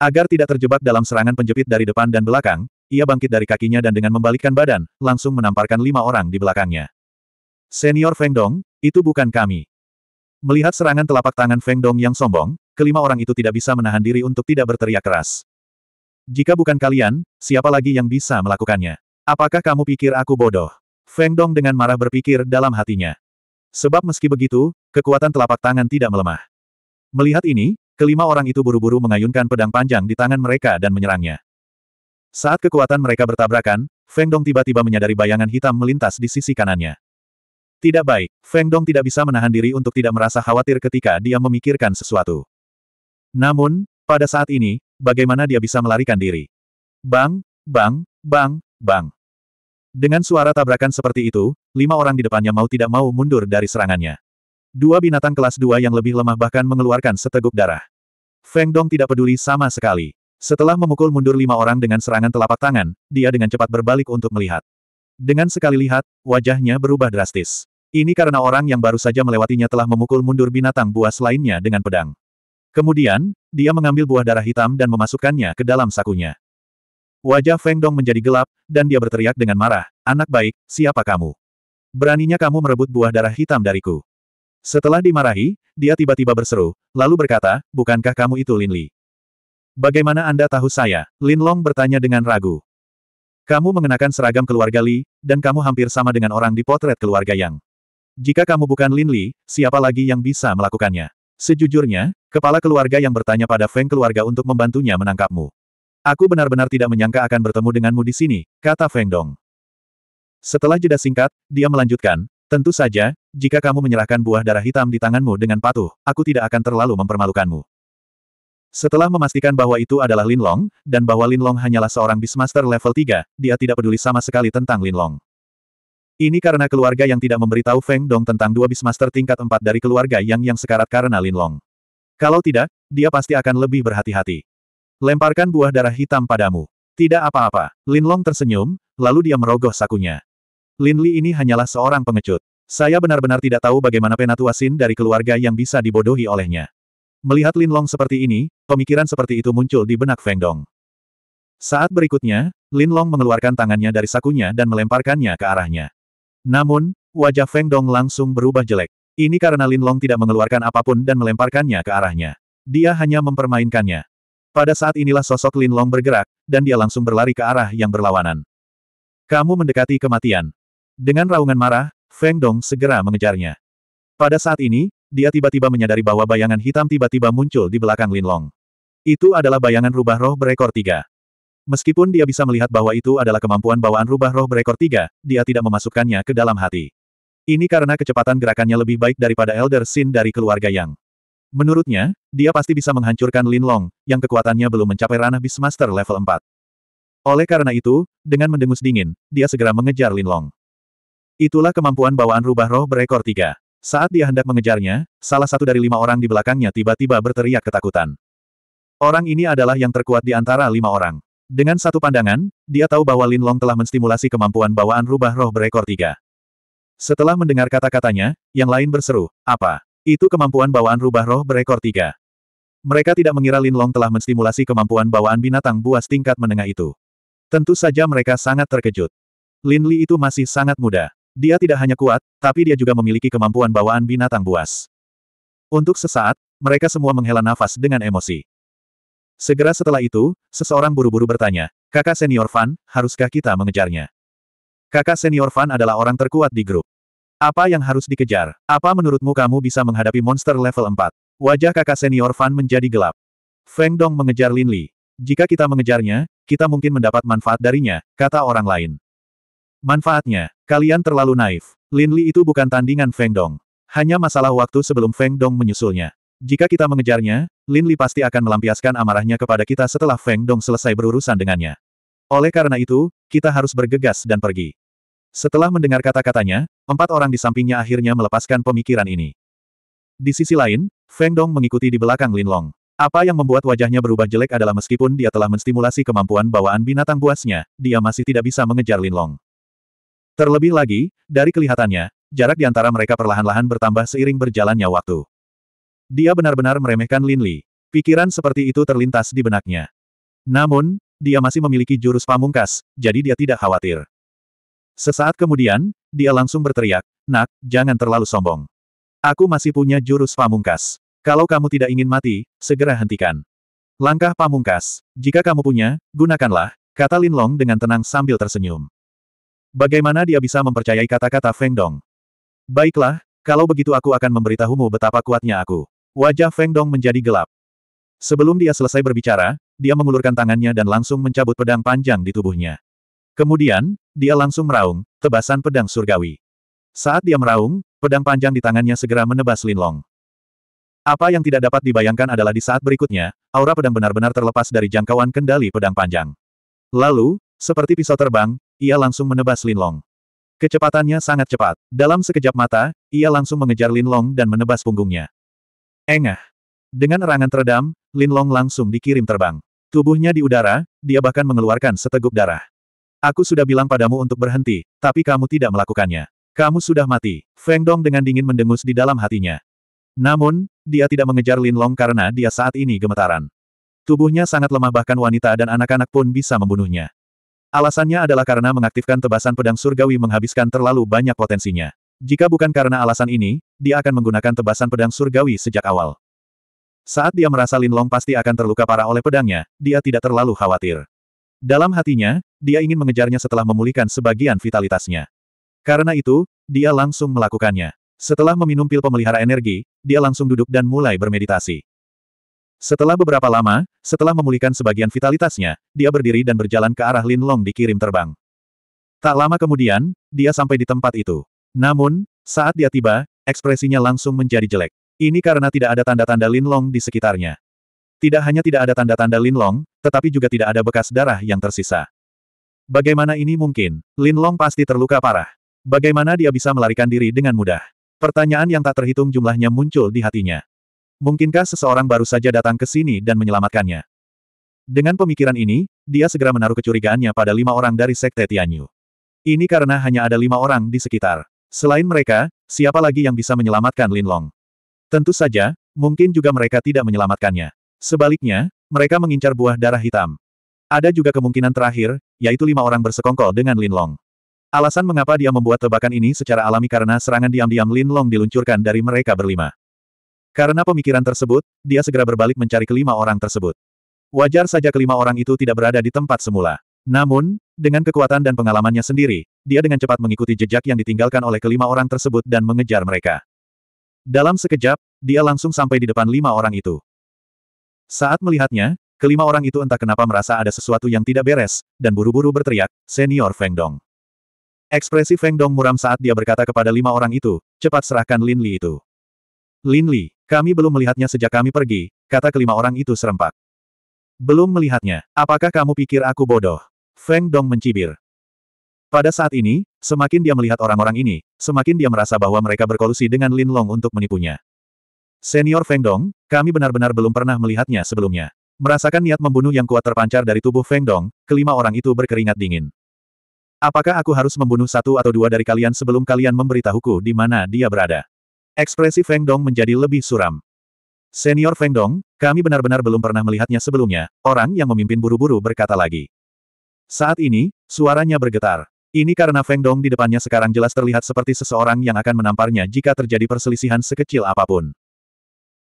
[SPEAKER 1] Agar tidak terjebak dalam serangan penjepit dari depan dan belakang, ia bangkit dari kakinya dan dengan membalikkan badan, langsung menamparkan lima orang di belakangnya. Senior Feng Dong, itu bukan kami. Melihat serangan telapak tangan Feng Dong yang sombong, kelima orang itu tidak bisa menahan diri untuk tidak berteriak keras. Jika bukan kalian, siapa lagi yang bisa melakukannya? Apakah kamu pikir aku bodoh? Feng Dong dengan marah berpikir dalam hatinya. Sebab meski begitu, kekuatan telapak tangan tidak melemah. Melihat ini, kelima orang itu buru-buru mengayunkan pedang panjang di tangan mereka dan menyerangnya. Saat kekuatan mereka bertabrakan, Feng Dong tiba-tiba menyadari bayangan hitam melintas di sisi kanannya. Tidak baik, Feng Dong tidak bisa menahan diri untuk tidak merasa khawatir ketika dia memikirkan sesuatu. Namun, pada saat ini, bagaimana dia bisa melarikan diri? Bang, bang, bang, bang. Dengan suara tabrakan seperti itu, lima orang di depannya mau tidak mau mundur dari serangannya. Dua binatang kelas dua yang lebih lemah bahkan mengeluarkan seteguk darah. Feng Dong tidak peduli sama sekali. Setelah memukul mundur lima orang dengan serangan telapak tangan, dia dengan cepat berbalik untuk melihat. Dengan sekali lihat, wajahnya berubah drastis. Ini karena orang yang baru saja melewatinya telah memukul mundur binatang buas lainnya dengan pedang. Kemudian, dia mengambil buah darah hitam dan memasukkannya ke dalam sakunya. Wajah Feng Dong menjadi gelap, dan dia berteriak dengan marah, Anak baik, siapa kamu? Beraninya kamu merebut buah darah hitam dariku. Setelah dimarahi, dia tiba-tiba berseru, lalu berkata, Bukankah kamu itu Lin Li? Bagaimana Anda tahu saya? Lin Long bertanya dengan ragu. Kamu mengenakan seragam keluarga Li, dan kamu hampir sama dengan orang di potret keluarga Yang. Jika kamu bukan Lin Li, siapa lagi yang bisa melakukannya? Sejujurnya, kepala keluarga yang bertanya pada Feng keluarga untuk membantunya menangkapmu. Aku benar-benar tidak menyangka akan bertemu denganmu di sini, kata Feng Dong. Setelah jeda singkat, dia melanjutkan, tentu saja, jika kamu menyerahkan buah darah hitam di tanganmu dengan patuh, aku tidak akan terlalu mempermalukanmu. Setelah memastikan bahwa itu adalah Lin Long, dan bahwa Lin Long hanyalah seorang Beastmaster level 3, dia tidak peduli sama sekali tentang Lin Long. Ini karena keluarga yang tidak memberitahu Feng Dong tentang dua bismaster tingkat empat dari keluarga yang yang sekarat karena Lin Long. Kalau tidak, dia pasti akan lebih berhati-hati. Lemparkan buah darah hitam padamu. Tidak apa-apa. Lin Long tersenyum, lalu dia merogoh sakunya. Lin Li ini hanyalah seorang pengecut. Saya benar-benar tidak tahu bagaimana penatua Sin dari keluarga yang bisa dibodohi olehnya. Melihat Lin Long seperti ini, pemikiran seperti itu muncul di benak Feng Dong. Saat berikutnya, Lin Long mengeluarkan tangannya dari sakunya dan melemparkannya ke arahnya. Namun, wajah Feng Dong langsung berubah jelek. Ini karena Lin Long tidak mengeluarkan apapun dan melemparkannya ke arahnya. Dia hanya mempermainkannya. Pada saat inilah sosok Lin Long bergerak, dan dia langsung berlari ke arah yang berlawanan. Kamu mendekati kematian. Dengan raungan marah, Feng Dong segera mengejarnya. Pada saat ini, dia tiba-tiba menyadari bahwa bayangan hitam tiba-tiba muncul di belakang Lin Long. Itu adalah bayangan rubah roh berekor tiga. Meskipun dia bisa melihat bahwa itu adalah kemampuan bawaan rubah roh berekor tiga, dia tidak memasukkannya ke dalam hati. Ini karena kecepatan gerakannya lebih baik daripada Elder Sin dari keluarga Yang. Menurutnya, dia pasti bisa menghancurkan Lin Long, yang kekuatannya belum mencapai ranah Beastmaster level 4. Oleh karena itu, dengan mendengus dingin, dia segera mengejar Lin Long. Itulah kemampuan bawaan rubah roh berekor tiga. Saat dia hendak mengejarnya, salah satu dari lima orang di belakangnya tiba-tiba berteriak ketakutan. Orang ini adalah yang terkuat di antara lima orang. Dengan satu pandangan, dia tahu bahwa Lin Long telah menstimulasi kemampuan bawaan rubah roh berekor tiga. Setelah mendengar kata-katanya, yang lain berseru, apa? Itu kemampuan bawaan rubah roh berekor tiga. Mereka tidak mengira Lin Long telah menstimulasi kemampuan bawaan binatang buas tingkat menengah itu. Tentu saja mereka sangat terkejut. Lin Li itu masih sangat muda. Dia tidak hanya kuat, tapi dia juga memiliki kemampuan bawaan binatang buas. Untuk sesaat, mereka semua menghela nafas dengan emosi. Segera setelah itu, seseorang buru-buru bertanya, kakak senior Fan, haruskah kita mengejarnya? Kakak senior Fan adalah orang terkuat di grup. Apa yang harus dikejar? Apa menurutmu kamu bisa menghadapi monster level 4? Wajah kakak senior Fan menjadi gelap. Feng Dong mengejar Lin Li. Jika kita mengejarnya, kita mungkin mendapat manfaat darinya, kata orang lain. Manfaatnya, kalian terlalu naif. Lin Li itu bukan tandingan Feng Dong. Hanya masalah waktu sebelum Feng Dong menyusulnya. Jika kita mengejarnya, Lin Li pasti akan melampiaskan amarahnya kepada kita setelah Feng Dong selesai berurusan dengannya. Oleh karena itu, kita harus bergegas dan pergi. Setelah mendengar kata-katanya, empat orang di sampingnya akhirnya melepaskan pemikiran ini. Di sisi lain, Feng Dong mengikuti di belakang Lin Long. Apa yang membuat wajahnya berubah jelek adalah meskipun dia telah menstimulasi kemampuan bawaan binatang buasnya, dia masih tidak bisa mengejar Lin Long. Terlebih lagi, dari kelihatannya, jarak di antara mereka perlahan-lahan bertambah seiring berjalannya waktu. Dia benar-benar meremehkan Lin Li. Pikiran seperti itu terlintas di benaknya. Namun, dia masih memiliki jurus pamungkas, jadi dia tidak khawatir. Sesaat kemudian, dia langsung berteriak, Nak, jangan terlalu sombong. Aku masih punya jurus pamungkas. Kalau kamu tidak ingin mati, segera hentikan. Langkah pamungkas, jika kamu punya, gunakanlah, kata Lin Long dengan tenang sambil tersenyum. Bagaimana dia bisa mempercayai kata-kata Feng Dong? Baiklah, kalau begitu aku akan memberitahumu betapa kuatnya aku. Wajah Feng Dong menjadi gelap. Sebelum dia selesai berbicara, dia mengulurkan tangannya dan langsung mencabut pedang panjang di tubuhnya. Kemudian, dia langsung meraung, tebasan pedang surgawi. Saat dia meraung, pedang panjang di tangannya segera menebas Lin Long. Apa yang tidak dapat dibayangkan adalah di saat berikutnya, aura pedang benar-benar terlepas dari jangkauan kendali pedang panjang. Lalu, seperti pisau terbang, ia langsung menebas Lin Long. Kecepatannya sangat cepat. Dalam sekejap mata, ia langsung mengejar Lin Long dan menebas punggungnya. Engah. Dengan erangan teredam, Lin Long langsung dikirim terbang. Tubuhnya di udara, dia bahkan mengeluarkan seteguk darah. Aku sudah bilang padamu untuk berhenti, tapi kamu tidak melakukannya. Kamu sudah mati. Feng Dong dengan dingin mendengus di dalam hatinya. Namun, dia tidak mengejar Lin Long karena dia saat ini gemetaran. Tubuhnya sangat lemah bahkan wanita dan anak-anak pun bisa membunuhnya. Alasannya adalah karena mengaktifkan tebasan pedang surgawi menghabiskan terlalu banyak potensinya. Jika bukan karena alasan ini, dia akan menggunakan tebasan pedang surgawi sejak awal. Saat dia merasa Lin Long pasti akan terluka parah oleh pedangnya, dia tidak terlalu khawatir. Dalam hatinya, dia ingin mengejarnya setelah memulihkan sebagian vitalitasnya. Karena itu, dia langsung melakukannya. Setelah meminum pil pemelihara energi, dia langsung duduk dan mulai bermeditasi. Setelah beberapa lama, setelah memulihkan sebagian vitalitasnya, dia berdiri dan berjalan ke arah Lin Long dikirim terbang. Tak lama kemudian, dia sampai di tempat itu. Namun, saat dia tiba, ekspresinya langsung menjadi jelek. Ini karena tidak ada tanda-tanda linlong di sekitarnya. Tidak hanya tidak ada tanda-tanda linlong, tetapi juga tidak ada bekas darah yang tersisa. Bagaimana ini mungkin? Linlong pasti terluka parah. Bagaimana dia bisa melarikan diri dengan mudah? Pertanyaan yang tak terhitung jumlahnya muncul di hatinya. Mungkinkah seseorang baru saja datang ke sini dan menyelamatkannya? Dengan pemikiran ini, dia segera menaruh kecurigaannya pada lima orang dari Sekte Tianyu. Ini karena hanya ada lima orang di sekitar. Selain mereka, siapa lagi yang bisa menyelamatkan Lin Long? Tentu saja, mungkin juga mereka tidak menyelamatkannya. Sebaliknya, mereka mengincar buah darah hitam. Ada juga kemungkinan terakhir, yaitu lima orang bersekongkol dengan Lin Long. Alasan mengapa dia membuat tebakan ini secara alami karena serangan diam-diam Lin Long diluncurkan dari mereka berlima. Karena pemikiran tersebut, dia segera berbalik mencari kelima orang tersebut. Wajar saja kelima orang itu tidak berada di tempat semula. Namun, dengan kekuatan dan pengalamannya sendiri, dia dengan cepat mengikuti jejak yang ditinggalkan oleh kelima orang tersebut dan mengejar mereka. Dalam sekejap, dia langsung sampai di depan lima orang itu. Saat melihatnya, kelima orang itu entah kenapa merasa ada sesuatu yang tidak beres, dan buru-buru berteriak, Senior Feng Dong. Ekspresi Feng Dong muram saat dia berkata kepada lima orang itu, cepat serahkan Lin Li itu. Lin Li, kami belum melihatnya sejak kami pergi, kata kelima orang itu serempak. Belum melihatnya, apakah kamu pikir aku bodoh? Feng Dong mencibir. Pada saat ini, semakin dia melihat orang-orang ini, semakin dia merasa bahwa mereka berkolusi dengan Lin Long untuk menipunya. Senior Feng Dong, kami benar-benar belum pernah melihatnya sebelumnya. Merasakan niat membunuh yang kuat terpancar dari tubuh Feng Dong, kelima orang itu berkeringat dingin. Apakah aku harus membunuh satu atau dua dari kalian sebelum kalian memberitahuku di mana dia berada? Ekspresi Feng Dong menjadi lebih suram. Senior Feng Dong, kami benar-benar belum pernah melihatnya sebelumnya, orang yang memimpin buru-buru berkata lagi. Saat ini, suaranya bergetar. Ini karena Feng Dong di depannya sekarang jelas terlihat seperti seseorang yang akan menamparnya jika terjadi perselisihan sekecil apapun.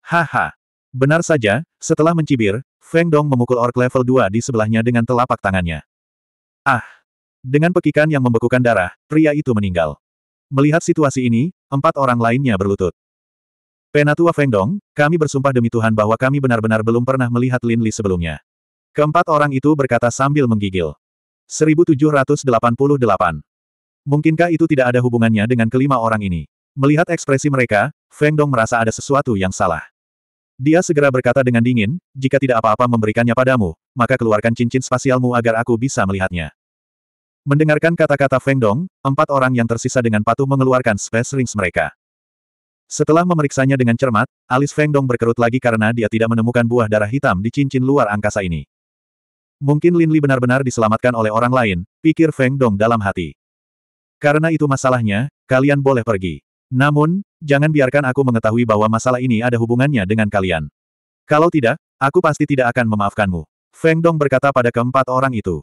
[SPEAKER 1] Haha. Benar saja, setelah mencibir, Feng Dong memukul ork level 2 di sebelahnya dengan telapak tangannya. Ah! Dengan pekikan yang membekukan darah, pria itu meninggal. Melihat situasi ini, empat orang lainnya berlutut. Penatua Feng Dong, kami bersumpah demi Tuhan bahwa kami benar-benar belum pernah melihat Lin Li sebelumnya. Keempat orang itu berkata sambil menggigil. 1788. Mungkinkah itu tidak ada hubungannya dengan kelima orang ini? Melihat ekspresi mereka, Feng Dong merasa ada sesuatu yang salah. Dia segera berkata dengan dingin, jika tidak apa-apa memberikannya padamu, maka keluarkan cincin spasialmu agar aku bisa melihatnya. Mendengarkan kata-kata Feng Dong, empat orang yang tersisa dengan patuh mengeluarkan space rings mereka. Setelah memeriksanya dengan cermat, alis Feng Dong berkerut lagi karena dia tidak menemukan buah darah hitam di cincin luar angkasa ini. Mungkin Lin Li benar-benar diselamatkan oleh orang lain, pikir Feng Dong dalam hati. Karena itu masalahnya, kalian boleh pergi. Namun, jangan biarkan aku mengetahui bahwa masalah ini ada hubungannya dengan kalian. Kalau tidak, aku pasti tidak akan memaafkanmu. Feng Dong berkata pada keempat orang itu.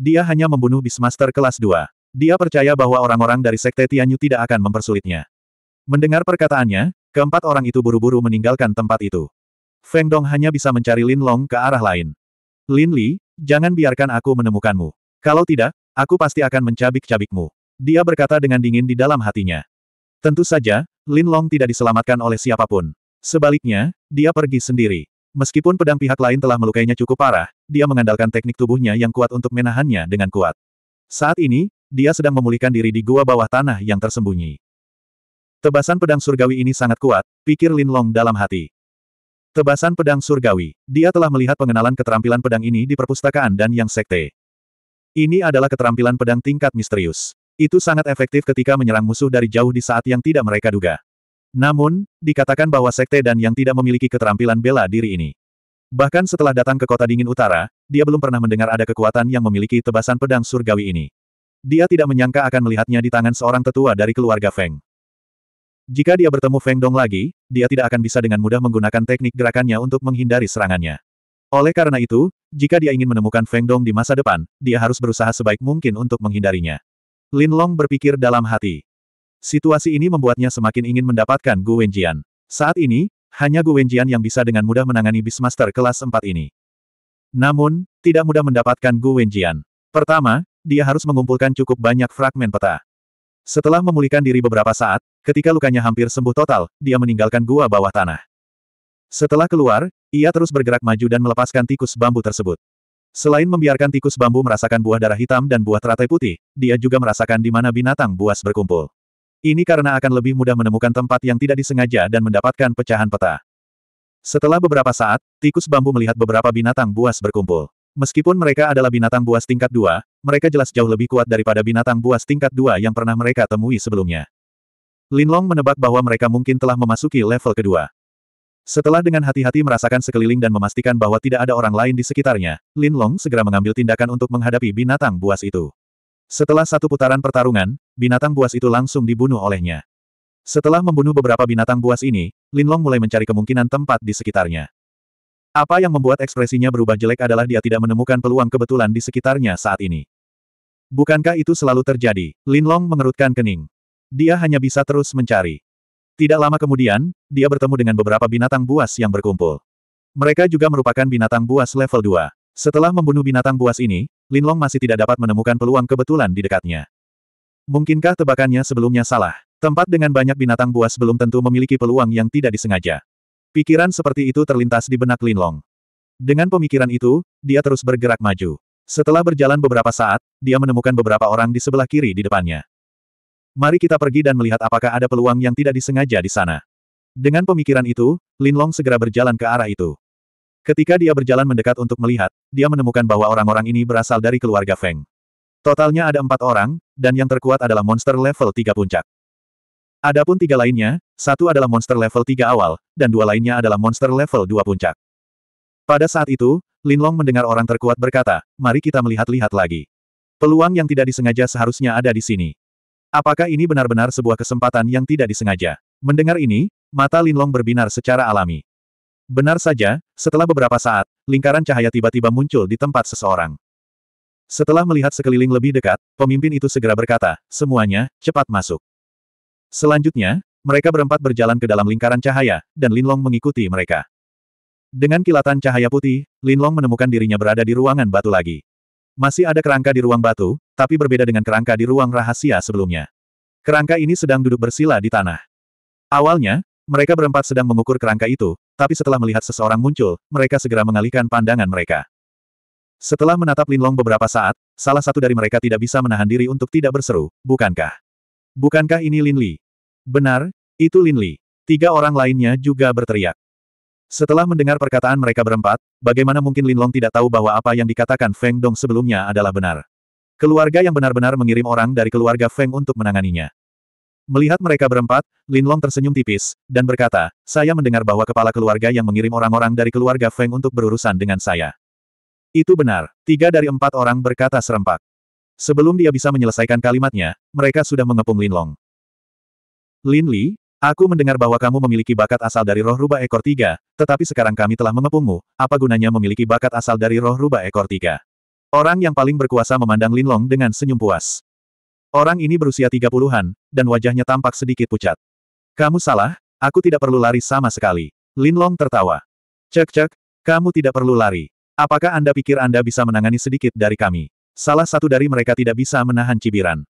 [SPEAKER 1] Dia hanya membunuh Bismaster kelas 2. Dia percaya bahwa orang-orang dari Sekte Tianyu tidak akan mempersulitnya. Mendengar perkataannya, keempat orang itu buru-buru meninggalkan tempat itu. Feng Dong hanya bisa mencari Lin Long ke arah lain. Lin Li, Jangan biarkan aku menemukanmu. Kalau tidak, aku pasti akan mencabik-cabikmu. Dia berkata dengan dingin di dalam hatinya. Tentu saja, Lin Long tidak diselamatkan oleh siapapun. Sebaliknya, dia pergi sendiri. Meskipun pedang pihak lain telah melukainya cukup parah, dia mengandalkan teknik tubuhnya yang kuat untuk menahannya dengan kuat. Saat ini, dia sedang memulihkan diri di gua bawah tanah yang tersembunyi. Tebasan pedang surgawi ini sangat kuat, pikir Lin Long dalam hati. Tebasan pedang surgawi. Dia telah melihat pengenalan keterampilan pedang ini di perpustakaan dan yang sekte. Ini adalah keterampilan pedang tingkat misterius. Itu sangat efektif ketika menyerang musuh dari jauh di saat yang tidak mereka duga. Namun, dikatakan bahwa sekte dan yang tidak memiliki keterampilan bela diri ini. Bahkan setelah datang ke kota dingin utara, dia belum pernah mendengar ada kekuatan yang memiliki tebasan pedang surgawi ini. Dia tidak menyangka akan melihatnya di tangan seorang tetua dari keluarga Feng. Jika dia bertemu Feng Dong lagi, dia tidak akan bisa dengan mudah menggunakan teknik gerakannya untuk menghindari serangannya. Oleh karena itu, jika dia ingin menemukan Feng Dong di masa depan, dia harus berusaha sebaik mungkin untuk menghindarinya. Lin Long berpikir dalam hati. Situasi ini membuatnya semakin ingin mendapatkan Gu Wenjian. Saat ini, hanya Gu Wenjian yang bisa dengan mudah menangani Beastmaster kelas 4 ini. Namun, tidak mudah mendapatkan Gu Wenjian. Pertama, dia harus mengumpulkan cukup banyak fragmen peta. Setelah memulihkan diri beberapa saat, Ketika lukanya hampir sembuh total, dia meninggalkan gua bawah tanah. Setelah keluar, ia terus bergerak maju dan melepaskan tikus bambu tersebut. Selain membiarkan tikus bambu merasakan buah darah hitam dan buah teratai putih, dia juga merasakan di mana binatang buas berkumpul. Ini karena akan lebih mudah menemukan tempat yang tidak disengaja dan mendapatkan pecahan peta. Setelah beberapa saat, tikus bambu melihat beberapa binatang buas berkumpul. Meskipun mereka adalah binatang buas tingkat dua, mereka jelas jauh lebih kuat daripada binatang buas tingkat dua yang pernah mereka temui sebelumnya. Linlong menebak bahwa mereka mungkin telah memasuki level kedua. Setelah dengan hati-hati merasakan sekeliling dan memastikan bahwa tidak ada orang lain di sekitarnya, Linlong segera mengambil tindakan untuk menghadapi binatang buas itu. Setelah satu putaran pertarungan, binatang buas itu langsung dibunuh olehnya. Setelah membunuh beberapa binatang buas ini, Linlong mulai mencari kemungkinan tempat di sekitarnya. Apa yang membuat ekspresinya berubah jelek adalah dia tidak menemukan peluang kebetulan di sekitarnya saat ini. Bukankah itu selalu terjadi? Linlong mengerutkan kening. Dia hanya bisa terus mencari. Tidak lama kemudian, dia bertemu dengan beberapa binatang buas yang berkumpul. Mereka juga merupakan binatang buas level 2. Setelah membunuh binatang buas ini, Linlong masih tidak dapat menemukan peluang kebetulan di dekatnya. Mungkinkah tebakannya sebelumnya salah? Tempat dengan banyak binatang buas belum tentu memiliki peluang yang tidak disengaja. Pikiran seperti itu terlintas di benak Linlong. Dengan pemikiran itu, dia terus bergerak maju. Setelah berjalan beberapa saat, dia menemukan beberapa orang di sebelah kiri di depannya. Mari kita pergi dan melihat apakah ada peluang yang tidak disengaja di sana. Dengan pemikiran itu, Linlong segera berjalan ke arah itu. Ketika dia berjalan mendekat untuk melihat, dia menemukan bahwa orang-orang ini berasal dari keluarga Feng. Totalnya ada empat orang, dan yang terkuat adalah monster level tiga puncak. Adapun tiga lainnya, satu adalah monster level tiga awal, dan dua lainnya adalah monster level dua puncak. Pada saat itu, Linlong mendengar orang terkuat berkata, mari kita melihat-lihat lagi. Peluang yang tidak disengaja seharusnya ada di sini. Apakah ini benar-benar sebuah kesempatan yang tidak disengaja? Mendengar ini, mata Linlong berbinar secara alami. Benar saja, setelah beberapa saat, lingkaran cahaya tiba-tiba muncul di tempat seseorang. Setelah melihat sekeliling lebih dekat, pemimpin itu segera berkata, semuanya, cepat masuk. Selanjutnya, mereka berempat berjalan ke dalam lingkaran cahaya, dan Linlong mengikuti mereka. Dengan kilatan cahaya putih, Linlong menemukan dirinya berada di ruangan batu lagi. Masih ada kerangka di ruang batu, tapi berbeda dengan kerangka di ruang rahasia sebelumnya. Kerangka ini sedang duduk bersila di tanah. Awalnya, mereka berempat sedang mengukur kerangka itu, tapi setelah melihat seseorang muncul, mereka segera mengalihkan pandangan mereka. Setelah menatap Linlong beberapa saat, salah satu dari mereka tidak bisa menahan diri untuk tidak berseru, bukankah? Bukankah ini Lin Li? Benar, itu Lin Li. Tiga orang lainnya juga berteriak. Setelah mendengar perkataan mereka berempat, bagaimana mungkin Linlong tidak tahu bahwa apa yang dikatakan Feng Dong sebelumnya adalah benar? Keluarga yang benar-benar mengirim orang dari keluarga Feng untuk menanganinya. Melihat mereka berempat, Linlong tersenyum tipis, dan berkata, saya mendengar bahwa kepala keluarga yang mengirim orang-orang dari keluarga Feng untuk berurusan dengan saya. Itu benar, tiga dari empat orang berkata serempak. Sebelum dia bisa menyelesaikan kalimatnya, mereka sudah mengepung Linlong. Lin Li, aku mendengar bahwa kamu memiliki bakat asal dari roh rubah ekor tiga, tetapi sekarang kami telah mengepungmu, apa gunanya memiliki bakat asal dari roh rubah ekor tiga? Orang yang paling berkuasa memandang Linlong dengan senyum puas. Orang ini berusia tiga puluhan, dan wajahnya tampak sedikit pucat. Kamu salah, aku tidak perlu lari sama sekali. Linlong tertawa. Cek-cek, kamu tidak perlu lari. Apakah Anda pikir Anda bisa menangani sedikit dari kami? Salah satu dari mereka tidak bisa menahan cibiran.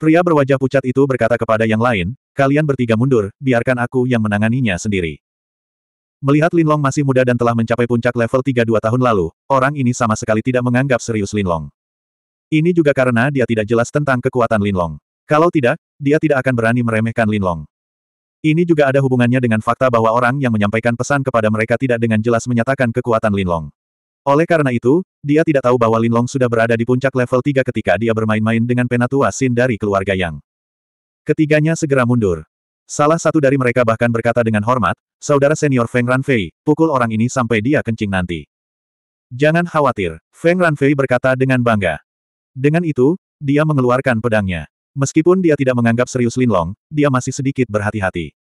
[SPEAKER 1] Pria berwajah pucat itu berkata kepada yang lain, kalian bertiga mundur, biarkan aku yang menanganinya sendiri. Melihat Linlong masih muda dan telah mencapai puncak level dua tahun lalu, orang ini sama sekali tidak menganggap serius Linlong. Ini juga karena dia tidak jelas tentang kekuatan Linlong. Kalau tidak, dia tidak akan berani meremehkan Linlong. Ini juga ada hubungannya dengan fakta bahwa orang yang menyampaikan pesan kepada mereka tidak dengan jelas menyatakan kekuatan Linlong. Oleh karena itu, dia tidak tahu bahwa Linlong sudah berada di puncak level 3 ketika dia bermain-main dengan penatua Sin dari keluarga Yang. Ketiganya segera mundur. Salah satu dari mereka bahkan berkata dengan hormat, saudara senior Feng Ranfei, pukul orang ini sampai dia kencing nanti. Jangan khawatir, Feng Ranfei berkata dengan bangga. Dengan itu, dia mengeluarkan pedangnya. Meskipun dia tidak menganggap serius Linlong, dia masih sedikit berhati-hati.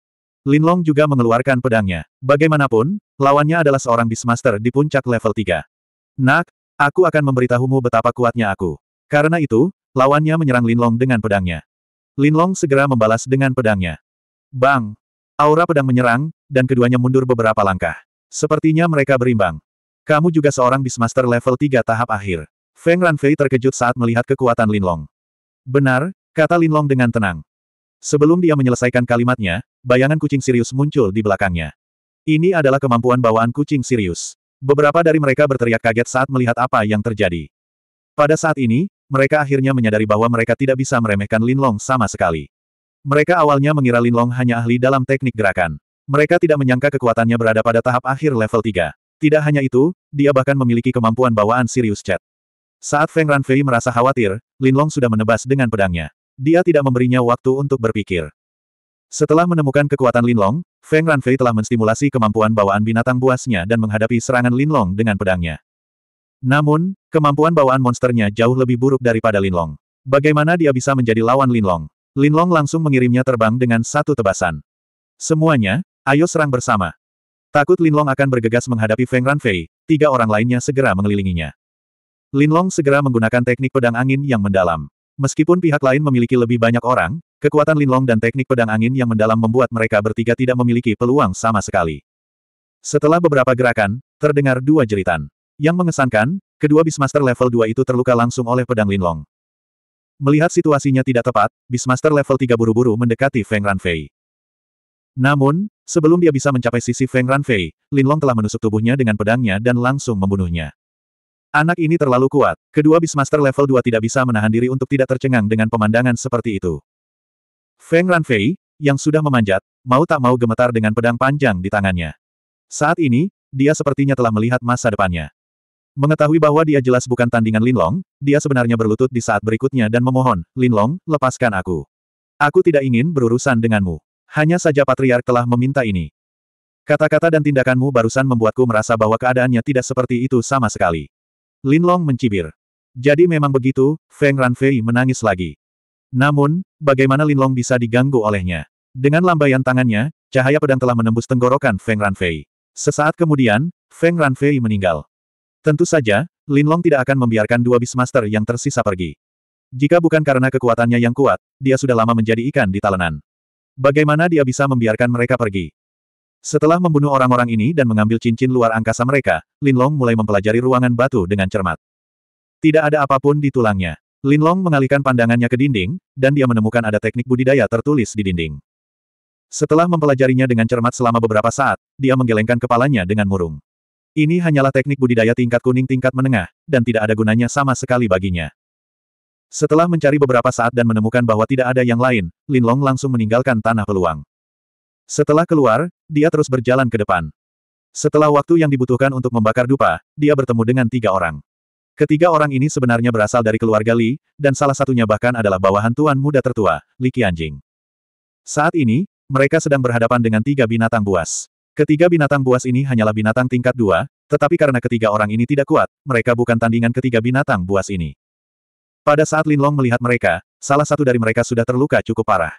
[SPEAKER 1] Linlong juga mengeluarkan pedangnya. Bagaimanapun, lawannya adalah seorang Beastmaster di puncak level 3. Nak, aku akan memberitahumu betapa kuatnya aku. Karena itu, lawannya menyerang Linlong dengan pedangnya. Linlong segera membalas dengan pedangnya. Bang! Aura pedang menyerang, dan keduanya mundur beberapa langkah. Sepertinya mereka berimbang. Kamu juga seorang Beastmaster level 3 tahap akhir. Feng Ranfei terkejut saat melihat kekuatan Linlong. Benar, kata Linlong dengan tenang. Sebelum dia menyelesaikan kalimatnya, bayangan kucing Sirius muncul di belakangnya. Ini adalah kemampuan bawaan kucing Sirius. Beberapa dari mereka berteriak kaget saat melihat apa yang terjadi. Pada saat ini, mereka akhirnya menyadari bahwa mereka tidak bisa meremehkan Linlong sama sekali. Mereka awalnya mengira Lin Long hanya ahli dalam teknik gerakan. Mereka tidak menyangka kekuatannya berada pada tahap akhir level 3. Tidak hanya itu, dia bahkan memiliki kemampuan bawaan Sirius Chat. Saat Feng Ranfei merasa khawatir, Lin Long sudah menebas dengan pedangnya. Dia tidak memberinya waktu untuk berpikir. Setelah menemukan kekuatan Lin Long, Feng Ranfei telah menstimulasi kemampuan bawaan binatang buasnya dan menghadapi serangan Lin Long dengan pedangnya. Namun, kemampuan bawaan monsternya jauh lebih buruk daripada Lin Long. Bagaimana dia bisa menjadi lawan Lin Long? Linlong langsung mengirimnya terbang dengan satu tebasan. Semuanya, ayo serang bersama. Takut Linlong akan bergegas menghadapi Feng Ranfei, tiga orang lainnya segera mengelilinginya. Linlong segera menggunakan teknik pedang angin yang mendalam. Meskipun pihak lain memiliki lebih banyak orang, kekuatan Linlong dan teknik pedang angin yang mendalam membuat mereka bertiga tidak memiliki peluang sama sekali. Setelah beberapa gerakan, terdengar dua jeritan. Yang mengesankan, kedua Bismaster level 2 itu terluka langsung oleh pedang Linlong. Melihat situasinya tidak tepat, Beastmaster level 3 buru-buru mendekati Feng Ranfei. Namun, sebelum dia bisa mencapai sisi Feng Ranfei, Linlong telah menusuk tubuhnya dengan pedangnya dan langsung membunuhnya. Anak ini terlalu kuat, kedua Beastmaster level 2 tidak bisa menahan diri untuk tidak tercengang dengan pemandangan seperti itu. Feng Ranfei, yang sudah memanjat, mau tak mau gemetar dengan pedang panjang di tangannya. Saat ini, dia sepertinya telah melihat masa depannya. Mengetahui bahwa dia jelas bukan tandingan Linlong, dia sebenarnya berlutut di saat berikutnya dan memohon, Linlong, lepaskan aku. Aku tidak ingin berurusan denganmu. Hanya saja Patriark telah meminta ini. Kata-kata dan tindakanmu barusan membuatku merasa bahwa keadaannya tidak seperti itu sama sekali. Linlong mencibir. Jadi memang begitu, Feng Ranfei menangis lagi. Namun, bagaimana Linlong bisa diganggu olehnya? Dengan lambaian tangannya, cahaya pedang telah menembus tenggorokan Feng Ranfei. Sesaat kemudian, Feng Ranfei meninggal. Tentu saja, Linlong tidak akan membiarkan dua Beastmaster yang tersisa pergi. Jika bukan karena kekuatannya yang kuat, dia sudah lama menjadi ikan di talenan. Bagaimana dia bisa membiarkan mereka pergi? Setelah membunuh orang-orang ini dan mengambil cincin luar angkasa mereka, Linlong mulai mempelajari ruangan batu dengan cermat. Tidak ada apapun di tulangnya. Linlong mengalihkan pandangannya ke dinding, dan dia menemukan ada teknik budidaya tertulis di dinding. Setelah mempelajarinya dengan cermat selama beberapa saat, dia menggelengkan kepalanya dengan murung. Ini hanyalah teknik budidaya tingkat kuning tingkat menengah, dan tidak ada gunanya sama sekali baginya. Setelah mencari beberapa saat dan menemukan bahwa tidak ada yang lain, Lin Long langsung meninggalkan tanah peluang. Setelah keluar, dia terus berjalan ke depan. Setelah waktu yang dibutuhkan untuk membakar dupa, dia bertemu dengan tiga orang. Ketiga orang ini sebenarnya berasal dari keluarga Li, dan salah satunya bahkan adalah bawahan tuan muda tertua, Li Qianjing. Saat ini, mereka sedang berhadapan dengan tiga binatang buas. Ketiga binatang buas ini hanyalah binatang tingkat dua, tetapi karena ketiga orang ini tidak kuat, mereka bukan tandingan ketiga binatang buas ini. Pada saat Lin Long melihat mereka, salah satu dari mereka sudah terluka cukup parah.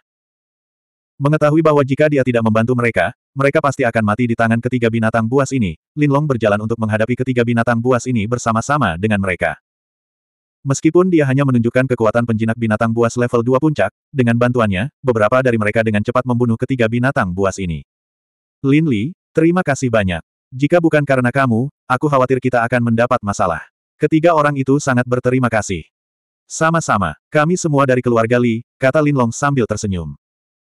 [SPEAKER 1] Mengetahui bahwa jika dia tidak membantu mereka, mereka pasti akan mati di tangan ketiga binatang buas ini, Lin Long berjalan untuk menghadapi ketiga binatang buas ini bersama-sama dengan mereka. Meskipun dia hanya menunjukkan kekuatan penjinak binatang buas level 2 puncak, dengan bantuannya, beberapa dari mereka dengan cepat membunuh ketiga binatang buas ini. Lin Li, terima kasih banyak. Jika bukan karena kamu, aku khawatir kita akan mendapat masalah. Ketiga orang itu sangat berterima kasih. Sama-sama, kami semua dari keluarga Li, kata Lin Long sambil tersenyum.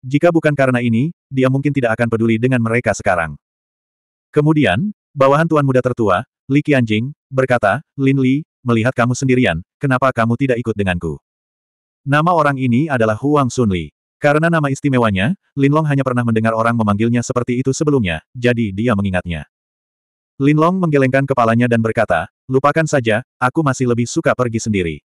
[SPEAKER 1] Jika bukan karena ini, dia mungkin tidak akan peduli dengan mereka sekarang. Kemudian, bawahan tuan muda tertua, Li Qianjing, berkata, Lin Li, melihat kamu sendirian, kenapa kamu tidak ikut denganku? Nama orang ini adalah Huang Sunli. Karena nama istimewanya, Linlong hanya pernah mendengar orang memanggilnya seperti itu sebelumnya, jadi dia mengingatnya. Linlong menggelengkan kepalanya dan berkata, lupakan saja, aku masih lebih suka pergi sendiri.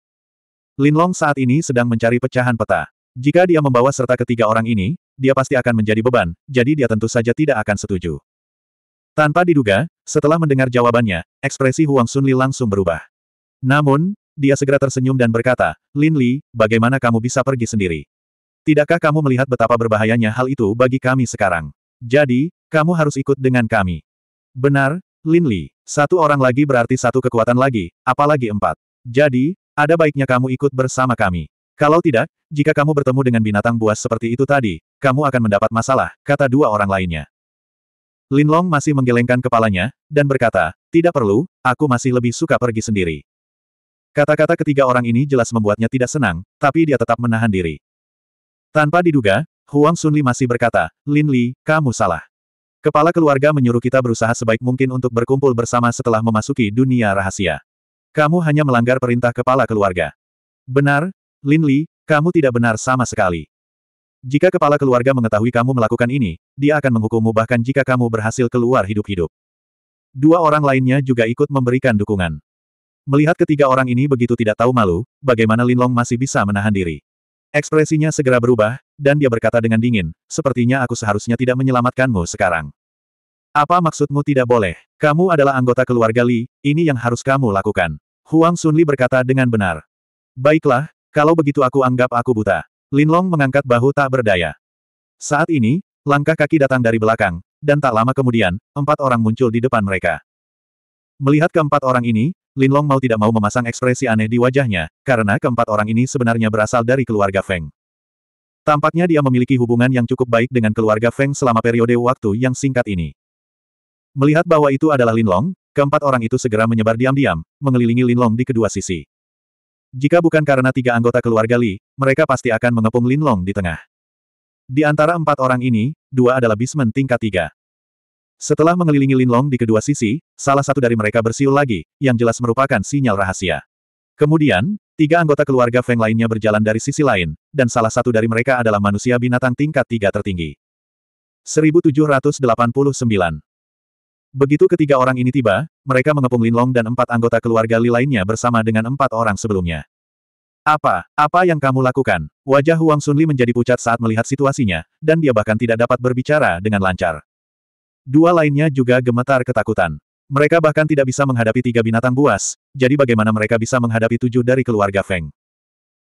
[SPEAKER 1] Linlong saat ini sedang mencari pecahan peta. Jika dia membawa serta ketiga orang ini, dia pasti akan menjadi beban, jadi dia tentu saja tidak akan setuju. Tanpa diduga, setelah mendengar jawabannya, ekspresi Huang Sunli langsung berubah. Namun, dia segera tersenyum dan berkata, Lin Li, bagaimana kamu bisa pergi sendiri? Tidakkah kamu melihat betapa berbahayanya hal itu bagi kami sekarang? Jadi, kamu harus ikut dengan kami. Benar, Lin Li. Satu orang lagi berarti satu kekuatan lagi, apalagi empat. Jadi, ada baiknya kamu ikut bersama kami. Kalau tidak, jika kamu bertemu dengan binatang buas seperti itu tadi, kamu akan mendapat masalah, kata dua orang lainnya. Lin Long masih menggelengkan kepalanya, dan berkata, tidak perlu, aku masih lebih suka pergi sendiri. Kata-kata ketiga orang ini jelas membuatnya tidak senang, tapi dia tetap menahan diri. Tanpa diduga, Huang Sunli masih berkata, Lin Li, kamu salah. Kepala keluarga menyuruh kita berusaha sebaik mungkin untuk berkumpul bersama setelah memasuki dunia rahasia. Kamu hanya melanggar perintah kepala keluarga. Benar, Lin Li, kamu tidak benar sama sekali. Jika kepala keluarga mengetahui kamu melakukan ini, dia akan menghukummu bahkan jika kamu berhasil keluar hidup-hidup. Dua orang lainnya juga ikut memberikan dukungan. Melihat ketiga orang ini begitu tidak tahu malu, bagaimana Lin Long masih bisa menahan diri. Ekspresinya segera berubah, dan dia berkata dengan dingin, sepertinya aku seharusnya tidak menyelamatkanmu sekarang. Apa maksudmu tidak boleh? Kamu adalah anggota keluarga Li, ini yang harus kamu lakukan. Huang Sunli berkata dengan benar. Baiklah, kalau begitu aku anggap aku buta. Linlong mengangkat bahu tak berdaya. Saat ini, langkah kaki datang dari belakang, dan tak lama kemudian, empat orang muncul di depan mereka. Melihat keempat orang ini, Linlong mau tidak mau memasang ekspresi aneh di wajahnya, karena keempat orang ini sebenarnya berasal dari keluarga Feng. Tampaknya dia memiliki hubungan yang cukup baik dengan keluarga Feng selama periode waktu yang singkat ini. Melihat bahwa itu adalah Linlong, keempat orang itu segera menyebar diam-diam, mengelilingi Linlong di kedua sisi. Jika bukan karena tiga anggota keluarga Li, mereka pasti akan mengepung Linlong di tengah. Di antara empat orang ini, dua adalah bismen tingkat tiga. Setelah mengelilingi Linlong di kedua sisi, salah satu dari mereka bersiul lagi, yang jelas merupakan sinyal rahasia. Kemudian, tiga anggota keluarga Feng lainnya berjalan dari sisi lain, dan salah satu dari mereka adalah manusia binatang tingkat tiga tertinggi. 1789 Begitu ketiga orang ini tiba, mereka mengepung Linlong dan empat anggota keluarga Li lainnya bersama dengan empat orang sebelumnya. Apa, apa yang kamu lakukan? Wajah Huang Sunli menjadi pucat saat melihat situasinya, dan dia bahkan tidak dapat berbicara dengan lancar. Dua lainnya juga gemetar ketakutan. Mereka bahkan tidak bisa menghadapi tiga binatang buas, jadi bagaimana mereka bisa menghadapi tujuh dari keluarga Feng?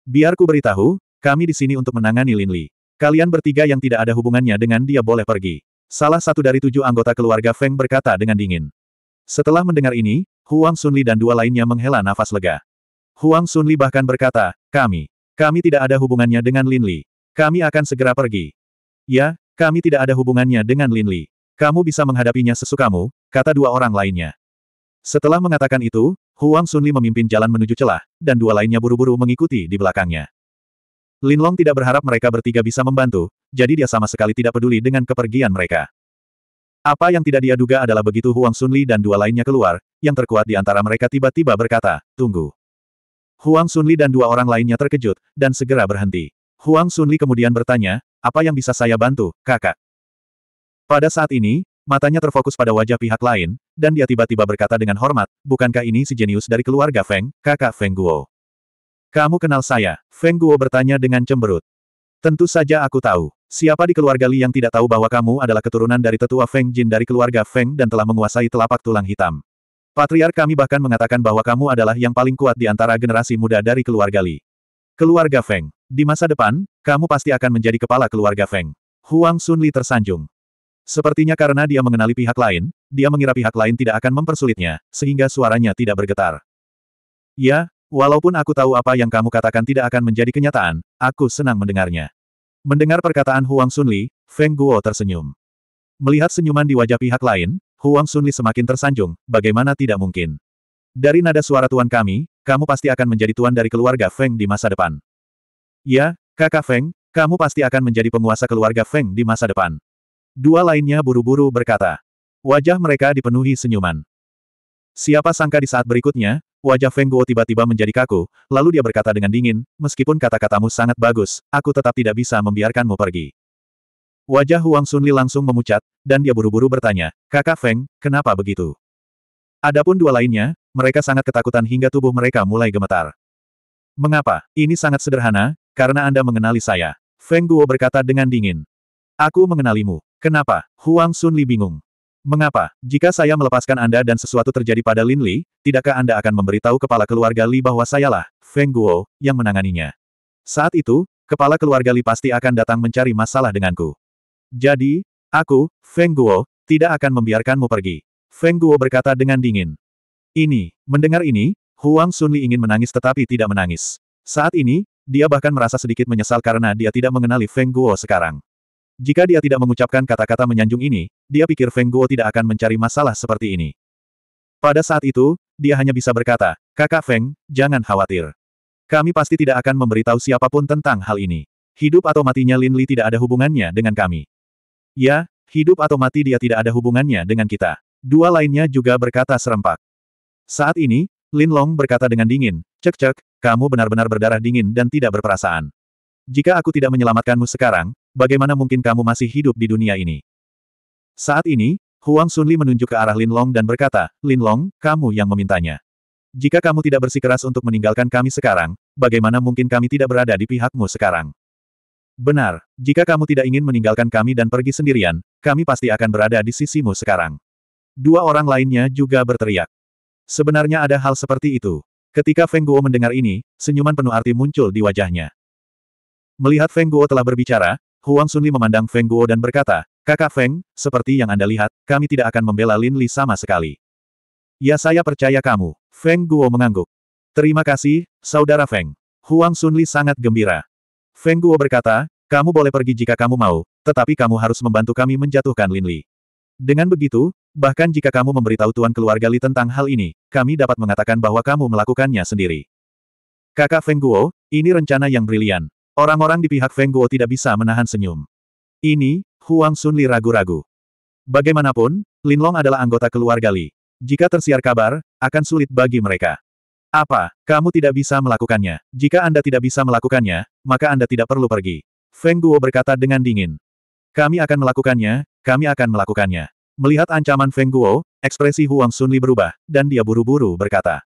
[SPEAKER 1] Biarku beritahu, kami di sini untuk menangani Lin Li. Kalian bertiga yang tidak ada hubungannya dengan dia boleh pergi. Salah satu dari tujuh anggota keluarga Feng berkata dengan dingin. Setelah mendengar ini, Huang Sunli dan dua lainnya menghela nafas lega. Huang Sunli bahkan berkata, kami, kami tidak ada hubungannya dengan Lin Li. Kami akan segera pergi. Ya, kami tidak ada hubungannya dengan Lin Li. Kamu bisa menghadapinya sesukamu, kata dua orang lainnya. Setelah mengatakan itu, Huang Sunli memimpin jalan menuju celah, dan dua lainnya buru-buru mengikuti di belakangnya. Linlong tidak berharap mereka bertiga bisa membantu, jadi dia sama sekali tidak peduli dengan kepergian mereka. Apa yang tidak dia duga adalah begitu Huang Sunli dan dua lainnya keluar, yang terkuat di antara mereka tiba-tiba berkata, tunggu. Huang Sunli dan dua orang lainnya terkejut, dan segera berhenti. Huang Sunli kemudian bertanya, apa yang bisa saya bantu, kakak? Pada saat ini, matanya terfokus pada wajah pihak lain, dan dia tiba-tiba berkata dengan hormat, bukankah ini si jenius dari keluarga Feng, kakak Feng Guo? Kamu kenal saya? Feng Guo bertanya dengan cemberut. Tentu saja aku tahu. Siapa di keluarga Li yang tidak tahu bahwa kamu adalah keturunan dari tetua Feng Jin dari keluarga Feng dan telah menguasai telapak tulang hitam? Patriar kami bahkan mengatakan bahwa kamu adalah yang paling kuat di antara generasi muda dari keluarga Li. Keluarga Feng. Di masa depan, kamu pasti akan menjadi kepala keluarga Feng. Huang Sunli tersanjung. Sepertinya karena dia mengenali pihak lain, dia mengira pihak lain tidak akan mempersulitnya, sehingga suaranya tidak bergetar. Ya, walaupun aku tahu apa yang kamu katakan tidak akan menjadi kenyataan, aku senang mendengarnya. Mendengar perkataan Huang Sunli, Feng Guo tersenyum. Melihat senyuman di wajah pihak lain, Huang Sunli semakin tersanjung, bagaimana tidak mungkin. Dari nada suara tuan kami, kamu pasti akan menjadi tuan dari keluarga Feng di masa depan. Ya, kakak Feng, kamu pasti akan menjadi penguasa keluarga Feng di masa depan. Dua lainnya buru-buru berkata. Wajah mereka dipenuhi senyuman. Siapa sangka di saat berikutnya, wajah Feng Guo tiba-tiba menjadi kaku, lalu dia berkata dengan dingin, meskipun kata-katamu sangat bagus, aku tetap tidak bisa membiarkanmu pergi. Wajah Huang Sunli langsung memucat, dan dia buru-buru bertanya, kakak Feng, kenapa begitu? Adapun dua lainnya, mereka sangat ketakutan hingga tubuh mereka mulai gemetar. Mengapa? Ini sangat sederhana, karena Anda mengenali saya. Feng Guo berkata dengan dingin. Aku mengenalimu. Kenapa? Huang Sun Li bingung. Mengapa? Jika saya melepaskan Anda dan sesuatu terjadi pada Lin Li, tidakkah Anda akan memberitahu kepala keluarga Li bahwa sayalah, Feng Guo, yang menanganinya? Saat itu, kepala keluarga Li pasti akan datang mencari masalah denganku. Jadi, aku, Feng Guo, tidak akan membiarkanmu pergi. Feng Guo berkata dengan dingin. Ini, mendengar ini, Huang Sun Li ingin menangis tetapi tidak menangis. Saat ini, dia bahkan merasa sedikit menyesal karena dia tidak mengenali Feng Guo sekarang. Jika dia tidak mengucapkan kata-kata menyanjung ini, dia pikir Feng Guo tidak akan mencari masalah seperti ini. Pada saat itu, dia hanya bisa berkata, Kakak Feng, jangan khawatir. Kami pasti tidak akan memberitahu siapapun tentang hal ini. Hidup atau matinya Lin Li tidak ada hubungannya dengan kami. Ya, hidup atau mati dia tidak ada hubungannya dengan kita. Dua lainnya juga berkata serempak. Saat ini, Lin Long berkata dengan dingin, Cek-cek, kamu benar-benar berdarah dingin dan tidak berperasaan. Jika aku tidak menyelamatkanmu sekarang, bagaimana mungkin kamu masih hidup di dunia ini? Saat ini, Huang Sunli menunjuk ke arah Lin Long dan berkata, Lin Long, kamu yang memintanya. Jika kamu tidak bersikeras untuk meninggalkan kami sekarang, bagaimana mungkin kami tidak berada di pihakmu sekarang? Benar, jika kamu tidak ingin meninggalkan kami dan pergi sendirian, kami pasti akan berada di sisimu sekarang. Dua orang lainnya juga berteriak. Sebenarnya ada hal seperti itu. Ketika Feng Guo mendengar ini, senyuman penuh arti muncul di wajahnya. Melihat Feng Guo telah berbicara, Huang Sunli memandang Feng Guo dan berkata, Kakak Feng, seperti yang Anda lihat, kami tidak akan membela Lin Li sama sekali. Ya saya percaya kamu. Feng Guo mengangguk. Terima kasih, Saudara Feng. Huang Sunli sangat gembira. Feng Guo berkata, kamu boleh pergi jika kamu mau, tetapi kamu harus membantu kami menjatuhkan Lin Li. Dengan begitu, bahkan jika kamu memberitahu tuan keluarga Li tentang hal ini, kami dapat mengatakan bahwa kamu melakukannya sendiri. Kakak Feng Guo, ini rencana yang brilian. Orang-orang di pihak Feng Guo tidak bisa menahan senyum. Ini, Huang Sunli ragu-ragu. Bagaimanapun, Lin Long adalah anggota keluarga Li. Jika tersiar kabar, akan sulit bagi mereka. Apa, kamu tidak bisa melakukannya? Jika Anda tidak bisa melakukannya, maka Anda tidak perlu pergi. Feng Guo berkata dengan dingin. Kami akan melakukannya, kami akan melakukannya. Melihat ancaman Feng Guo, ekspresi Huang Sunli berubah, dan dia buru-buru berkata.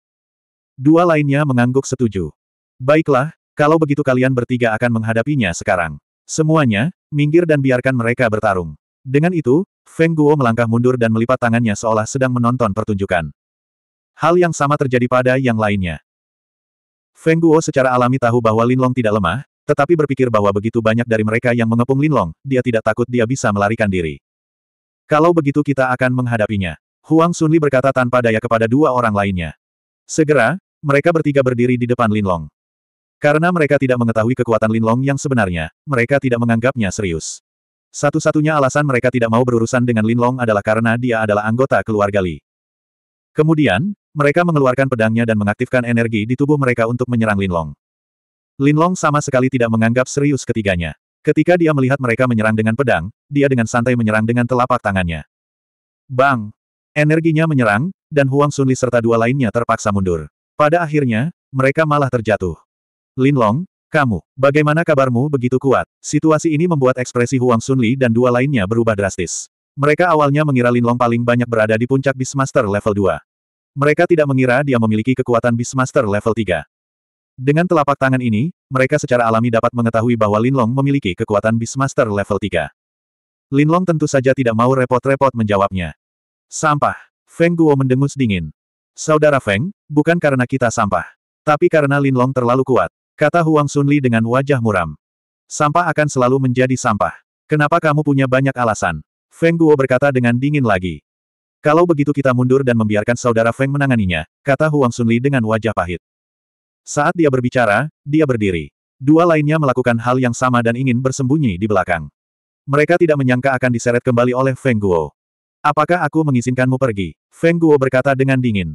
[SPEAKER 1] Dua lainnya mengangguk setuju. Baiklah, kalau begitu kalian bertiga akan menghadapinya sekarang. Semuanya, minggir dan biarkan mereka bertarung. Dengan itu, Feng Guo melangkah mundur dan melipat tangannya seolah sedang menonton pertunjukan. Hal yang sama terjadi pada yang lainnya. Feng Guo secara alami tahu bahwa Linlong tidak lemah, tetapi berpikir bahwa begitu banyak dari mereka yang mengepung Linlong, dia tidak takut dia bisa melarikan diri. Kalau begitu kita akan menghadapinya. Huang Sunli berkata tanpa daya kepada dua orang lainnya. Segera, mereka bertiga berdiri di depan Linlong. Karena mereka tidak mengetahui kekuatan Linlong yang sebenarnya, mereka tidak menganggapnya serius. Satu-satunya alasan mereka tidak mau berurusan dengan Linlong adalah karena dia adalah anggota keluarga Li. Kemudian, mereka mengeluarkan pedangnya dan mengaktifkan energi di tubuh mereka untuk menyerang Linlong. Linlong sama sekali tidak menganggap serius ketiganya. Ketika dia melihat mereka menyerang dengan pedang, dia dengan santai menyerang dengan telapak tangannya. Bang! Energinya menyerang, dan Huang Sunli serta dua lainnya terpaksa mundur. Pada akhirnya, mereka malah terjatuh. Linlong, kamu, bagaimana kabarmu begitu kuat? Situasi ini membuat ekspresi Huang Sunli dan dua lainnya berubah drastis. Mereka awalnya mengira Linlong paling banyak berada di puncak Beastmaster level 2. Mereka tidak mengira dia memiliki kekuatan Beastmaster level 3. Dengan telapak tangan ini, mereka secara alami dapat mengetahui bahwa Linlong memiliki kekuatan Beastmaster level 3. Linlong tentu saja tidak mau repot-repot menjawabnya. Sampah. Feng Guo mendengus dingin. Saudara Feng, bukan karena kita sampah. Tapi karena Linlong terlalu kuat. Kata Huang Sunli dengan wajah muram. Sampah akan selalu menjadi sampah. Kenapa kamu punya banyak alasan? Feng Guo berkata dengan dingin lagi. Kalau begitu kita mundur dan membiarkan saudara Feng menanganinya, kata Huang Sunli dengan wajah pahit. Saat dia berbicara, dia berdiri. Dua lainnya melakukan hal yang sama dan ingin bersembunyi di belakang. Mereka tidak menyangka akan diseret kembali oleh Feng Guo. Apakah aku mengizinkanmu pergi? Feng Guo berkata dengan dingin.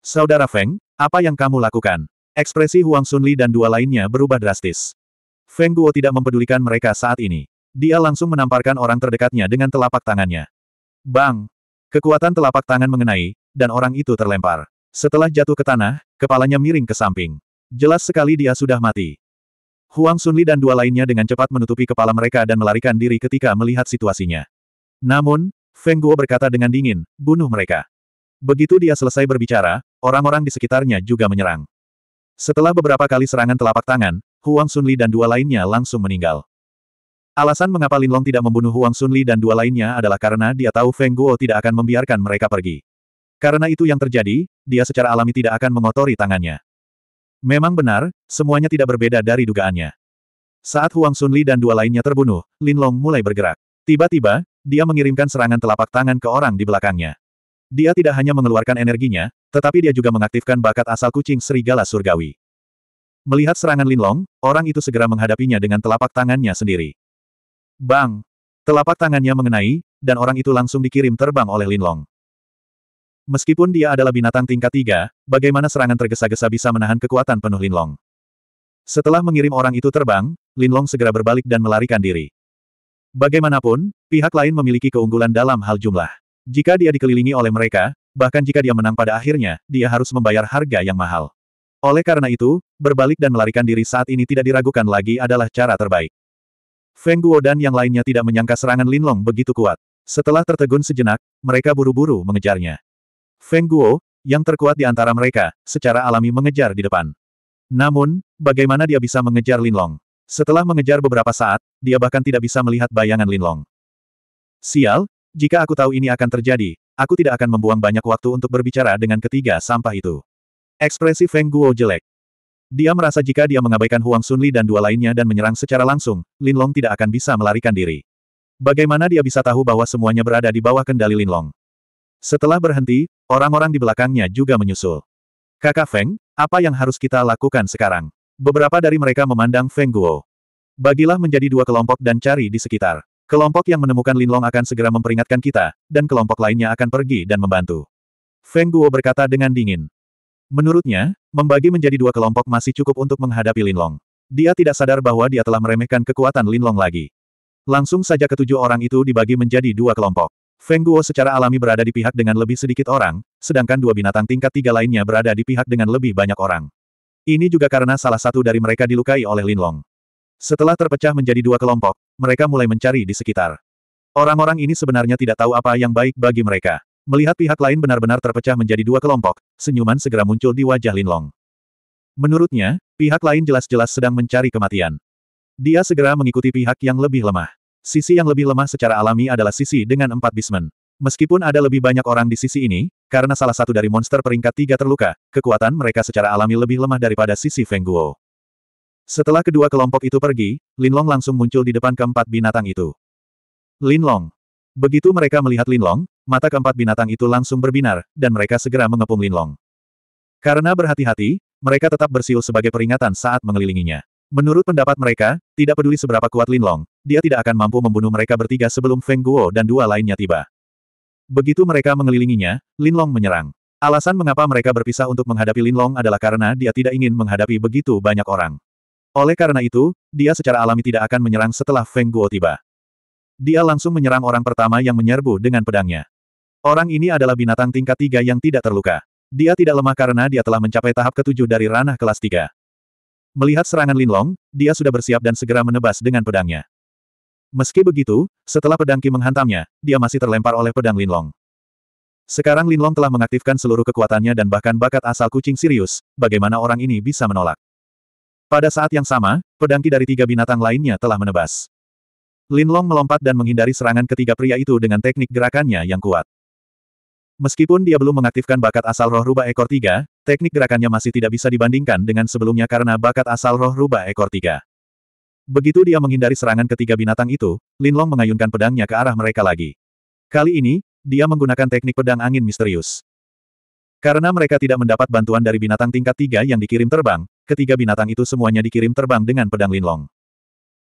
[SPEAKER 1] Saudara Feng, apa yang kamu lakukan? Ekspresi Huang Sunli dan dua lainnya berubah drastis. Feng Guo tidak mempedulikan mereka saat ini. Dia langsung menamparkan orang terdekatnya dengan telapak tangannya. Bang! Kekuatan telapak tangan mengenai, dan orang itu terlempar. Setelah jatuh ke tanah, kepalanya miring ke samping. Jelas sekali dia sudah mati. Huang Sunli dan dua lainnya dengan cepat menutupi kepala mereka dan melarikan diri ketika melihat situasinya. Namun, Feng Guo berkata dengan dingin, bunuh mereka. Begitu dia selesai berbicara, orang-orang di sekitarnya juga menyerang. Setelah beberapa kali serangan telapak tangan, Huang Sunli dan dua lainnya langsung meninggal. Alasan mengapa Lin Long tidak membunuh Huang Sunli dan dua lainnya adalah karena dia tahu Feng Guo tidak akan membiarkan mereka pergi. Karena itu yang terjadi, dia secara alami tidak akan mengotori tangannya. Memang benar, semuanya tidak berbeda dari dugaannya. Saat Huang Sunli dan dua lainnya terbunuh, Lin Long mulai bergerak. Tiba-tiba, dia mengirimkan serangan telapak tangan ke orang di belakangnya. Dia tidak hanya mengeluarkan energinya, tetapi dia juga mengaktifkan bakat asal kucing serigala surgawi. Melihat serangan Linlong, orang itu segera menghadapinya dengan telapak tangannya sendiri. Bang! Telapak tangannya mengenai, dan orang itu langsung dikirim terbang oleh Linlong. Meskipun dia adalah binatang tingkat tiga, bagaimana serangan tergesa-gesa bisa menahan kekuatan penuh Linlong? Setelah mengirim orang itu terbang, Linlong segera berbalik dan melarikan diri. Bagaimanapun, pihak lain memiliki keunggulan dalam hal jumlah. Jika dia dikelilingi oleh mereka, bahkan jika dia menang pada akhirnya, dia harus membayar harga yang mahal. Oleh karena itu, berbalik dan melarikan diri saat ini tidak diragukan lagi adalah cara terbaik. Feng Guo dan yang lainnya tidak menyangka serangan Linlong begitu kuat. Setelah tertegun sejenak, mereka buru-buru mengejarnya. Feng Guo, yang terkuat di antara mereka, secara alami mengejar di depan. Namun, bagaimana dia bisa mengejar Linlong? Setelah mengejar beberapa saat, dia bahkan tidak bisa melihat bayangan Linlong. Sial, jika aku tahu ini akan terjadi, aku tidak akan membuang banyak waktu untuk berbicara dengan ketiga sampah itu. Ekspresi Feng Guo jelek. Dia merasa jika dia mengabaikan Huang Sunli dan dua lainnya dan menyerang secara langsung, Lin Long tidak akan bisa melarikan diri. Bagaimana dia bisa tahu bahwa semuanya berada di bawah kendali Lin Long? Setelah berhenti, orang-orang di belakangnya juga menyusul. Kakak Feng, apa yang harus kita lakukan sekarang? Beberapa dari mereka memandang Feng Guo. Bagilah menjadi dua kelompok dan cari di sekitar. Kelompok yang menemukan Linlong akan segera memperingatkan kita, dan kelompok lainnya akan pergi dan membantu. Feng Guo berkata dengan dingin. Menurutnya, membagi menjadi dua kelompok masih cukup untuk menghadapi Linlong. Dia tidak sadar bahwa dia telah meremehkan kekuatan Linlong lagi. Langsung saja ketujuh orang itu dibagi menjadi dua kelompok. Feng Guo secara alami berada di pihak dengan lebih sedikit orang, sedangkan dua binatang tingkat tiga lainnya berada di pihak dengan lebih banyak orang. Ini juga karena salah satu dari mereka dilukai oleh Linlong. Setelah terpecah menjadi dua kelompok, mereka mulai mencari di sekitar. Orang-orang ini sebenarnya tidak tahu apa yang baik bagi mereka. Melihat pihak lain benar-benar terpecah menjadi dua kelompok, senyuman segera muncul di wajah Linlong. Menurutnya, pihak lain jelas-jelas sedang mencari kematian. Dia segera mengikuti pihak yang lebih lemah. Sisi yang lebih lemah secara alami adalah sisi dengan empat bismen. Meskipun ada lebih banyak orang di sisi ini, karena salah satu dari monster peringkat tiga terluka, kekuatan mereka secara alami lebih lemah daripada sisi Feng Guo. Setelah kedua kelompok itu pergi, Linlong langsung muncul di depan keempat binatang itu. Linlong. Begitu mereka melihat Linlong, mata keempat binatang itu langsung berbinar, dan mereka segera mengepung Linlong. Karena berhati-hati, mereka tetap bersiul sebagai peringatan saat mengelilinginya. Menurut pendapat mereka, tidak peduli seberapa kuat Linlong, dia tidak akan mampu membunuh mereka bertiga sebelum Feng Guo dan dua lainnya tiba. Begitu mereka mengelilinginya, Linlong menyerang. Alasan mengapa mereka berpisah untuk menghadapi Linlong adalah karena dia tidak ingin menghadapi begitu banyak orang. Oleh karena itu, dia secara alami tidak akan menyerang setelah Feng Guo tiba. Dia langsung menyerang orang pertama yang menyerbu dengan pedangnya. Orang ini adalah binatang tingkat tiga yang tidak terluka. Dia tidak lemah karena dia telah mencapai tahap ketujuh dari ranah kelas tiga. Melihat serangan Lin Long, dia sudah bersiap dan segera menebas dengan pedangnya. Meski begitu, setelah pedang Qi menghantamnya, dia masih terlempar oleh pedang Lin Long. Sekarang Lin Long telah mengaktifkan seluruh kekuatannya dan bahkan bakat asal kucing Sirius, bagaimana orang ini bisa menolak. Pada saat yang sama, pedangki dari tiga binatang lainnya telah menebas. Lin Long melompat dan menghindari serangan ketiga pria itu dengan teknik gerakannya yang kuat. Meskipun dia belum mengaktifkan bakat asal roh rubah ekor tiga, teknik gerakannya masih tidak bisa dibandingkan dengan sebelumnya karena bakat asal roh rubah ekor tiga. Begitu dia menghindari serangan ketiga binatang itu, Lin Long mengayunkan pedangnya ke arah mereka lagi. Kali ini, dia menggunakan teknik pedang angin misterius. Karena mereka tidak mendapat bantuan dari binatang tingkat tiga yang dikirim terbang, ketiga binatang itu semuanya dikirim terbang dengan pedang Linlong.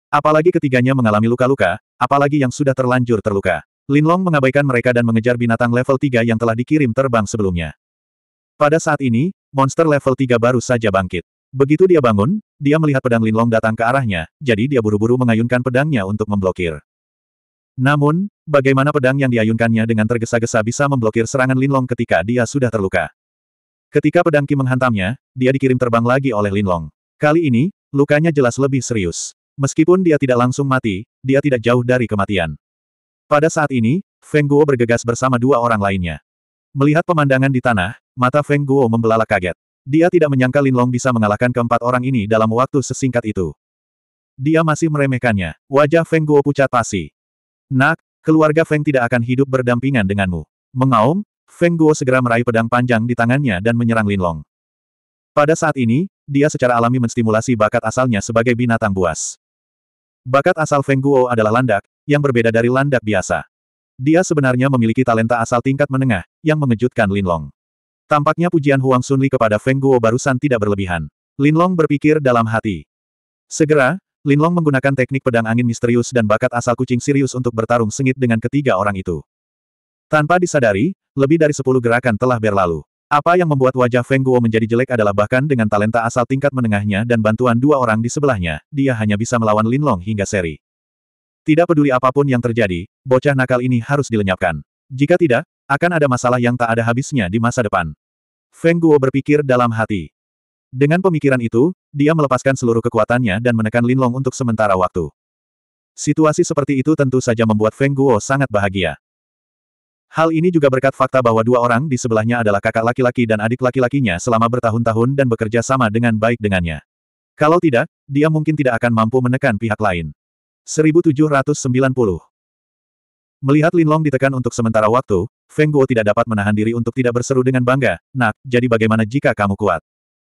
[SPEAKER 1] Apalagi ketiganya mengalami luka-luka, apalagi yang sudah terlanjur terluka. Linlong mengabaikan mereka dan mengejar binatang level 3 yang telah dikirim terbang sebelumnya. Pada saat ini, monster level 3 baru saja bangkit. Begitu dia bangun, dia melihat pedang Linlong datang ke arahnya, jadi dia buru-buru mengayunkan pedangnya untuk memblokir. Namun, bagaimana pedang yang diayunkannya dengan tergesa-gesa bisa memblokir serangan Linlong ketika dia sudah terluka? Ketika pedang Qi menghantamnya, dia dikirim terbang lagi oleh Linlong. Kali ini, lukanya jelas lebih serius. Meskipun dia tidak langsung mati, dia tidak jauh dari kematian. Pada saat ini, Feng Guo bergegas bersama dua orang lainnya. Melihat pemandangan di tanah, mata Feng Guo membelalak kaget. Dia tidak menyangka Linlong bisa mengalahkan keempat orang ini dalam waktu sesingkat itu. Dia masih meremehkannya. Wajah Feng Guo pucat pasi. Nak, keluarga Feng tidak akan hidup berdampingan denganmu. Mengaum, Feng Guo segera meraih pedang panjang di tangannya dan menyerang Linlong. Pada saat ini, dia secara alami menstimulasi bakat asalnya sebagai binatang buas. Bakat asal Feng Guo adalah landak, yang berbeda dari landak biasa. Dia sebenarnya memiliki talenta asal tingkat menengah, yang mengejutkan Linlong. Tampaknya pujian Huang Sunli kepada Feng Guo barusan tidak berlebihan. Linlong berpikir dalam hati. Segera, Linlong menggunakan teknik pedang angin misterius dan bakat asal kucing Sirius untuk bertarung sengit dengan ketiga orang itu. Tanpa disadari, lebih dari sepuluh gerakan telah berlalu. Apa yang membuat wajah Feng Guo menjadi jelek adalah bahkan dengan talenta asal tingkat menengahnya dan bantuan dua orang di sebelahnya, dia hanya bisa melawan Lin Long hingga seri. Tidak peduli apapun yang terjadi, bocah nakal ini harus dilenyapkan. Jika tidak, akan ada masalah yang tak ada habisnya di masa depan. Feng Guo berpikir dalam hati. Dengan pemikiran itu, dia melepaskan seluruh kekuatannya dan menekan Linlong untuk sementara waktu. Situasi seperti itu tentu saja membuat Feng Guo sangat bahagia. Hal ini juga berkat fakta bahwa dua orang di sebelahnya adalah kakak laki-laki dan adik laki-lakinya selama bertahun-tahun dan bekerja sama dengan baik dengannya. Kalau tidak, dia mungkin tidak akan mampu menekan pihak lain. 1790 Melihat Linlong ditekan untuk sementara waktu, Feng Guo tidak dapat menahan diri untuk tidak berseru dengan bangga, Nak, jadi bagaimana jika kamu kuat?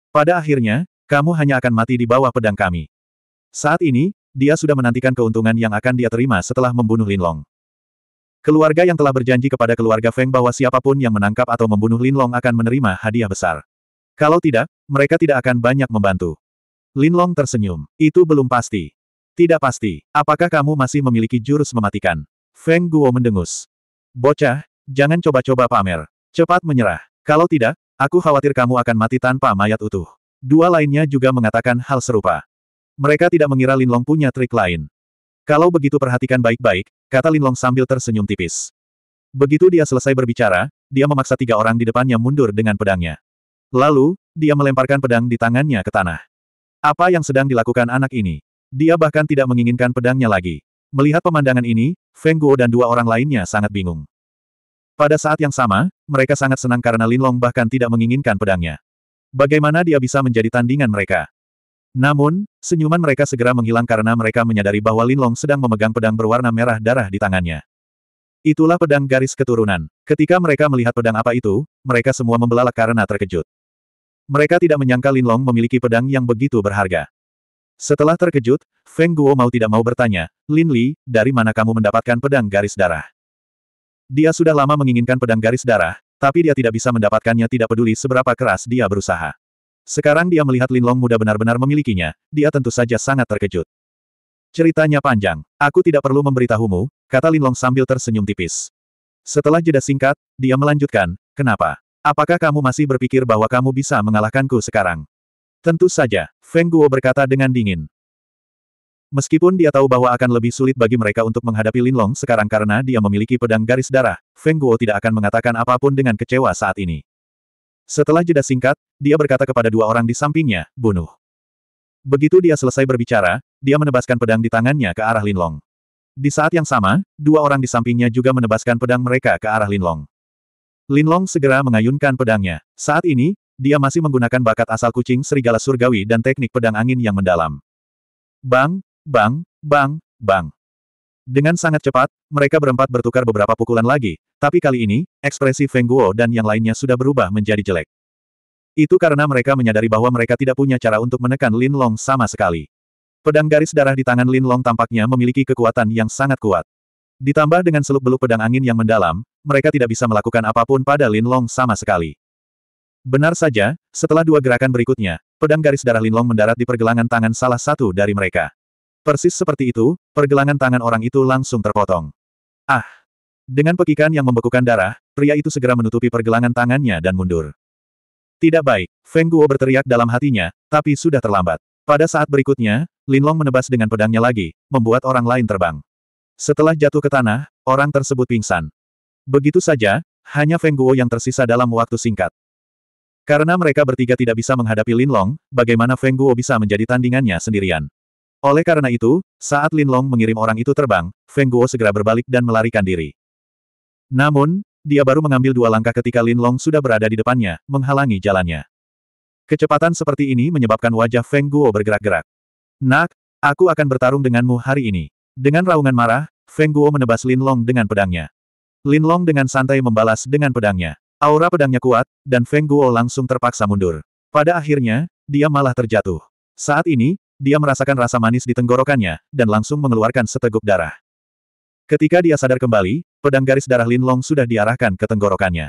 [SPEAKER 1] Pada akhirnya, kamu hanya akan mati di bawah pedang kami. Saat ini, dia sudah menantikan keuntungan yang akan dia terima setelah membunuh Linlong. Keluarga yang telah berjanji kepada keluarga Feng bahwa siapapun yang menangkap atau membunuh Lin Long akan menerima hadiah besar. Kalau tidak, mereka tidak akan banyak membantu. Lin Long tersenyum. Itu belum pasti. Tidak pasti. Apakah kamu masih memiliki jurus mematikan? Feng Guo mendengus. Bocah, jangan coba-coba pamer. Cepat menyerah. Kalau tidak, aku khawatir kamu akan mati tanpa mayat utuh. Dua lainnya juga mengatakan hal serupa. Mereka tidak mengira Lin Long punya trik lain. Kalau begitu perhatikan baik-baik, kata Linlong sambil tersenyum tipis. Begitu dia selesai berbicara, dia memaksa tiga orang di depannya mundur dengan pedangnya. Lalu, dia melemparkan pedang di tangannya ke tanah. Apa yang sedang dilakukan anak ini? Dia bahkan tidak menginginkan pedangnya lagi. Melihat pemandangan ini, Feng Guo dan dua orang lainnya sangat bingung. Pada saat yang sama, mereka sangat senang karena Linlong bahkan tidak menginginkan pedangnya. Bagaimana dia bisa menjadi tandingan mereka? Namun, senyuman mereka segera menghilang karena mereka menyadari bahwa Linlong sedang memegang pedang berwarna merah darah di tangannya. Itulah pedang garis keturunan. Ketika mereka melihat pedang apa itu, mereka semua membelalak karena terkejut. Mereka tidak menyangka Linlong memiliki pedang yang begitu berharga. Setelah terkejut, Feng Guo mau tidak mau bertanya, Lin Li, dari mana kamu mendapatkan pedang garis darah? Dia sudah lama menginginkan pedang garis darah, tapi dia tidak bisa mendapatkannya tidak peduli seberapa keras dia berusaha. Sekarang dia melihat Linlong muda benar-benar memilikinya, dia tentu saja sangat terkejut. Ceritanya panjang, aku tidak perlu memberitahumu, kata Linlong sambil tersenyum tipis. Setelah jeda singkat, dia melanjutkan, kenapa? Apakah kamu masih berpikir bahwa kamu bisa mengalahkanku sekarang? Tentu saja, Feng Guo berkata dengan dingin. Meskipun dia tahu bahwa akan lebih sulit bagi mereka untuk menghadapi Linlong sekarang karena dia memiliki pedang garis darah, Feng Guo tidak akan mengatakan apapun dengan kecewa saat ini. Setelah jeda singkat, dia berkata kepada dua orang di sampingnya, bunuh. Begitu dia selesai berbicara, dia menebaskan pedang di tangannya ke arah Linlong. Di saat yang sama, dua orang di sampingnya juga menebaskan pedang mereka ke arah Linlong. Linlong segera mengayunkan pedangnya. Saat ini, dia masih menggunakan bakat asal kucing serigala surgawi dan teknik pedang angin yang mendalam. Bang, bang, bang, bang. Dengan sangat cepat, mereka berempat bertukar beberapa pukulan lagi, tapi kali ini, ekspresi Feng Guo dan yang lainnya sudah berubah menjadi jelek. Itu karena mereka menyadari bahwa mereka tidak punya cara untuk menekan Lin Long sama sekali. Pedang garis darah di tangan Lin Long tampaknya memiliki kekuatan yang sangat kuat. Ditambah dengan seluk-beluk pedang angin yang mendalam, mereka tidak bisa melakukan apapun pada Lin Long sama sekali. Benar saja, setelah dua gerakan berikutnya, pedang garis darah Lin Long mendarat di pergelangan tangan salah satu dari mereka. Persis seperti itu, pergelangan tangan orang itu langsung terpotong. Ah! Dengan pekikan yang membekukan darah, pria itu segera menutupi pergelangan tangannya dan mundur. Tidak baik, Feng Guo berteriak dalam hatinya, tapi sudah terlambat. Pada saat berikutnya, Lin Long menebas dengan pedangnya lagi, membuat orang lain terbang. Setelah jatuh ke tanah, orang tersebut pingsan. Begitu saja, hanya Feng Guo yang tersisa dalam waktu singkat. Karena mereka bertiga tidak bisa menghadapi Lin Long, bagaimana Feng Guo bisa menjadi tandingannya sendirian? Oleh karena itu, saat Lin Long mengirim orang itu terbang, Feng Guo segera berbalik dan melarikan diri. Namun, dia baru mengambil dua langkah ketika Lin Long sudah berada di depannya, menghalangi jalannya. Kecepatan seperti ini menyebabkan wajah Feng Guo bergerak-gerak. Nak, aku akan bertarung denganmu hari ini. Dengan raungan marah, Feng Guo menebas Lin Long dengan pedangnya. Lin Long dengan santai membalas dengan pedangnya. Aura pedangnya kuat, dan Feng Guo langsung terpaksa mundur. Pada akhirnya, dia malah terjatuh. Saat ini, dia merasakan rasa manis di tenggorokannya, dan langsung mengeluarkan seteguk darah. Ketika dia sadar kembali, pedang garis darah Lin Long sudah diarahkan ke tenggorokannya.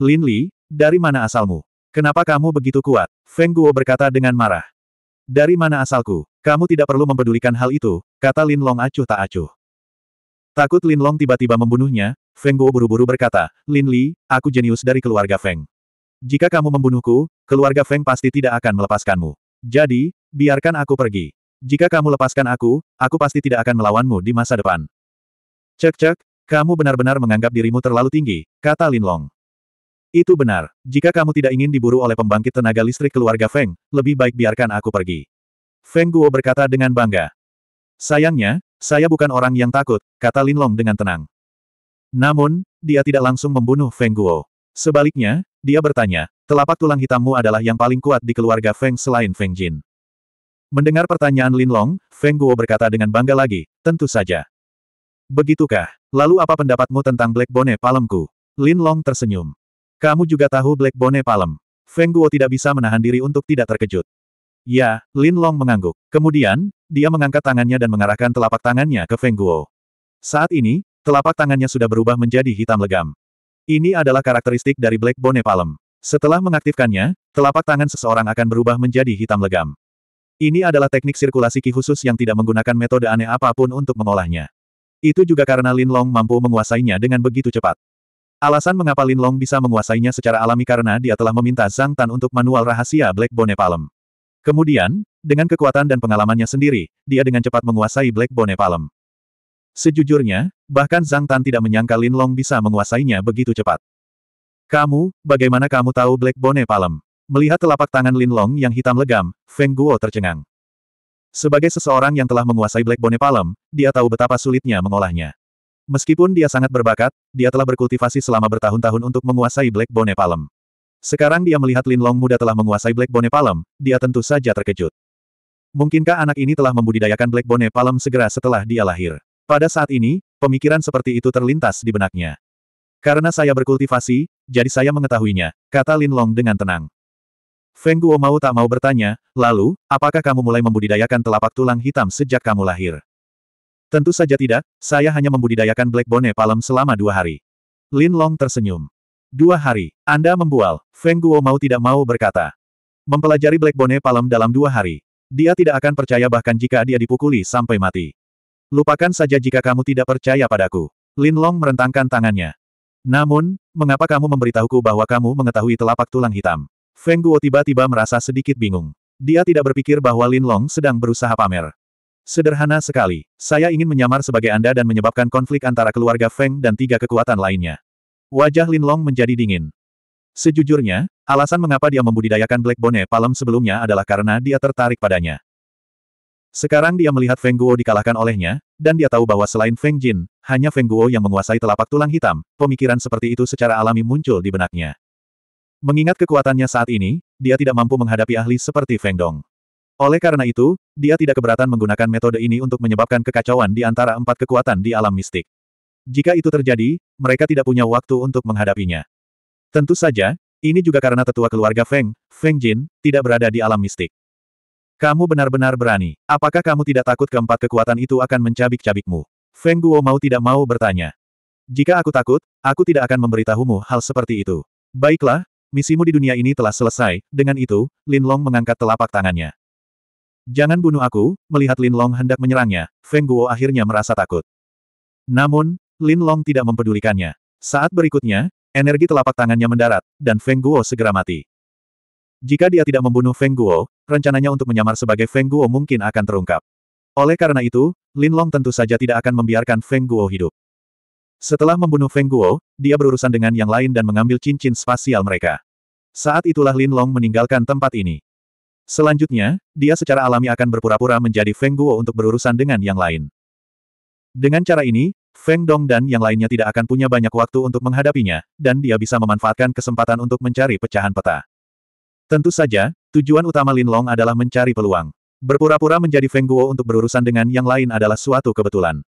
[SPEAKER 1] Lin Li, dari mana asalmu? Kenapa kamu begitu kuat? Feng Guo berkata dengan marah. Dari mana asalku? Kamu tidak perlu mempedulikan hal itu, kata Lin Long acuh tak acuh. Takut Lin Long tiba-tiba membunuhnya, Feng Guo buru-buru berkata, Lin Li, aku jenius dari keluarga Feng. Jika kamu membunuhku, keluarga Feng pasti tidak akan melepaskanmu. Jadi, Biarkan aku pergi. Jika kamu lepaskan aku, aku pasti tidak akan melawanmu di masa depan. Cek-cek, kamu benar-benar menganggap dirimu terlalu tinggi, kata Linlong. Itu benar, jika kamu tidak ingin diburu oleh pembangkit tenaga listrik keluarga Feng, lebih baik biarkan aku pergi. Feng Guo berkata dengan bangga. Sayangnya, saya bukan orang yang takut, kata Linlong dengan tenang. Namun, dia tidak langsung membunuh Feng Guo. Sebaliknya, dia bertanya, telapak tulang hitammu adalah yang paling kuat di keluarga Feng selain Feng Jin. Mendengar pertanyaan Lin Long, Feng Guo berkata dengan bangga lagi, tentu saja. Begitukah? Lalu apa pendapatmu tentang Black Bone Palemku? Lin Long tersenyum. Kamu juga tahu Black Bone Palem. Feng Guo tidak bisa menahan diri untuk tidak terkejut. Ya, Lin Long mengangguk. Kemudian, dia mengangkat tangannya dan mengarahkan telapak tangannya ke Feng Guo. Saat ini, telapak tangannya sudah berubah menjadi hitam legam. Ini adalah karakteristik dari Black Bone Palem. Setelah mengaktifkannya, telapak tangan seseorang akan berubah menjadi hitam legam. Ini adalah teknik sirkulasi Qi khusus yang tidak menggunakan metode aneh apapun untuk mengolahnya. Itu juga karena Lin Long mampu menguasainya dengan begitu cepat. Alasan mengapa Lin Long bisa menguasainya secara alami karena dia telah meminta Zhang Tan untuk manual rahasia Black Bone Palm. Kemudian, dengan kekuatan dan pengalamannya sendiri, dia dengan cepat menguasai Black Bone Palm. Sejujurnya, bahkan Zhang Tan tidak menyangka Lin Long bisa menguasainya begitu cepat. Kamu, bagaimana kamu tahu Black Bone Palm? Melihat telapak tangan Lin Long yang hitam legam, Feng Guo tercengang. Sebagai seseorang yang telah menguasai Black Bone Palm, dia tahu betapa sulitnya mengolahnya. Meskipun dia sangat berbakat, dia telah berkultivasi selama bertahun-tahun untuk menguasai Black Bone Palm. Sekarang dia melihat Lin Long muda telah menguasai Black Bone Palm, dia tentu saja terkejut. Mungkinkah anak ini telah membudidayakan Black Bone Palm segera setelah dia lahir? Pada saat ini, pemikiran seperti itu terlintas di benaknya. Karena saya berkultivasi, jadi saya mengetahuinya, kata Lin Long dengan tenang. Feng Guo mau tak mau bertanya, lalu, apakah kamu mulai membudidayakan telapak tulang hitam sejak kamu lahir? Tentu saja tidak, saya hanya membudidayakan Black Bone Palem selama dua hari. Lin Long tersenyum. Dua hari, Anda membual, Feng Guo mau tidak mau berkata. Mempelajari Black Bone Palem dalam dua hari. Dia tidak akan percaya bahkan jika dia dipukuli sampai mati. Lupakan saja jika kamu tidak percaya padaku. Lin Long merentangkan tangannya. Namun, mengapa kamu memberitahuku bahwa kamu mengetahui telapak tulang hitam? Feng Guo tiba-tiba merasa sedikit bingung. Dia tidak berpikir bahwa Lin Long sedang berusaha pamer. Sederhana sekali. Saya ingin menyamar sebagai Anda dan menyebabkan konflik antara keluarga Feng dan tiga kekuatan lainnya. Wajah Lin Long menjadi dingin. Sejujurnya, alasan mengapa dia membudidayakan Black Bone Palem sebelumnya adalah karena dia tertarik padanya. Sekarang dia melihat Feng Guo dikalahkan olehnya, dan dia tahu bahwa selain Feng Jin, hanya Feng Guo yang menguasai telapak tulang hitam, pemikiran seperti itu secara alami muncul di benaknya. Mengingat kekuatannya saat ini, dia tidak mampu menghadapi ahli seperti Feng Dong. Oleh karena itu, dia tidak keberatan menggunakan metode ini untuk menyebabkan kekacauan di antara empat kekuatan di alam mistik. Jika itu terjadi, mereka tidak punya waktu untuk menghadapinya. Tentu saja, ini juga karena tetua keluarga Feng, Feng Jin, tidak berada di alam mistik. Kamu benar-benar berani. Apakah kamu tidak takut keempat kekuatan itu akan mencabik-cabikmu? Feng Guo mau tidak mau bertanya. Jika aku takut, aku tidak akan memberitahumu hal seperti itu. Baiklah, misimu di dunia ini telah selesai, dengan itu, Lin Long mengangkat telapak tangannya. Jangan bunuh aku, melihat Lin Long hendak menyerangnya, Feng Guo akhirnya merasa takut. Namun, Lin Long tidak mempedulikannya. Saat berikutnya, energi telapak tangannya mendarat, dan Feng Guo segera mati. Jika dia tidak membunuh Feng Guo, rencananya untuk menyamar sebagai Feng Guo mungkin akan terungkap. Oleh karena itu, Lin Long tentu saja tidak akan membiarkan Feng Guo hidup. Setelah membunuh Feng Guo, dia berurusan dengan yang lain dan mengambil cincin spasial mereka. Saat itulah Lin Long meninggalkan tempat ini. Selanjutnya, dia secara alami akan berpura-pura menjadi Feng Guo untuk berurusan dengan yang lain. Dengan cara ini, Feng Dong dan yang lainnya tidak akan punya banyak waktu untuk menghadapinya, dan dia bisa memanfaatkan kesempatan untuk mencari pecahan peta. Tentu saja, tujuan utama Lin Long adalah mencari peluang. Berpura-pura menjadi Feng Guo untuk berurusan dengan yang lain adalah suatu kebetulan.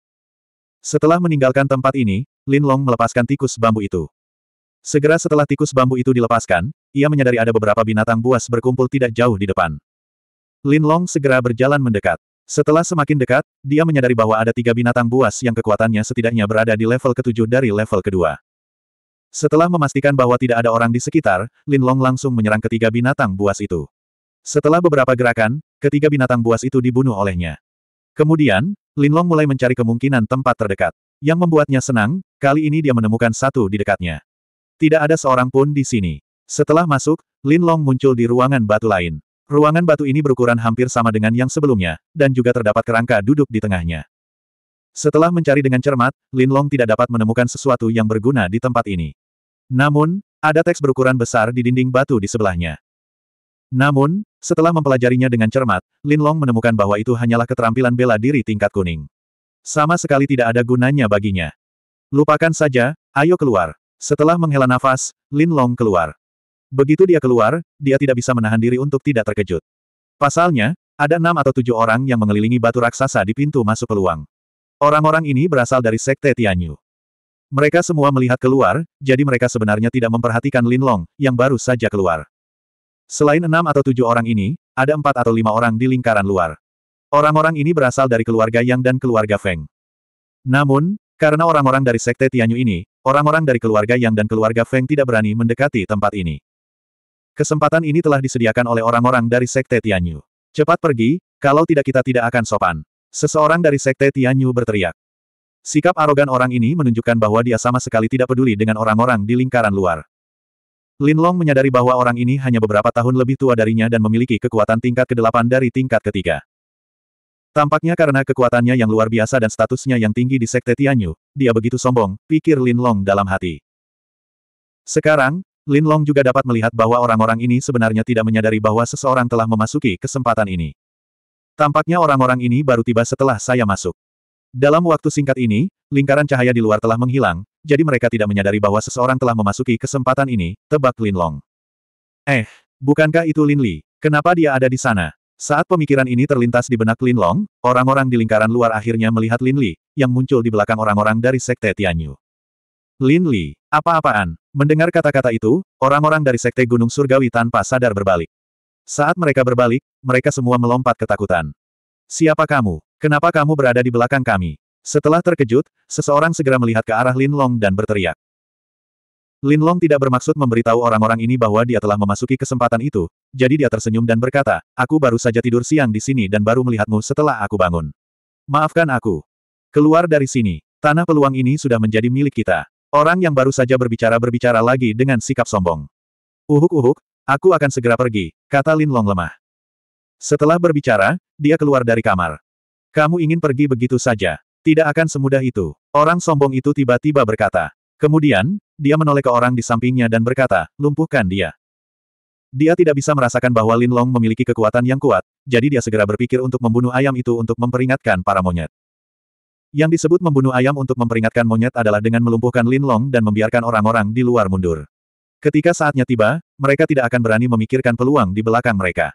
[SPEAKER 1] Setelah meninggalkan tempat ini, Lin Long melepaskan tikus bambu itu. Segera setelah tikus bambu itu dilepaskan, ia menyadari ada beberapa binatang buas berkumpul tidak jauh di depan. Lin Long segera berjalan mendekat. Setelah semakin dekat, dia menyadari bahwa ada tiga binatang buas yang kekuatannya setidaknya berada di level ketujuh dari level kedua. Setelah memastikan bahwa tidak ada orang di sekitar, Lin Long langsung menyerang ketiga binatang buas itu. Setelah beberapa gerakan, ketiga binatang buas itu dibunuh olehnya. Kemudian, Linlong mulai mencari kemungkinan tempat terdekat. Yang membuatnya senang, kali ini dia menemukan satu di dekatnya. Tidak ada seorang pun di sini. Setelah masuk, Linlong muncul di ruangan batu lain. Ruangan batu ini berukuran hampir sama dengan yang sebelumnya, dan juga terdapat kerangka duduk di tengahnya. Setelah mencari dengan cermat, Linlong tidak dapat menemukan sesuatu yang berguna di tempat ini. Namun, ada teks berukuran besar di dinding batu di sebelahnya. Namun, setelah mempelajarinya dengan cermat, Lin Long menemukan bahwa itu hanyalah keterampilan bela diri tingkat kuning. Sama sekali tidak ada gunanya baginya. Lupakan saja, ayo keluar. Setelah menghela nafas, Lin Long keluar. Begitu dia keluar, dia tidak bisa menahan diri untuk tidak terkejut. Pasalnya, ada enam atau tujuh orang yang mengelilingi batu raksasa di pintu masuk peluang. Orang-orang ini berasal dari Sekte Tianyu. Mereka semua melihat keluar, jadi mereka sebenarnya tidak memperhatikan Lin Long, yang baru saja keluar. Selain enam atau tujuh orang ini, ada empat atau lima orang di lingkaran luar. Orang-orang ini berasal dari keluarga Yang dan keluarga Feng. Namun, karena orang-orang dari Sekte Tianyu ini, orang-orang dari keluarga Yang dan keluarga Feng tidak berani mendekati tempat ini. Kesempatan ini telah disediakan oleh orang-orang dari Sekte Tianyu. Cepat pergi, kalau tidak kita tidak akan sopan. Seseorang dari Sekte Tianyu berteriak. Sikap arogan orang ini menunjukkan bahwa dia sama sekali tidak peduli dengan orang-orang di lingkaran luar. Lin Long menyadari bahwa orang ini hanya beberapa tahun lebih tua darinya dan memiliki kekuatan tingkat ke-8 dari tingkat ketiga. Tampaknya karena kekuatannya yang luar biasa dan statusnya yang tinggi di Sekte Tianyu, dia begitu sombong, pikir Lin Long dalam hati. Sekarang, Lin Long juga dapat melihat bahwa orang-orang ini sebenarnya tidak menyadari bahwa seseorang telah memasuki kesempatan ini. Tampaknya orang-orang ini baru tiba setelah saya masuk. Dalam waktu singkat ini, lingkaran cahaya di luar telah menghilang, jadi mereka tidak menyadari bahwa seseorang telah memasuki kesempatan ini, tebak Lin Long. Eh, bukankah itu Lin Li? Kenapa dia ada di sana? Saat pemikiran ini terlintas di benak Lin Long, orang-orang di lingkaran luar akhirnya melihat Lin Li, yang muncul di belakang orang-orang dari Sekte Tianyu. Lin Li, apa-apaan? Mendengar kata-kata itu, orang-orang dari Sekte Gunung Surgawi tanpa sadar berbalik. Saat mereka berbalik, mereka semua melompat ketakutan. Siapa kamu? Kenapa kamu berada di belakang kami? Setelah terkejut, seseorang segera melihat ke arah Lin Long dan berteriak. Lin Long tidak bermaksud memberitahu orang-orang ini bahwa dia telah memasuki kesempatan itu, jadi dia tersenyum dan berkata, aku baru saja tidur siang di sini dan baru melihatmu setelah aku bangun. Maafkan aku. Keluar dari sini. Tanah peluang ini sudah menjadi milik kita. Orang yang baru saja berbicara-berbicara lagi dengan sikap sombong. Uhuk-uhuk, aku akan segera pergi, kata Lin Long lemah. Setelah berbicara, dia keluar dari kamar. Kamu ingin pergi begitu saja. Tidak akan semudah itu. Orang sombong itu tiba-tiba berkata. Kemudian, dia menoleh ke orang di sampingnya dan berkata, lumpuhkan dia. Dia tidak bisa merasakan bahwa Lin Long memiliki kekuatan yang kuat, jadi dia segera berpikir untuk membunuh ayam itu untuk memperingatkan para monyet. Yang disebut membunuh ayam untuk memperingatkan monyet adalah dengan melumpuhkan Lin Long dan membiarkan orang-orang di luar mundur. Ketika saatnya tiba, mereka tidak akan berani memikirkan peluang di belakang mereka.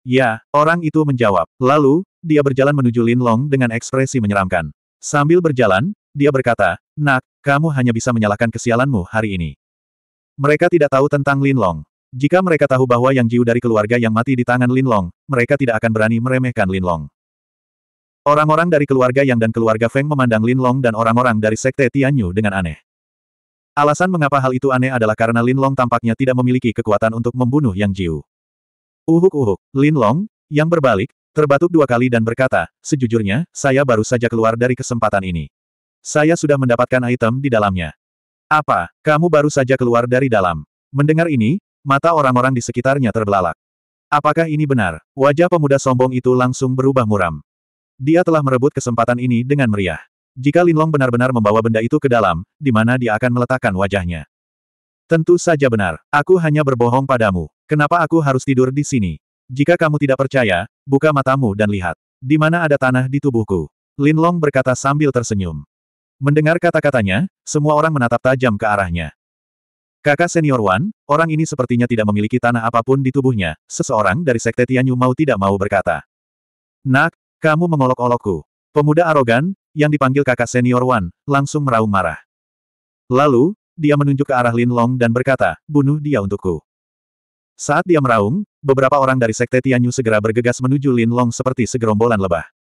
[SPEAKER 1] Ya, orang itu menjawab. Lalu, dia berjalan menuju Lin Long dengan ekspresi menyeramkan. Sambil berjalan, dia berkata, Nak, kamu hanya bisa menyalahkan kesialanmu hari ini. Mereka tidak tahu tentang Lin Long. Jika mereka tahu bahwa Yang Jiu dari keluarga yang mati di tangan Lin Long, mereka tidak akan berani meremehkan Lin Long. Orang-orang dari keluarga Yang dan keluarga Feng memandang Lin Long dan orang-orang dari sekte Tianyu dengan aneh. Alasan mengapa hal itu aneh adalah karena Lin Long tampaknya tidak memiliki kekuatan untuk membunuh Yang Jiu. Uhuk-uhuk, Lin Long, yang berbalik, terbatuk dua kali dan berkata, sejujurnya, saya baru saja keluar dari kesempatan ini. Saya sudah mendapatkan item di dalamnya. Apa, kamu baru saja keluar dari dalam? Mendengar ini, mata orang-orang di sekitarnya terbelalak. Apakah ini benar? Wajah pemuda sombong itu langsung berubah muram. Dia telah merebut kesempatan ini dengan meriah. Jika Linlong benar-benar membawa benda itu ke dalam, di mana dia akan meletakkan wajahnya. Tentu saja benar. Aku hanya berbohong padamu. Kenapa aku harus tidur di sini? Jika kamu tidak percaya, buka matamu dan lihat. Di mana ada tanah di tubuhku? Lin Long berkata sambil tersenyum. Mendengar kata-katanya, semua orang menatap tajam ke arahnya. Kakak senior Wan, orang ini sepertinya tidak memiliki tanah apapun di tubuhnya, seseorang dari sekte Tianyu mau tidak mau berkata. Nak, kamu mengolok-olokku. Pemuda arogan, yang dipanggil kakak senior Wan, langsung meraung marah. Lalu, dia menunjuk ke arah Lin Long dan berkata, bunuh dia untukku. Saat dia meraung, beberapa orang dari Sekte Tianyu segera bergegas menuju Lin Long seperti segerombolan lebah.